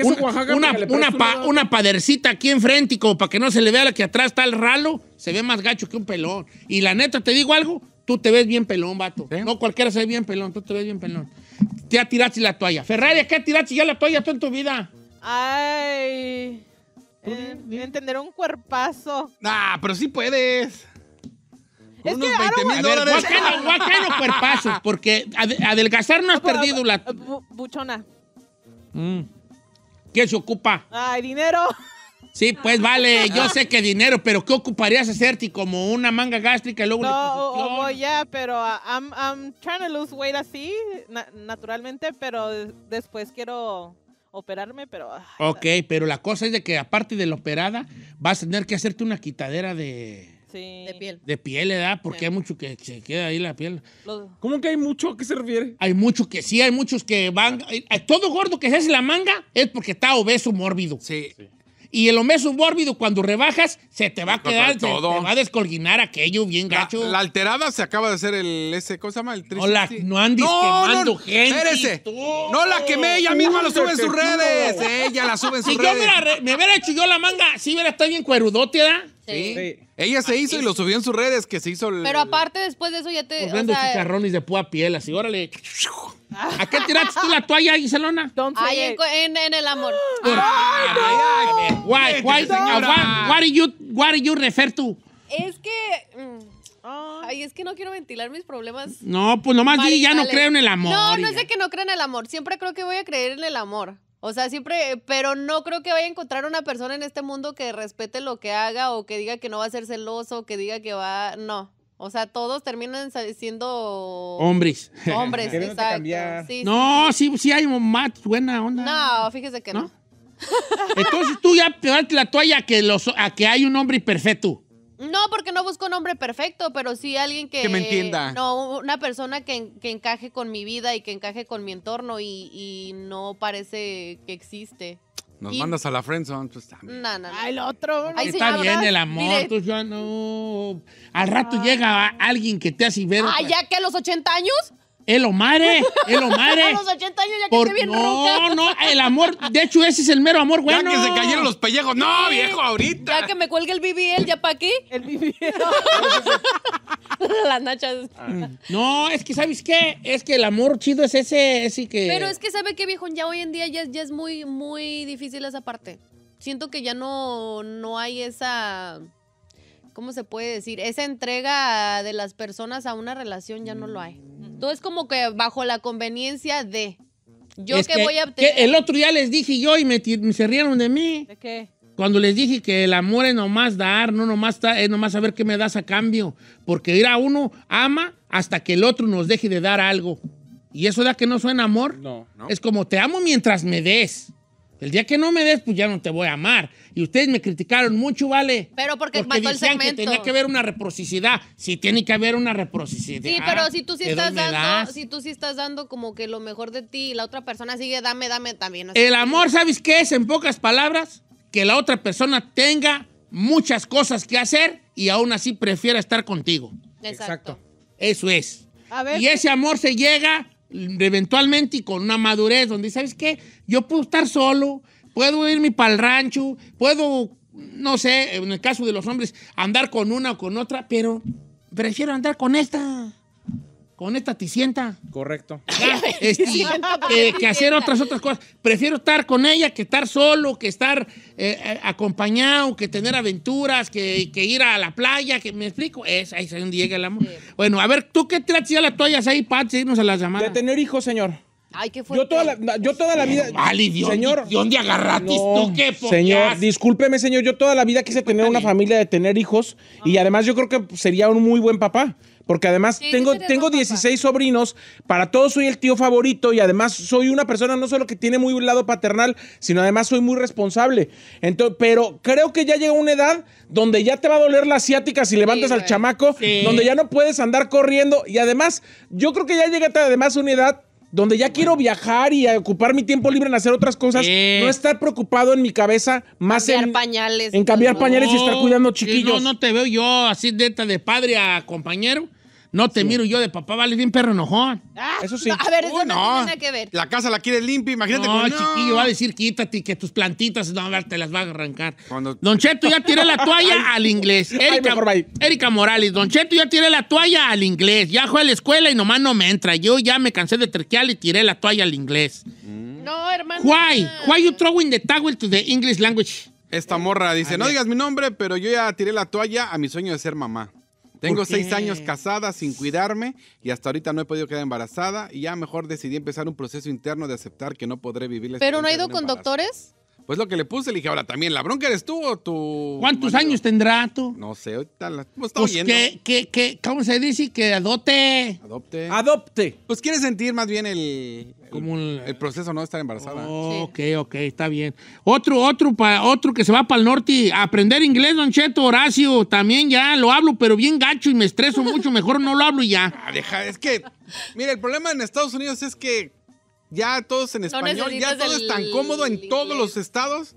A: una, Una, padercita aquí enfrente y como para que no se le vea la que atrás está el ralo, se ve más gacho que un pelón. Y la neta, te digo algo, tú te ves bien pelón, vato. No cualquiera se ve bien pelón, tú te ves bien pelón. tirado si la toalla. Ferrari, ¿qué si ya la toalla tú en tu vida?
H: Ay... a eh, entender un
A: cuerpazo. Ah, pero sí puedes unos 20 mil dólares. Guacano, cuerpazo, porque adelgazar no has perdido la...
H: Uh, buchona.
A: Mm. ¿Qué se ocupa? Ay, dinero. Sí, pues vale, yo sé que dinero, pero ¿qué ocuparías hacerte? ¿Como una manga gástrica y luego No,
H: ya, pero ah, I'm, trying to lose weight así, naturalmente, pero después quiero operarme, pero...
A: ok, pero la cosa es de que aparte de la operada, vas a tener que hacerte una quitadera de... De piel. De piel, ¿verdad? Porque hay mucho que se queda ahí la piel. ¿Cómo que hay mucho? ¿A qué se refiere? Hay mucho que sí, hay muchos que van. Ah. todo gordo que se hace la manga es porque está obeso mórbido. Sí. Y el obeso mórbido, cuando rebajas, se te va a quedar, todo. te va a
D: descolguinar aquello bien gacho. La, alterada se acaba de hacer el ese, ¿cómo se llama? El no, la, no andes no, quemando no, gente. Espérese. No la quemé, ella misma lo sube en sus redes. Ella la
A: sube en sus redes. Si yo me, me, hubiera hecho yo la manga, sí hubiera estado bien cuerudote, ¿verdad? sí. Ella se hizo y lo subió en sus redes, que se hizo el... Pero
B: aparte, después de eso ya te... Grandes chicharrones
A: de púa piel, así, órale. ¿A qué tiraste tú la toalla, Giselona? Ahí en,
B: en, en, el amor. ¡Ay,
A: ay Why, why, what, uh, what do you, what do you refer to?
B: Es que... Mm, ay, es que no quiero ventilar mis problemas. No, pues nomás di, ya no creo en el amor. No, no es de que no creo en el amor. Siempre creo que voy a creer en el amor. O sea, siempre, pero no creo que vaya a encontrar una persona en este mundo que respete lo que haga o que diga que no va a ser celoso, que diga que va, no. O sea, todos terminan siendo hombres.
A: Hombres, exacto. no, sí, sí hay más buena onda.
B: No, fíjese que no.
A: Entonces tú ya pegaste la toalla que los, a que hay un hombre perfecto.
B: No, porque no busco un hombre perfecto, pero sí alguien que... Que me entienda. No, una persona que, encaje con mi vida y que encaje con mi entorno y, no parece que existe. Nos mandas
D: a la friendzone, tú pues,
B: también. No, no, no. Ah, el otro. Está bien el amor, tú ya no.
A: Al rato llega alguien que te hace ver. Allá ah, ya que a los 80 años. El Omare, eh! el Omare. Eh! A los
B: 80 años ya que bien No, no,
A: el amor, de hecho ese es el mero amor bueno. Ya que se cayeron los pellejos. No, viejo,
B: ahorita. Ya que me cuelgue el BBL, ya pa aquí. El BBL. Las nachas.
A: No, es que, ¿sabes qué? Es que el amor chido es ese, ese que... Pero es
B: que, ¿sabe qué, viejo? Ya hoy en día ya, ya es muy, muy difícil esa parte. Siento que ya no, no hay esa... ¿Cómo se puede decir? Esa entrega de las personas a una relación ya no lo hay. Todo es como que bajo la conveniencia de.
A: Yo que, voy a obtener. el otro ya les dije yo y me, se rieron de mí. ¿De qué? Cuando les dije que el amor es nomás dar, no nomás, es nomás saber qué me das a cambio. Porque ir uno ama hasta que el otro nos deje de dar algo. ¿Y eso da que no suena amor? No. no. Es como te amo mientras me des. El día que no me des, pues ya no te voy a amar. Y ustedes me criticaron mucho, ¿vale? Pero porque, mató el segmento. que tenía que haber una reciprocidad. Sí, tiene que haber una reciprocidad. Sí, pero si tú sí estás dando, si
B: tú sí estás dando como que lo mejor de ti y la otra persona sigue dame, dame también. el amor,
A: ¿sabes qué es? En pocas palabras, que la otra persona tenga muchas cosas que hacer y aún así prefiera estar contigo. Exacto. Eso es. y ese amor se llega eventualmente y con una madurez donde, ¿sabes qué? Yo puedo estar solo, puedo irme para el rancho, puedo, no sé, en el caso de los hombres, andar con una o con otra, pero prefiero andar con esta con esta sienta. Correcto. Este, eh, que hacer otras otras cosas. Prefiero estar con ella que estar solo, que estar eh, eh, acompañado, que tener aventuras, que, ir a la playa, que me explico. Es, ahí se llega el amor. Bueno, a ver, ¿tú qué traes ya las toallas ahí, Pat? Seguirnos a las llamadas. De tener hijos, señor. Ay, qué fuerte. Yo toda la, vida. señor. ¿De dónde agarraste
E: tú Señor, discúlpeme, señor. Yo toda la vida quise tener una familia, de tener hijos. Y ah. además, yo creo que sería un muy buen papá porque además tengo, tengo 16 sobrinos, para todos soy el tío favorito y además soy una persona no solo que tiene muy un lado paternal, sino además soy muy responsable. Entonces, pero creo que ya llega una edad donde ya te va a doler la asiática si levantas al chamaco, donde ya no puedes andar corriendo y además yo creo que ya llega además una edad donde ya quiero viajar y ocupar mi tiempo libre en hacer otras cosas, no estar preocupado en mi cabeza más en pañales, en cambiar pañales y estar cuidando eh, chiquillos. No,
A: no te veo yo así neta de padre a compañero. No te miro yo de papá, vale bien perro enojón. Ah, eso sí. a ver, eso uh, tiene
B: que ver.
D: La casa
A: la quiere limpia, imagínate. No, el chiquillo, va a decir quítate que tus plantitas no, a te las va a arrancar. Don Cheto, ya tiré la toalla al inglés. Erika, Erika Morales, Don Cheto, ya tiré la toalla al inglés. Ya fue a la escuela y nomás no me entra. Yo ya me cansé de terquear y tiré la toalla al inglés. Mm. No, hermano. Why? Why you throwing the towel
D: to the English language? Esta morra dice, no digas mi nombre, pero yo ya tiré la toalla a mi sueño de ser mamá. Tengo seis años casada sin cuidarme y hasta ahorita no he podido quedar embarazada y ya mejor decidí empezar un proceso interno de aceptar que no podré vivir la ¿Pero no ha ido con
A: doctores?
D: Pues lo que le puse, le dije, ahora también, ¿la bronca eres tú o tú...? ¿Cuántos
A: años tendrá tú?
D: No sé, ahorita la. pues,
A: pues que, ¿cómo se dice? Que adopte. Adopte. Adopte. Pues quiere sentir
D: más bien el. Como el, proceso, ¿no? De Estar embarazada. sí. Ok, ok, está bien.
A: Otro, otro, otro que se va para el norte a aprender inglés, Don Cheto, Horacio. También ya lo hablo, pero bien gacho y me estreso mucho. Mejor no lo hablo y ya. Ah, deja, es
D: que. Mira, el problema en Estados Unidos es que ya todos en español, ya todo es tan cómodo en todos los estados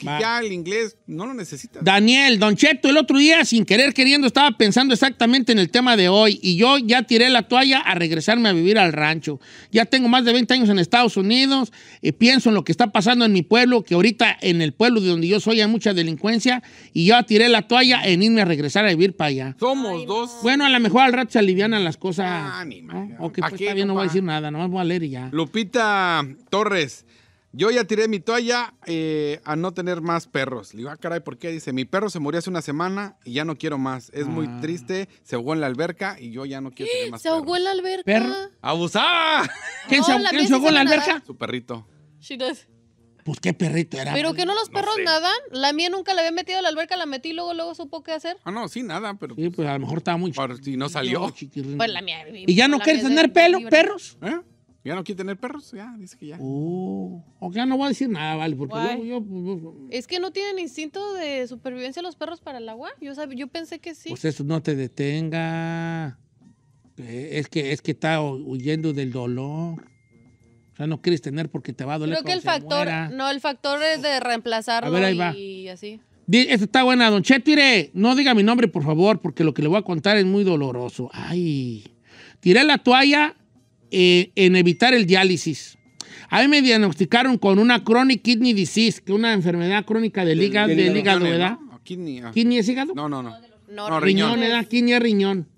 D: ya el inglés no lo necesita.
A: Daniel, Don Cheto, el otro día, sin querer queriendo, estaba pensando exactamente en el tema de hoy y yo ya tiré la toalla a regresarme a vivir al rancho. Ya tengo más de 20 años en Estados Unidos y eh, pienso en lo que está pasando en mi pueblo, que ahorita en el pueblo de donde yo soy hay mucha delincuencia y yo tiré la toalla en irme a regresar a vivir para allá. Somos dos. Bueno, a lo mejor al rato se alivianan las cosas. Ah, ni ¿no? Ah, ok, pues, todavía no voy a decir nada, nomás voy a leer y ya.
D: Lupita Torres. Yo ya tiré mi toalla eh, a no tener más perros. Le digo, ah, caray, ¿por qué? Dice, mi perro se murió hace una semana y ya no quiero más. Es muy ah. triste, se ahogó en la alberca y yo ya no quiero tener más ¿Se
B: ahogó en la alberca? ¿Perro?
D: ¡Abusada! ¿Quién, se, ahogó en la alberca? Su perrito. Pues qué perrito era. Pero
B: que no los perros nadan. La mía nunca la había metido a la alberca, la metí y luego, luego supo qué hacer.
D: Ah, no, sí, nada, pero.
A: Sí, pues, pues a lo mejor estaba muy. Por si no salió. pues
B: la mía.
D: Y ya no quieres tener pelo, perros. ¿Eh? Ya no quiere tener perros, ya, dice que ya.
A: o oh. no voy a decir nada, vale, porque
B: yo, Es que no tienen instinto de supervivencia los perros para el agua. Yo, yo pensé que sí. Pues
A: eso no te detenga. Eh, es que, es que está huyendo del dolor. O sea, no quieres tener porque te va a doler. Creo que el factor,
B: no, el factor es de reemplazarlo y así.
A: está buena, don Chetire. No diga mi nombre, por favor, porque lo que le voy a contar es muy doloroso. Ay. Tiré la toalla eh, en evitar el diálisis. A mí me diagnosticaron con una chronic kidney disease, que una enfermedad crónica del, hígado, de, hígado ah. Kidney, es hígado? No, no, no.
D: No, riñón,
A: Kidney es riñón.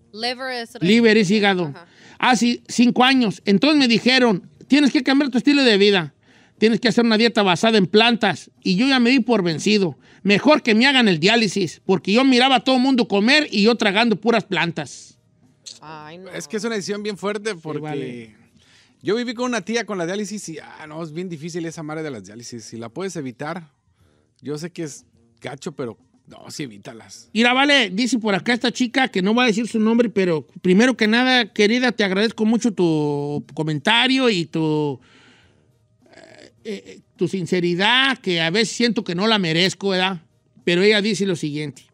A: Liver es, hígado. Ajá. Hace ah, cinco años. Entonces me dijeron, tienes que cambiar tu estilo de vida. Tienes que hacer una dieta basada en plantas. Y yo ya me di por vencido. Mejor que me hagan el diálisis, porque yo miraba a todo el mundo comer y yo tragando puras plantas.
D: Es que es una decisión bien fuerte porque yo viví con una tía con la diálisis y ah, no, es bien difícil esa madre de las diálisis. Si la puedes evitar, yo sé que es gacho, pero no, si evítalas.
A: Mira, vale, dice por acá esta chica que no va a decir su nombre, pero primero que nada, querida, te agradezco mucho tu comentario y tu, eh, eh, tu sinceridad, que a veces siento que no la merezco, ¿verdad? Pero ella dice lo siguiente.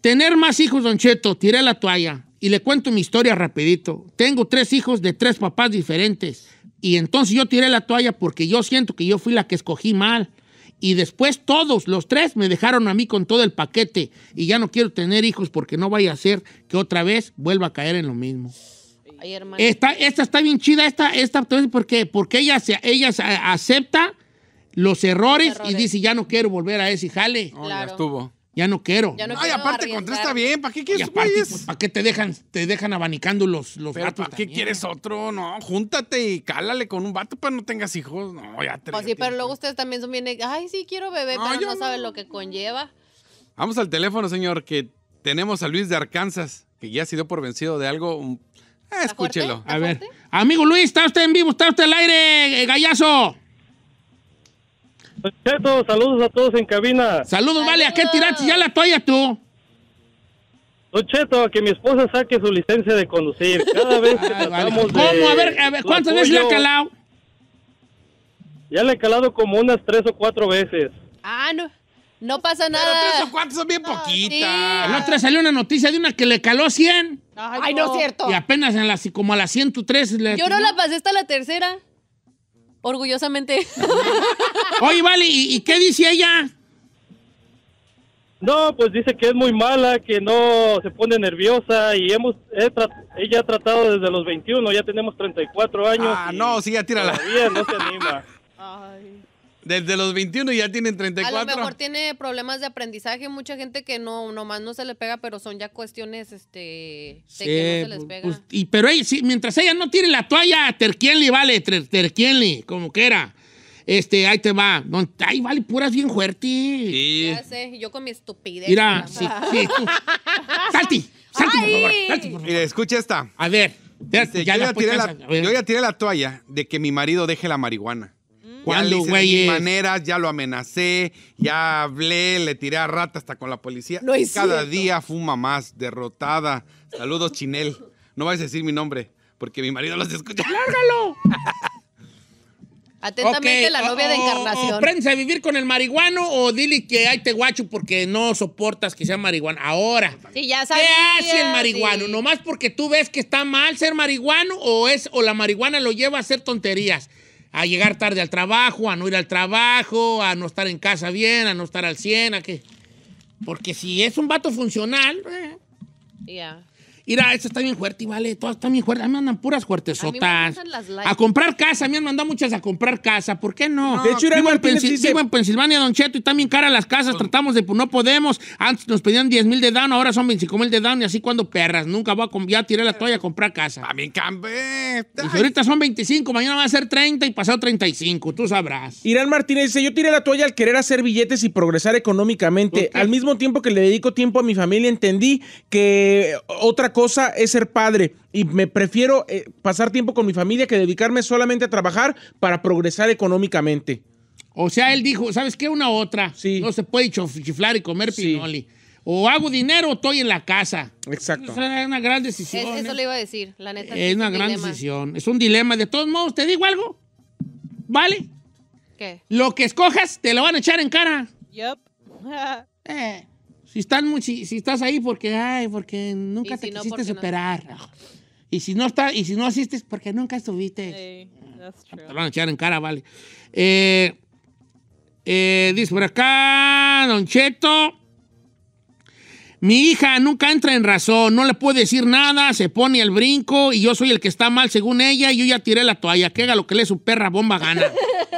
A: Tener más hijos, Don Cheto, tiré la toalla. Y le cuento mi historia rapidito. Tengo tres hijos de tres papás diferentes. Y entonces yo tiré la toalla porque yo siento que yo fui la que escogí mal. Y después todos, los tres, me dejaron a mí con todo el paquete. Y ya no quiero tener hijos porque no vaya a ser que otra vez vuelva a caer en lo mismo. esta, esta está bien chida, esta, esta porque, porque ella, se, ella acepta los errores, y dice, ya no quiero volver a ese jale. estuvo. Ya no quiero.
D: Ay, aparte está bien, ¿para qué
A: quieres pues, ¿Para qué te dejan, te dejan abanicando los, los ¿Para qué quieres otro? No,
D: júntate y cálale con un vato para no tengas hijos. No, ya te. Pues
B: sí, pero luego ustedes también son bien. E-, ay, sí, quiero bebé, pero no, saben lo que conlleva.
D: Vamos al teléfono, señor, que tenemos a Luis de Arkansas, que ya se dio por vencido de algo. Mm, escúchelo. A ver. Amigo Luis,
A: está usted en vivo, está usted al aire, eh, gallazo.
I: Cheto, saludos a todos en cabina. Saludos, vale. ¿A qué tiraste ya la toalla tú? Don Cheto, a que mi esposa saque su licencia de conducir. Cada vez que de... A ver, ¿cuántas veces le ha calado? Ya le he calado como unas tres o cuatro veces.
B: Ah, no. No pasa nada. Pero tres o cuatro son bien poquitas.
A: La otra salió una noticia de una que le caló 100.
B: Ay, no, es cierto. Y
A: apenas en como a las 103. Le Yo no la
B: pasé hasta la tercera. Orgullosamente.
A: Oye, vale, ¿y, qué dice ella?
I: No, pues dice que es muy mala, que no se pone nerviosa y hemos ella ha tratado desde los 21, ya tenemos 34 años. Ah, no, sí, ya tírala. Todavía no se
D: anima. Ay.
I: Desde los 21 ya tienen
A: 34. A lo mejor
B: tiene problemas de aprendizaje, mucha gente que no, nomás no se le pega, pero son ya cuestiones este, de que no se les pues,
A: pega. y, pero mientras ella no tiene la toalla, terquienle, vale, terquienle, como quiera. Este, ahí te va. Ay, ahí vale puras bien fuerte.
B: yo con mi estupidez. Mira, sí, Salti, salti,
A: escucha esta. A ver, ya, yo ya tiré
D: la toalla de que mi marido deje la marihuana güey? maneras, ya lo amenacé, ya hablé, le tiré a rata hasta con la policía. No es Cada día fuma más, derrotada. Saludos, Chinel. No vais a decir mi nombre, porque mi marido los escucha.
A: ¡Lárgalo! Atentamente la novia de encarnación. Aprendes a vivir con el marihuano o dile que hay te porque no soportas que sea marihuana. Ahora,
B: sí, ya ¿qué hace el marihuano?
A: No ¿Nomás porque tú ves que está mal ser marihuano o es o la marihuana lo lleva a hacer tonterías? a llegar tarde al trabajo, a no ir al trabajo, a no estar en casa bien, a no estar al 100, a que... Porque si es un vato funcional... Eh. ya. Mira, esta está bien fuerte, y vale, eh, todas está bien fuerte. A mí me mandan puras fuertesotas. A, a comprar casa, me han mandado muchas a comprar casa. ¿Por qué no? de hecho, vivo en, en Pensilvania, Don Cheto, y también cara las casas. Tratamos de, pues, no podemos. Antes nos pedían 10 mil de down, ahora son 25 mil de down, y así cuando perras. Nunca voy a, tirar la toalla a comprar casa. A mí cambié. Eh, pues ahorita son 25, mañana va a ser 30 y pasado 35, tú sabrás.
E: Irán Martínez dice, yo tiré la toalla al querer hacer billetes y progresar económicamente. Al mismo tiempo que le dedico tiempo a mi familia, entendí que otra cosa cosa es ser padre y me prefiero eh, pasar tiempo con mi familia que dedicarme solamente a trabajar para progresar económicamente.
A: O sea, él dijo, ¿sabes qué? Una otra. No se puede chiflar y comer pinoli. O hago dinero o estoy en la casa. Exacto. Es una gran decisión. eso ¿eh?
B: le iba a decir, la neta. Es, una gran
A: decisión. Es un dilema. De todos modos, ¿te digo algo? ¿Vale? ¿Qué? Lo que escojas te lo van a echar en cara.
H: Yup. eh.
A: Si, están, si, estás ahí porque, ay, porque nunca te quisiste superar. Y si no está, y si no asistes porque nunca estuviste. Te van a echar en cara, vale. Eh, eh, dice por acá, Don mi hija nunca entra en razón, no le puedo decir nada, se pone al brinco y yo soy el que está mal según ella y yo ya tiré la toalla. Que haga lo que le su perra bomba gana.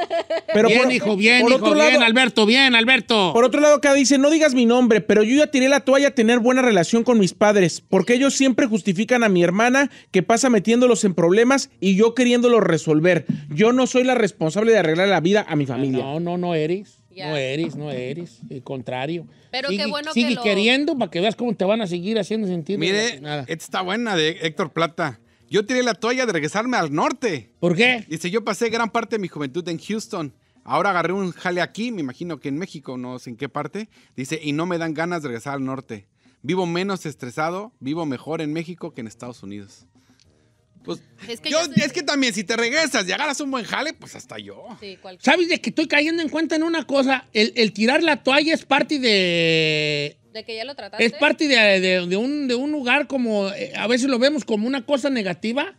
A: Pero bien, hijo, bien, hijo, bien, Alberto, bien, Alberto. Por
E: otro lado, acá dice, no digas mi nombre, pero yo ya tiré la toalla a tener buena relación con mis padres, porque ellos siempre justifican a mi hermana que pasa metiéndolos en problemas y yo queriéndolos resolver. Yo no soy la responsable de arreglar la vida a mi familia. No,
A: no, no eres. No eres, no eres. El contrario. Pero qué bueno que lo... queriendo para que veas cómo te van a seguir haciendo
D: sentir. Mire, esta está buena de Héctor Plata. Yo tiré la toalla de regresarme al norte. ¿Por qué? Dice, yo pasé gran parte de mi juventud en Houston. Ahora agarré un jale aquí, me imagino que en México, no sé en qué parte. Dice, y no me dan ganas de regresar al norte. Vivo menos estresado, vivo mejor en México que en Estados Unidos. Pues, es que, también si te
A: regresas y agarras un buen jale, pues hasta yo. ¿Sabes de que estoy cayendo en cuenta en una cosa? El, tirar la toalla es parte de... ¿De que ya lo trataste? Es parte de, un, de un lugar como... Eh, a veces lo vemos como una cosa negativa,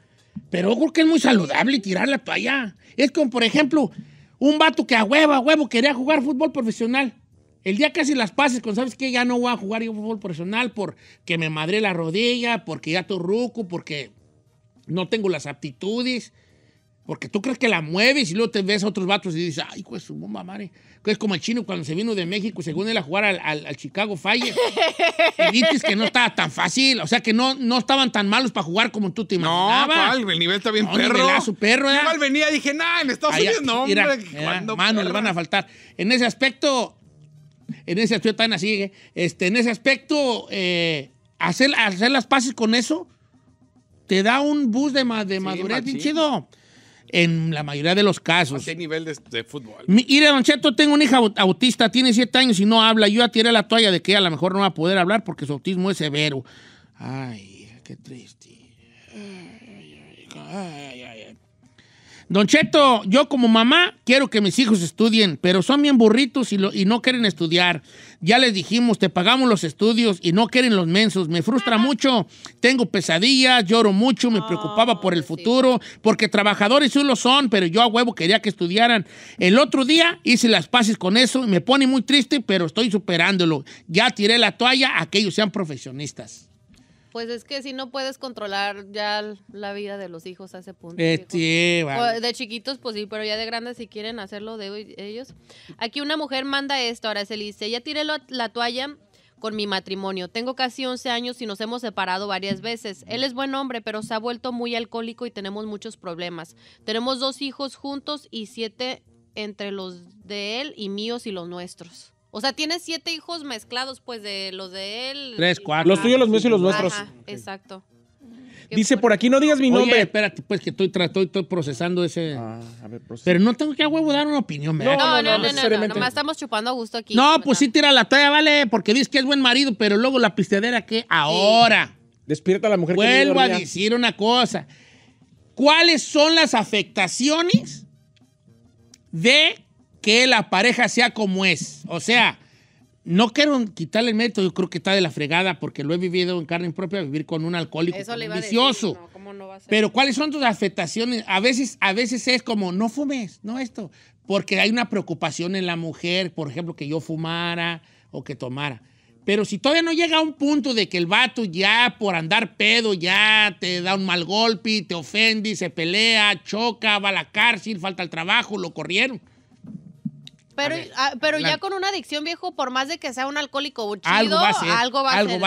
A: pero yo creo que es muy saludable tirar la toalla. Es como, por ejemplo, un vato que a huevo, a huevo quería jugar fútbol profesional. El día casi las pases con, ¿sabes que Ya no voy a jugar yo fútbol profesional porque me madré la rodilla, porque ya torruco, porque no tengo las aptitudes. Porque tú crees que la mueves y luego te ves a otros vatos y dices, ay, pues su bomba madre. es como el chino cuando se vino de México, según él a jugar al, Chicago Fire. y dices que no estaba tan fácil, o sea que no, no estaban tan malos para jugar como tú te imaginabas.
D: No, el nivel está bien su perro,
A: venía dije, nah, en Estados Unidos no, mano, le van a faltar. En ese aspecto, en ese aspecto tan así, eh, este, en ese aspecto, eh, hacer, hacer las paces con eso te da un bus de, de madurez chido. En la mayoría de los casos. ¿A qué nivel de, fútbol? Mire, Don Cheto, tengo una hija autista, tiene siete años y no habla. Yo ya tiré la toalla de que a lo mejor no va a poder hablar porque su autismo es severo. Ay, qué triste. ay. Don Cheto, yo como mamá quiero que mis hijos estudien, pero son bien burritos y, no quieren estudiar. Ya les dijimos, te pagamos los estudios y no quieren los mensos. Me frustra mucho, tengo pesadillas, lloro mucho, me preocupaba por el oh, futuro, porque trabajadores sí lo son, pero yo a huevo quería que estudiaran. El otro día hice las paces con eso, y me pone muy triste, pero estoy superándolo. Ya tiré la toalla a que ellos sean profesionistas.
B: Pues es que si no puedes controlar ya la vida de los hijos a ese punto. Eh,
A: de
B: chiquitos, pues sí, pero ya de grandes, si quieren hacerlo de ellos. Aquí una mujer manda esto, ahora se le dice, ya tiré la toalla con mi matrimonio. Tengo casi 11 años y nos hemos separado varias veces. Él es buen hombre, pero se ha vuelto muy alcohólico y tenemos muchos problemas. Tenemos dos hijos juntos y siete entre los de él y míos y los nuestros. O sea, tiene siete hijos mezclados, pues, de los de él.
A: Tres, cuatro. Los tuyos, los míos y los nuestros. Ajá, Exacto. Dice, por aquí no digas mi Oye, nombre. espérate, pues que estoy, estoy, estoy procesando ese. Ah, a ver, procesa. Pero no tengo que a huevo dar una opinión, ¿verdad? No, no, no, no, no, no, no no.
B: estamos chupando a gusto aquí. No, pues
A: sí tira la talla, vale, porque dices que es buen marido, pero luego la pistadera que ahora. Despierta a la mujer Vuelvo a decir una cosa. ¿Cuáles son las afectaciones de que la pareja sea como es. O sea, no quiero quitarle el método, yo creo que está de la fregada porque lo he vivido en carne propia, vivir con un alcohólico Eso vicioso. Pero ¿cuáles son tus afectaciones? A veces, a veces es como, no fumes, no esto, porque hay una preocupación en la mujer, por ejemplo, que yo fumara o que tomara. Pero si todavía no llega a un punto de que el vato ya por andar pedo, ya te da un mal golpe, te ofende, se pelea, choca, va a la cárcel, falta el trabajo, lo corrieron
B: Ah, pero, ya con una adicción, viejo, por más de que sea un alcohólico chido, algo va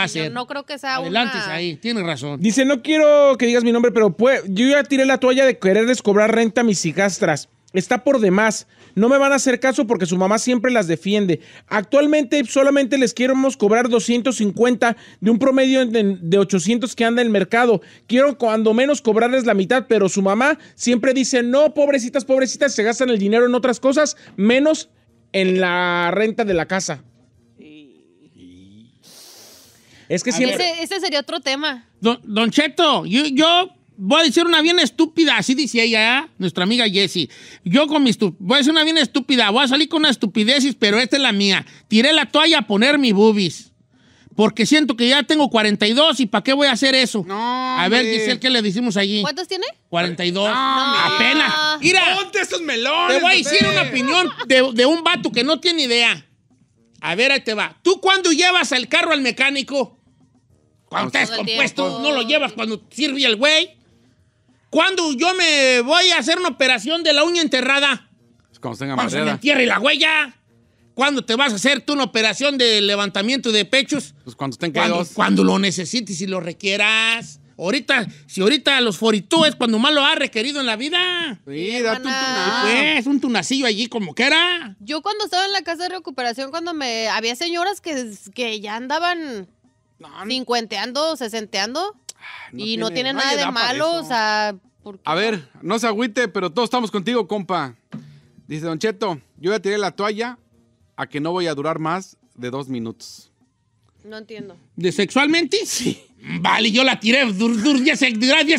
B: a ser. Algo no creo que sea una... una...
A: ahí, tienes razón.
E: Dice, no quiero que digas mi nombre, pero pues yo ya tiré la toalla de quererles cobrar renta a mis hijastras. Está por demás. No me van a hacer caso porque su mamá siempre las defiende. Actualmente solamente les queremos cobrar 250 de un promedio de 800 que anda en el mercado. Quiero cuando menos cobrarles la mitad, pero su mamá siempre dice, no, pobrecitas, pobrecitas, se gastan el dinero en otras cosas, menos en la renta de la casa.
A: Es que siempre... Ese, ese, sería otro tema. Don, Cheto, yo, voy a decir una bien estúpida, así dice ella, ¿eh? nuestra amiga Jessie. Yo con mi voy a decir una bien estúpida, voy a salir con una estupidez, pero esta es la mía. Tiré la toalla a poner mi boobies. Porque siento que ya tengo 42 y ¿para qué voy a hacer eso?
B: A ver, Giselle, ¿qué
A: le decimos allí? ¿Cuántos tiene? 42. Apenas. Mira. Ponte esos melones. Te voy a decir una opinión de, un vato que no tiene idea. A ver, ahí te va. ¿Tú cuándo llevas el carro al mecánico? Cuando está compuesto. no lo llevas cuando sirve el güey. ¿Cuándo yo me voy a hacer una operación de la uña enterrada?
D: cuando tenga madera. se me entierre
A: la huella. ¿Cuándo te vas a hacer tú una operación de levantamiento de pechos? Pues cuando estén cuando, cuando lo necesites y lo requieras. Ahorita, si ahorita los foritúes, cuando más lo ha requerido en la vida. Sí, date un tunacillo. Pues, un allí como que era.
B: Yo cuando estaba en la casa de recuperación, cuando me... Había señoras que, que ya andaban no, cincuenteando, sesenteando. y no tiene nada de malo, o sea...
D: A ver, no se agüite, pero todos estamos contigo, compa. Dice Don Cheto, yo a tirar la toalla, a que no voy a durar más de dos minutos. No entiendo. ¿De sexualmente? Sí.
A: Vale, yo la tiré 10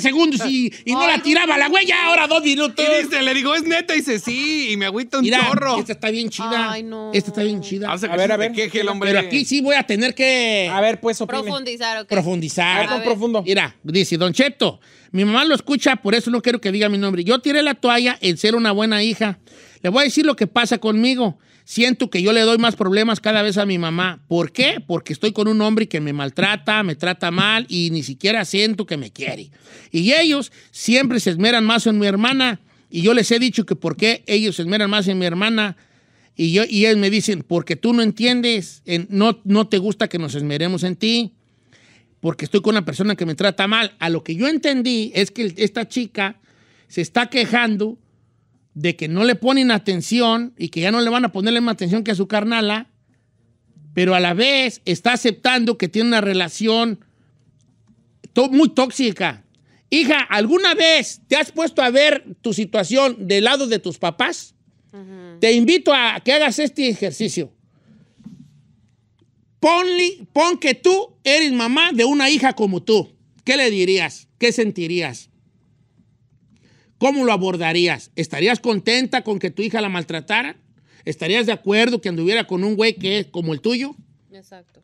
A: segundos y, no la tiraba la huella, ahora dos minutos. Y dice, le digo, es neta, y dice, sí, y me agüita un Mira, chorro. Esta está bien chida. Ay, no. Esta está bien chida. a, ver, a ver. Queje el hombre. Pero aquí sí voy a tener que. A ver, pues Profundizar, ok. Profundizar. profundo. Mira, dice, Don Cheto, mi mamá lo escucha, por eso no quiero que diga mi nombre. Yo tiré la toalla en ser una buena hija. Le voy a decir lo que pasa conmigo. Siento que yo le doy más problemas cada vez a mi mamá. ¿Por qué? Porque estoy con un hombre que me maltrata, me trata mal y ni siquiera siento que me quiere. Y ellos siempre se esmeran más en mi hermana. Y yo les he dicho que por qué ellos se esmeran más en mi hermana. Y, yo, ellos me dicen, porque tú no entiendes, no, no te gusta que nos esmeremos en ti, porque estoy con una persona que me trata mal. A lo que yo entendí es que esta chica se está quejando de que no le ponen atención y que ya no le van a ponerle más atención que a su carnala, pero a la vez está aceptando que tiene una relación muy tóxica. Hija, ¿alguna vez te has puesto a ver tu situación del lado de tus papás? Te invito a que hagas este ejercicio. Ponle, pon que tú eres mamá de una hija como tú. ¿Qué le dirías? ¿Qué sentirías? ¿Cómo lo abordarías? ¿Estarías contenta con que tu hija la maltratara? ¿Estarías de acuerdo que anduviera con un güey que es como el tuyo? Exacto.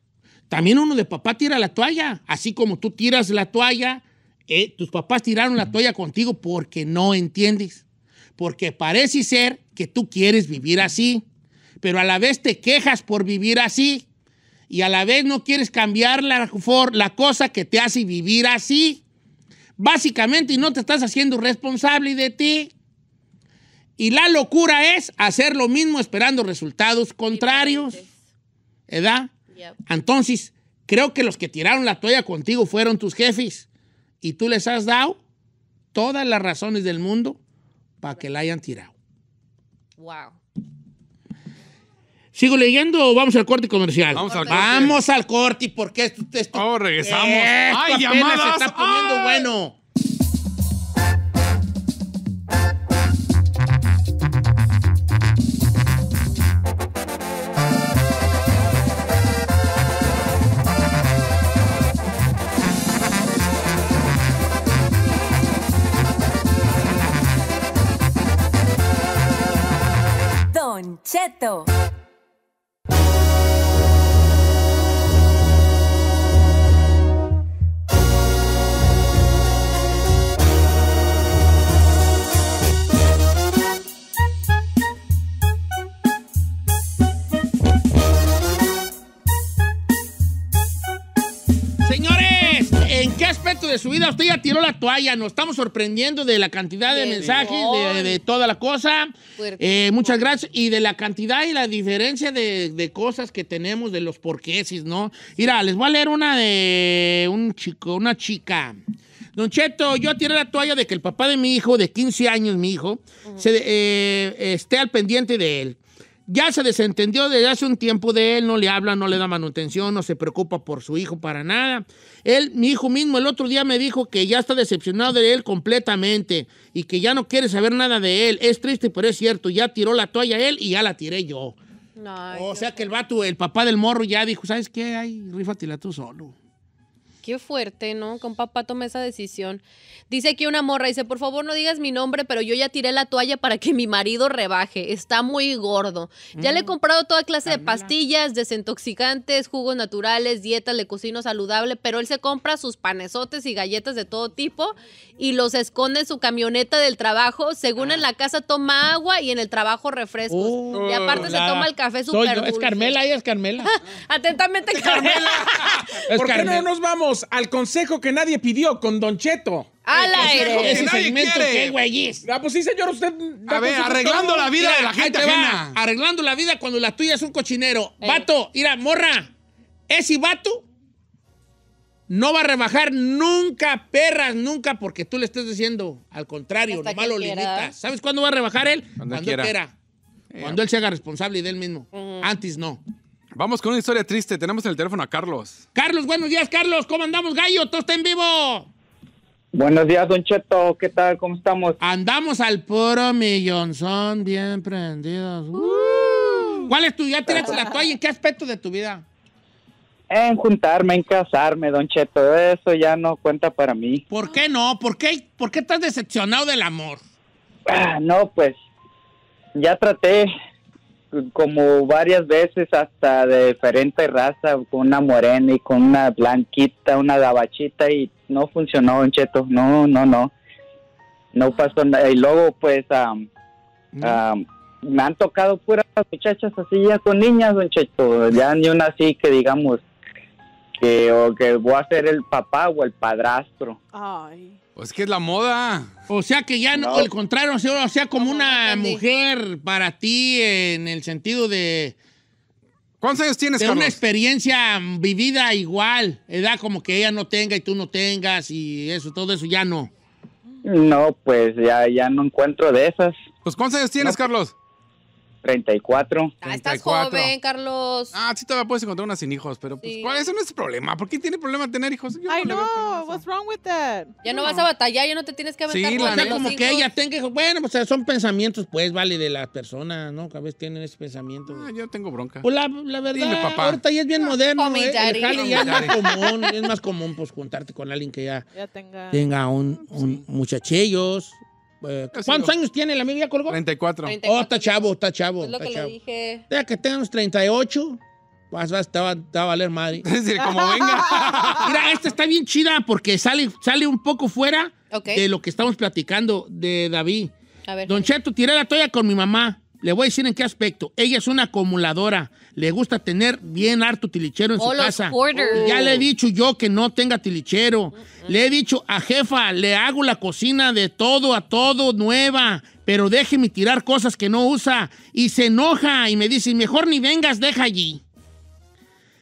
A: También uno de papá tira la toalla, así como tú tiras la toalla, eh, tus papás tiraron la toalla contigo porque no entiendes, porque parece ser que tú quieres vivir así, pero a la vez te quejas por vivir así y a la vez no quieres cambiar la, la cosa que te hace vivir así básicamente, y no te estás haciendo responsable de ti. Y la locura es hacer lo mismo esperando resultados contrarios. ¿Edad? Entonces, creo que los que tiraron la toalla contigo fueron tus jefes. Y tú les has dado todas las razones del mundo para que la hayan tirado. Wow. ¿Sigo leyendo o vamos al corte comercial? Vamos al corte. Vamos al corte, porque esto... esto oh, regresamos. Esto ¡Ay, llamadas! se está poniendo bueno.
C: Don Cheto.
A: vida usted ya tiró la toalla. Nos estamos sorprendiendo de la cantidad de, mensajes, de, toda la cosa. Eh, muchas gracias. Y de la cantidad y la diferencia de, cosas que tenemos, de los porquesis, ¿no? Mira, les voy a leer una de un chico, una chica. Don Cheto, yo tiré la toalla de que el papá de mi hijo, de 15 años, mi hijo, eh, esté al pendiente de él ya se desentendió desde hace un tiempo de él, no le habla, no le da manutención, no se preocupa por su hijo para nada. Él, mi hijo mismo, el otro día me dijo que ya está decepcionado de él completamente y que ya no quiere saber nada de él. Es triste, pero es cierto, ya tiró la toalla él y ya la tiré yo. o sea que el vato, el papá del morro ya dijo, ¿sabes qué? Ay, rífatela tú solo.
B: Qué fuerte, ¿no? Con papá toma esa decisión. Dice aquí una morra, dice, por favor no digas mi nombre, pero yo ya tiré la toalla para que mi marido rebaje. Está muy gordo. Ya le he mm. comprado toda clase de pastillas, desintoxicantes, jugos naturales, dietas, le cocino saludable, pero él se compra sus panesotes y galletas de todo tipo y los esconde en su camioneta del trabajo. Según en ah. la casa toma agua y en el trabajo refrescos. Uh, y aparte se toma el café súper Es Carmela, ella es Carmela. Atentamente, Carmela. ¿Por
E: qué no nos vamos? al consejo que nadie pidió con Don Cheto. ¡Al aire! Ese segmento, que ¿qué güeyes?
A: Ah, pues sí, señor, usted... A ver, arreglando la vida de la gente arreglando la vida cuando la tuya es un cochinero. Vato, mira, morra, ese vato no va a rebajar nunca, perras, nunca, porque tú le estás diciendo al contrario, Hasta nomás lo ¿Sabes cuándo va a rebajar él? Cuando, quiera. Eh, cuando él se haga responsable de él mismo. Antes no.
D: Vamos con una historia triste. Tenemos en el teléfono a Carlos.
A: Carlos, buenos días, Carlos. ¿Cómo andamos, gallo? ¿Todo está en vivo? Buenos días, Don Cheto. ¿Qué tal? ¿Cómo estamos? Andamos al puro Son bien prendidos. Uh. Uh. ¿Cuál es tu? ¿Ya tiraste la toalla? ¿En qué aspecto de tu vida? En juntarme, en casarme, Don Cheto. Eso ya no cuenta para mí. ¿Por qué no? ¿Por qué, ¿Por qué estás decepcionado del amor? Ah, no, pues ya traté como varias veces
I: hasta de diferente raza, con una morena y con una blanquita, una gabachita y no funcionó, Don Cheto, no, no, no, no pasó nada. Y luego pues mm. me han tocado puras muchachas así ya con niñas, Don Cheto, ya ni una así que digamos que, o que voy a ser el papá o
F: el padrastro. Ay.
A: Pues es que es la moda. O sea que ya no, al el contrario, o sea, como una mujer para ti en el sentido de... ¿Cuántos años tienes, de una experiencia vivida igual, edad como que ella no tenga y tú no tengas y eso, todo eso ya no.
I: No, pues ya, ya no encuentro
D: de esas. Pues ¿cuántos años tienes, Carlos? 34. Ah, estás joven,
B: Carlos.
D: Ah, sí, todavía puedes encontrar una sin hijos, pero pues, ¿cuál Ese no es el problema. ¿Por qué tiene problema tener hijos? Yo no
B: What's wrong with that? Ya no, vas a batallar, ya no te tienes que
H: aventar Sí, como que
A: ella tenga. hijos. Bueno, pues o sea, son pensamientos, pues, vale, de las personas, ¿no? Que a veces tienen ese pensamiento. Ah, yo tengo bronca. Pues, la, verdad, ahorita ya es bien moderno. ¿eh? es más común. pues, juntarte con alguien que ya tenga. tenga un, ah, pues un muchachillos, eh, ¿Cuántos años tiene la amiga colgó? 34. 34. Oh, está chavo, está chavo. Es pues lo que le dije. Ya que tenga unos 38, vas, vas, te, va, a valer madre. Es decir, como venga. Mira, esta está bien chida porque sale, sale un poco fuera de lo que estamos platicando de David. A ver. Don Cheto, tiré la toalla con mi mamá. Le voy a decir en qué aspecto. Ella es una acumuladora. Le gusta tener bien harto tilichero en su casa. Y ya le he dicho yo que no tenga tilichero. Le he dicho a jefa, le hago la cocina de todo a todo nueva, pero déjeme tirar cosas que no usa. Y se enoja y me dice, mejor ni vengas, deja allí.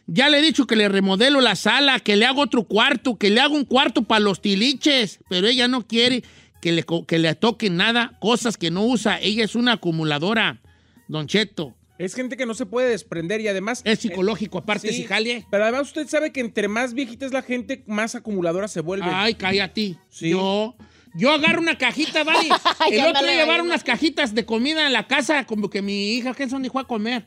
A: Ya le he dicho que le remodelo la sala, que le hago otro cuarto, que le hago un cuarto para los tiliches, pero ella no quiere que le, que toquen nada, cosas que no usa. Ella es una acumuladora, Don Cheto.
E: Es gente que no se puede desprender y además... Es eh, psicológico, aparte, si jale. Pero además usted sabe que entre más viejita es la gente, más acumuladora
A: se vuelve. Ay, cállate. Sí. Yo, yo agarro una cajita, vale. El otro día llevar unas cajitas de comida a la casa, como que mi hija Kenson dijo a comer.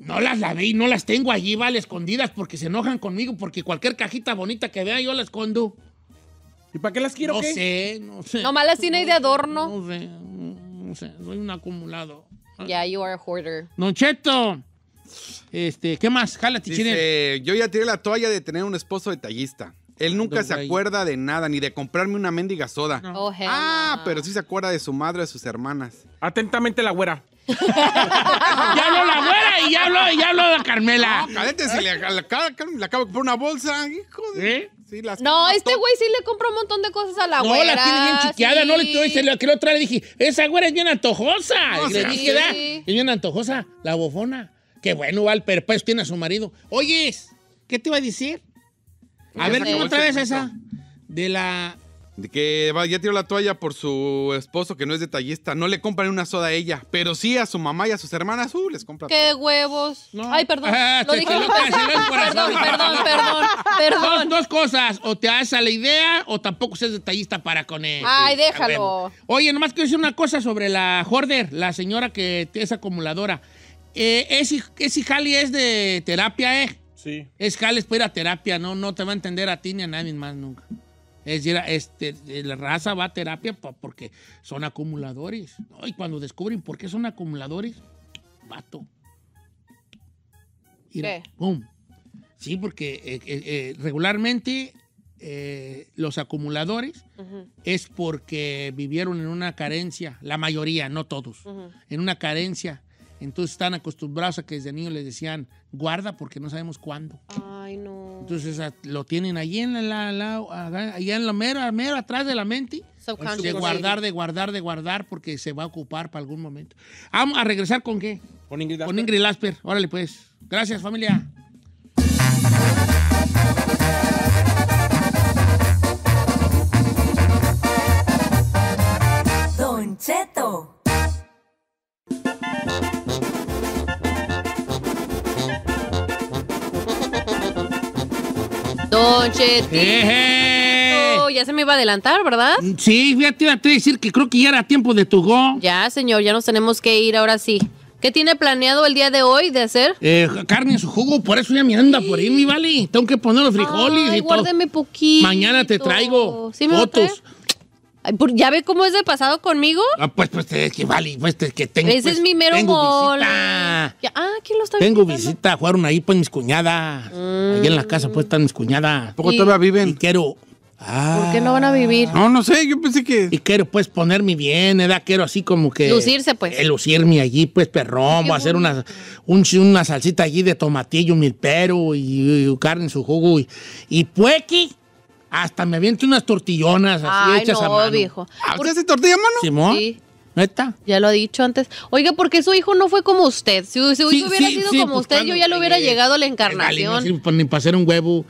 A: No las lavé y no las tengo allí, vale, escondidas, porque se enojan conmigo, porque cualquier cajita bonita que vea yo la escondo. ¿Y para qué las quiero? No sé, no sé. Nomás
B: las tiene de adorno. No, sé,
A: no sé. Soy un acumulado.
B: Yeah, you are a hoarder.
A: Don
D: Este, ¿qué más? Jálate, Dice, Yo ya tiré la toalla de tener un esposo detallista. Él nunca se acuerda de nada, ni de comprarme una mendiga soda.
H: Oh, ah,
D: pero sí se acuerda de su madre, de sus hermanas. Atentamente la güera. ya
H: habló la güera y ya habló, ya
D: habló la Carmela. No, cadete, si le, la, la, acabo de comprar una bolsa, hijo de... ¿Eh?
B: no, este güey sí le compró un montón de cosas a la güera. No, la tiene bien
A: chiqueada, no le estoy que la otra le dije, esa güera es bien antojosa. y le dije, da, es bien antojosa, la bofona. Qué bueno, Valper, pues tiene a su marido. Oyes, ¿qué te iba a decir? A ver, otra vez esa.
D: De la que ya tiró la toalla por su esposo que no es detallista. No le compran una soda a ella, pero sí a su mamá y a sus hermanas. Uh, les compra.
B: ¡Qué huevos! Ay, perdón. Ah, lo dije.
A: perdón, perdón, perdón, Dos, cosas. O te haces la idea o tampoco seas detallista para con él. Ay, déjalo. Oye, nomás quiero decir una cosa sobre la Horder, la señora que es acumuladora. Eh, ese, si Jali es de terapia, ¿eh? Sí. Es Jali, espera terapia, no, no te va a entender a ti ni a nadie más nunca. Es decir, este, la raza va a terapia porque son acumuladores. Y cuando descubren por qué son acumuladores, vato. Mira, ¡Bum! Sí, porque eh, eh, eh, regularmente los acumuladores es porque vivieron en una carencia, la mayoría, no todos, en una carencia. Entonces están acostumbrados a que desde niño les decían, guarda porque no sabemos cuándo.
B: Ay, no.
A: Entonces lo tienen allí en la, allá en la mera, mera, atrás de la mente. De guardar, de guardar, de guardar, porque se va a ocupar para algún momento. Vamos a regresar con qué? Con Ingrid Lasper. Con Ingrid Lasper. Órale, pues. Gracias, familia.
C: Don Cheto.
A: noches. Eh, eh. oh, ya se
B: me iba a adelantar, ¿verdad?
A: Mm, sí, ya te iba a decir que creo que ya era tiempo de tu go.
B: Ya, señor, ya nos tenemos que ir ahora sí. ¿Qué tiene planeado el día de hoy de hacer?
A: Eh, carne en su jugo, por eso ya me anda por ir mi vali. Tengo que poner los frijoles y todo.
B: poquito. Mañana te traigo fotos. ¿Ya ve cómo es de pasado conmigo? Ah,
A: pues, pues, es que vale, pues, que tengo. Ese es pues,
B: mi mero tengo
A: Visita.
B: ah, ¿quién lo está Tengo
A: visita, jugaron ahí, pues, mis cuñadas. allí
B: mm. Ahí en la casa,
A: pues, están mis cuñadas. ¿Poco todavía viven? Y quiero. Ah. ¿Por qué no
B: van a vivir? No,
A: no sé, yo pensé que. Y quiero, pues, ponerme bien, ¿verdad? ¿eh? Quiero así como que. Lucirse, pues. Eh, lucirme allí, pues, perrón. hacer una, una salsita allí de tomatillo, mil pero, y, carne su jugo. Y, y puequi hasta me aviento unas tortillonas así hechas a mano. viejo.
B: Ah, tortilla
A: mano? Simón. Sí. ¿Neta? Ya lo ha
B: dicho antes. Oiga, porque
A: su hijo no fue como usted? Si su hubiera sido como pues, usted,
B: yo ya le hubiera llegado a la encarnación.
A: ni para hacer un huevo.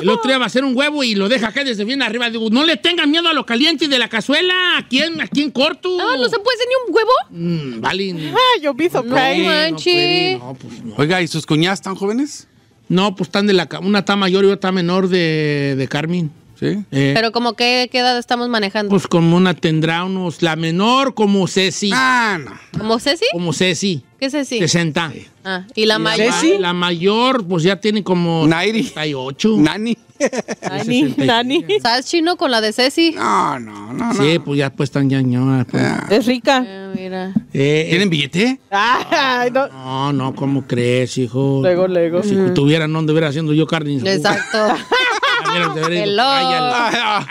A: El otro día va a hacer un huevo y lo deja acá desde bien arriba. Digo, no le tengan miedo a lo caliente de la cazuela. ¿A quién, a quién corto? Ah, ¿no se puede hacer ni un huevo? Mm, vale. Ah, yo piso pues, No, Oiga, ¿y sus cuñadas están jóvenes? No, pues están de la una está mayor y otra menor de, Carmen. ¿Sí? Eh. Pero
B: como qué, edad estamos manejando? Pues
A: como una tendrá unos, la menor como Ceci. Ah, no.
B: ¿Como Ceci? Como Ceci. ¿Qué Ceci? 60. Ah, y la mayor.
A: La, mayor, pues ya tiene como 98. Nani. Nani, Nani.
B: estás chino con la de Ceci? No, no, no. Sí,
A: pues ya pues ah, están pues. ya. Ah.
B: Es rica. mira.
A: Eh, eh. ¿Tienen billete? no. no, ¿cómo crees, hijo? Luego, luego. Si tuvieran, donde ver haciendo yo carne? Exacto.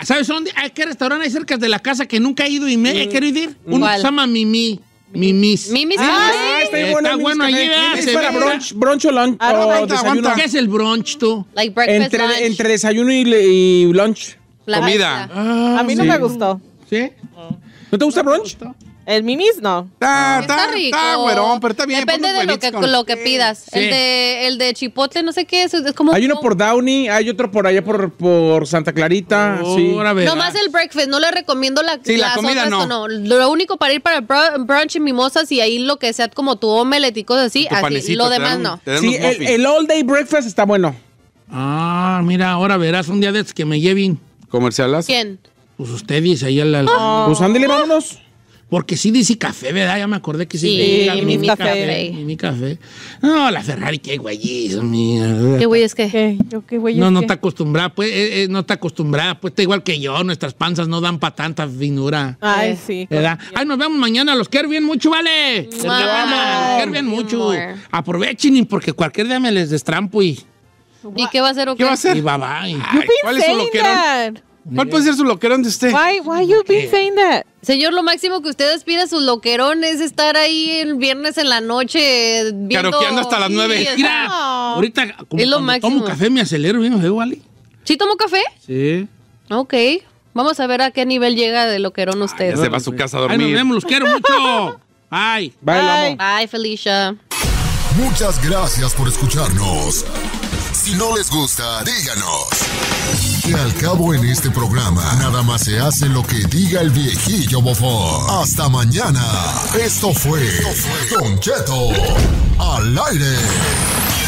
A: ¿Sabes dónde? ¿A qué restaurante hay cerca de la casa que nunca he ido y me he mm. querido ir? Uno se llama Mimi. Mimis. Mimis. Ah, está, está bueno allí. Es para eh. brunch,
E: brunch o lunch. o ¿Qué es
A: el brunch tú? entre, entre
E: desayuno y,
H: lunch.
A: Comida. a mí no ah, me gustó.
H: ¿Sí? ¿No te gusta brunch? El minis, no. Está, está, güerón, pero está bien. Depende de lo
B: que, pidas. El, de, el de chipotle, no sé qué es. como hay uno
E: por Downey, hay otro por allá por, Santa Clarita. vez no Nomás
B: el breakfast. No le recomiendo la, sí, la comida. no. Lo único para ir para brunch y mimosas y ahí lo que sea como tu omelette y cosas así. así. Lo demás no.
E: Sí, el, all day breakfast está bueno.
A: Ah, mira, ahora verás un día de que me lleven. ¿Comercialas? ¿Quién? Pues ustedes, ahí al. La... Pues vámonos. Porque sí dice café, ¿verdad? Ya me acordé que sí. sí mi, café. mi, café. No, la Ferrari, qué güey. ¿Qué güey
H: es que? ¿Qué? ¿Yo qué güey no, no está
A: acostumbrada, pues, eh, eh, no está acostumbrada. Pues está igual que yo, nuestras panzas no dan para tanta finura. Ay, sí. ¿Verdad? Ay, nos vemos mañana. Los quiero bien mucho, ¿vale? Los quiero bien mucho. Aprovechen porque cualquier día me les destrampo y...
B: ¿Y qué va a hacer? ¿o qué? ¿Qué va a hacer? Y
A: va, va. lo ¿Cuál puede ser su loquerón de usted? Why, why you been
B: saying that? Señor, lo máximo que usted aspira a su loquerón es estar ahí el viernes en la noche viendo... Caroqueando
A: hasta las nueve. Mira, ahorita como tomo café me acelero bien, ¿eh, Wally? ¿Sí tomo café? Sí.
B: Ok. Vamos a ver a qué nivel llega de loquerón usted. Ya se va a su casa
A: a dormir. Ay, nos vemos, los quiero mucho. Bye. Bye, Bye,
B: Bye Felicia.
A: Muchas gracias
G: por escucharnos no les gusta, díganos. Que al cabo en este programa, nada más se hace lo que diga el viejillo bofón. Hasta mañana. Esto fue, Esto fue Don Cheto al aire.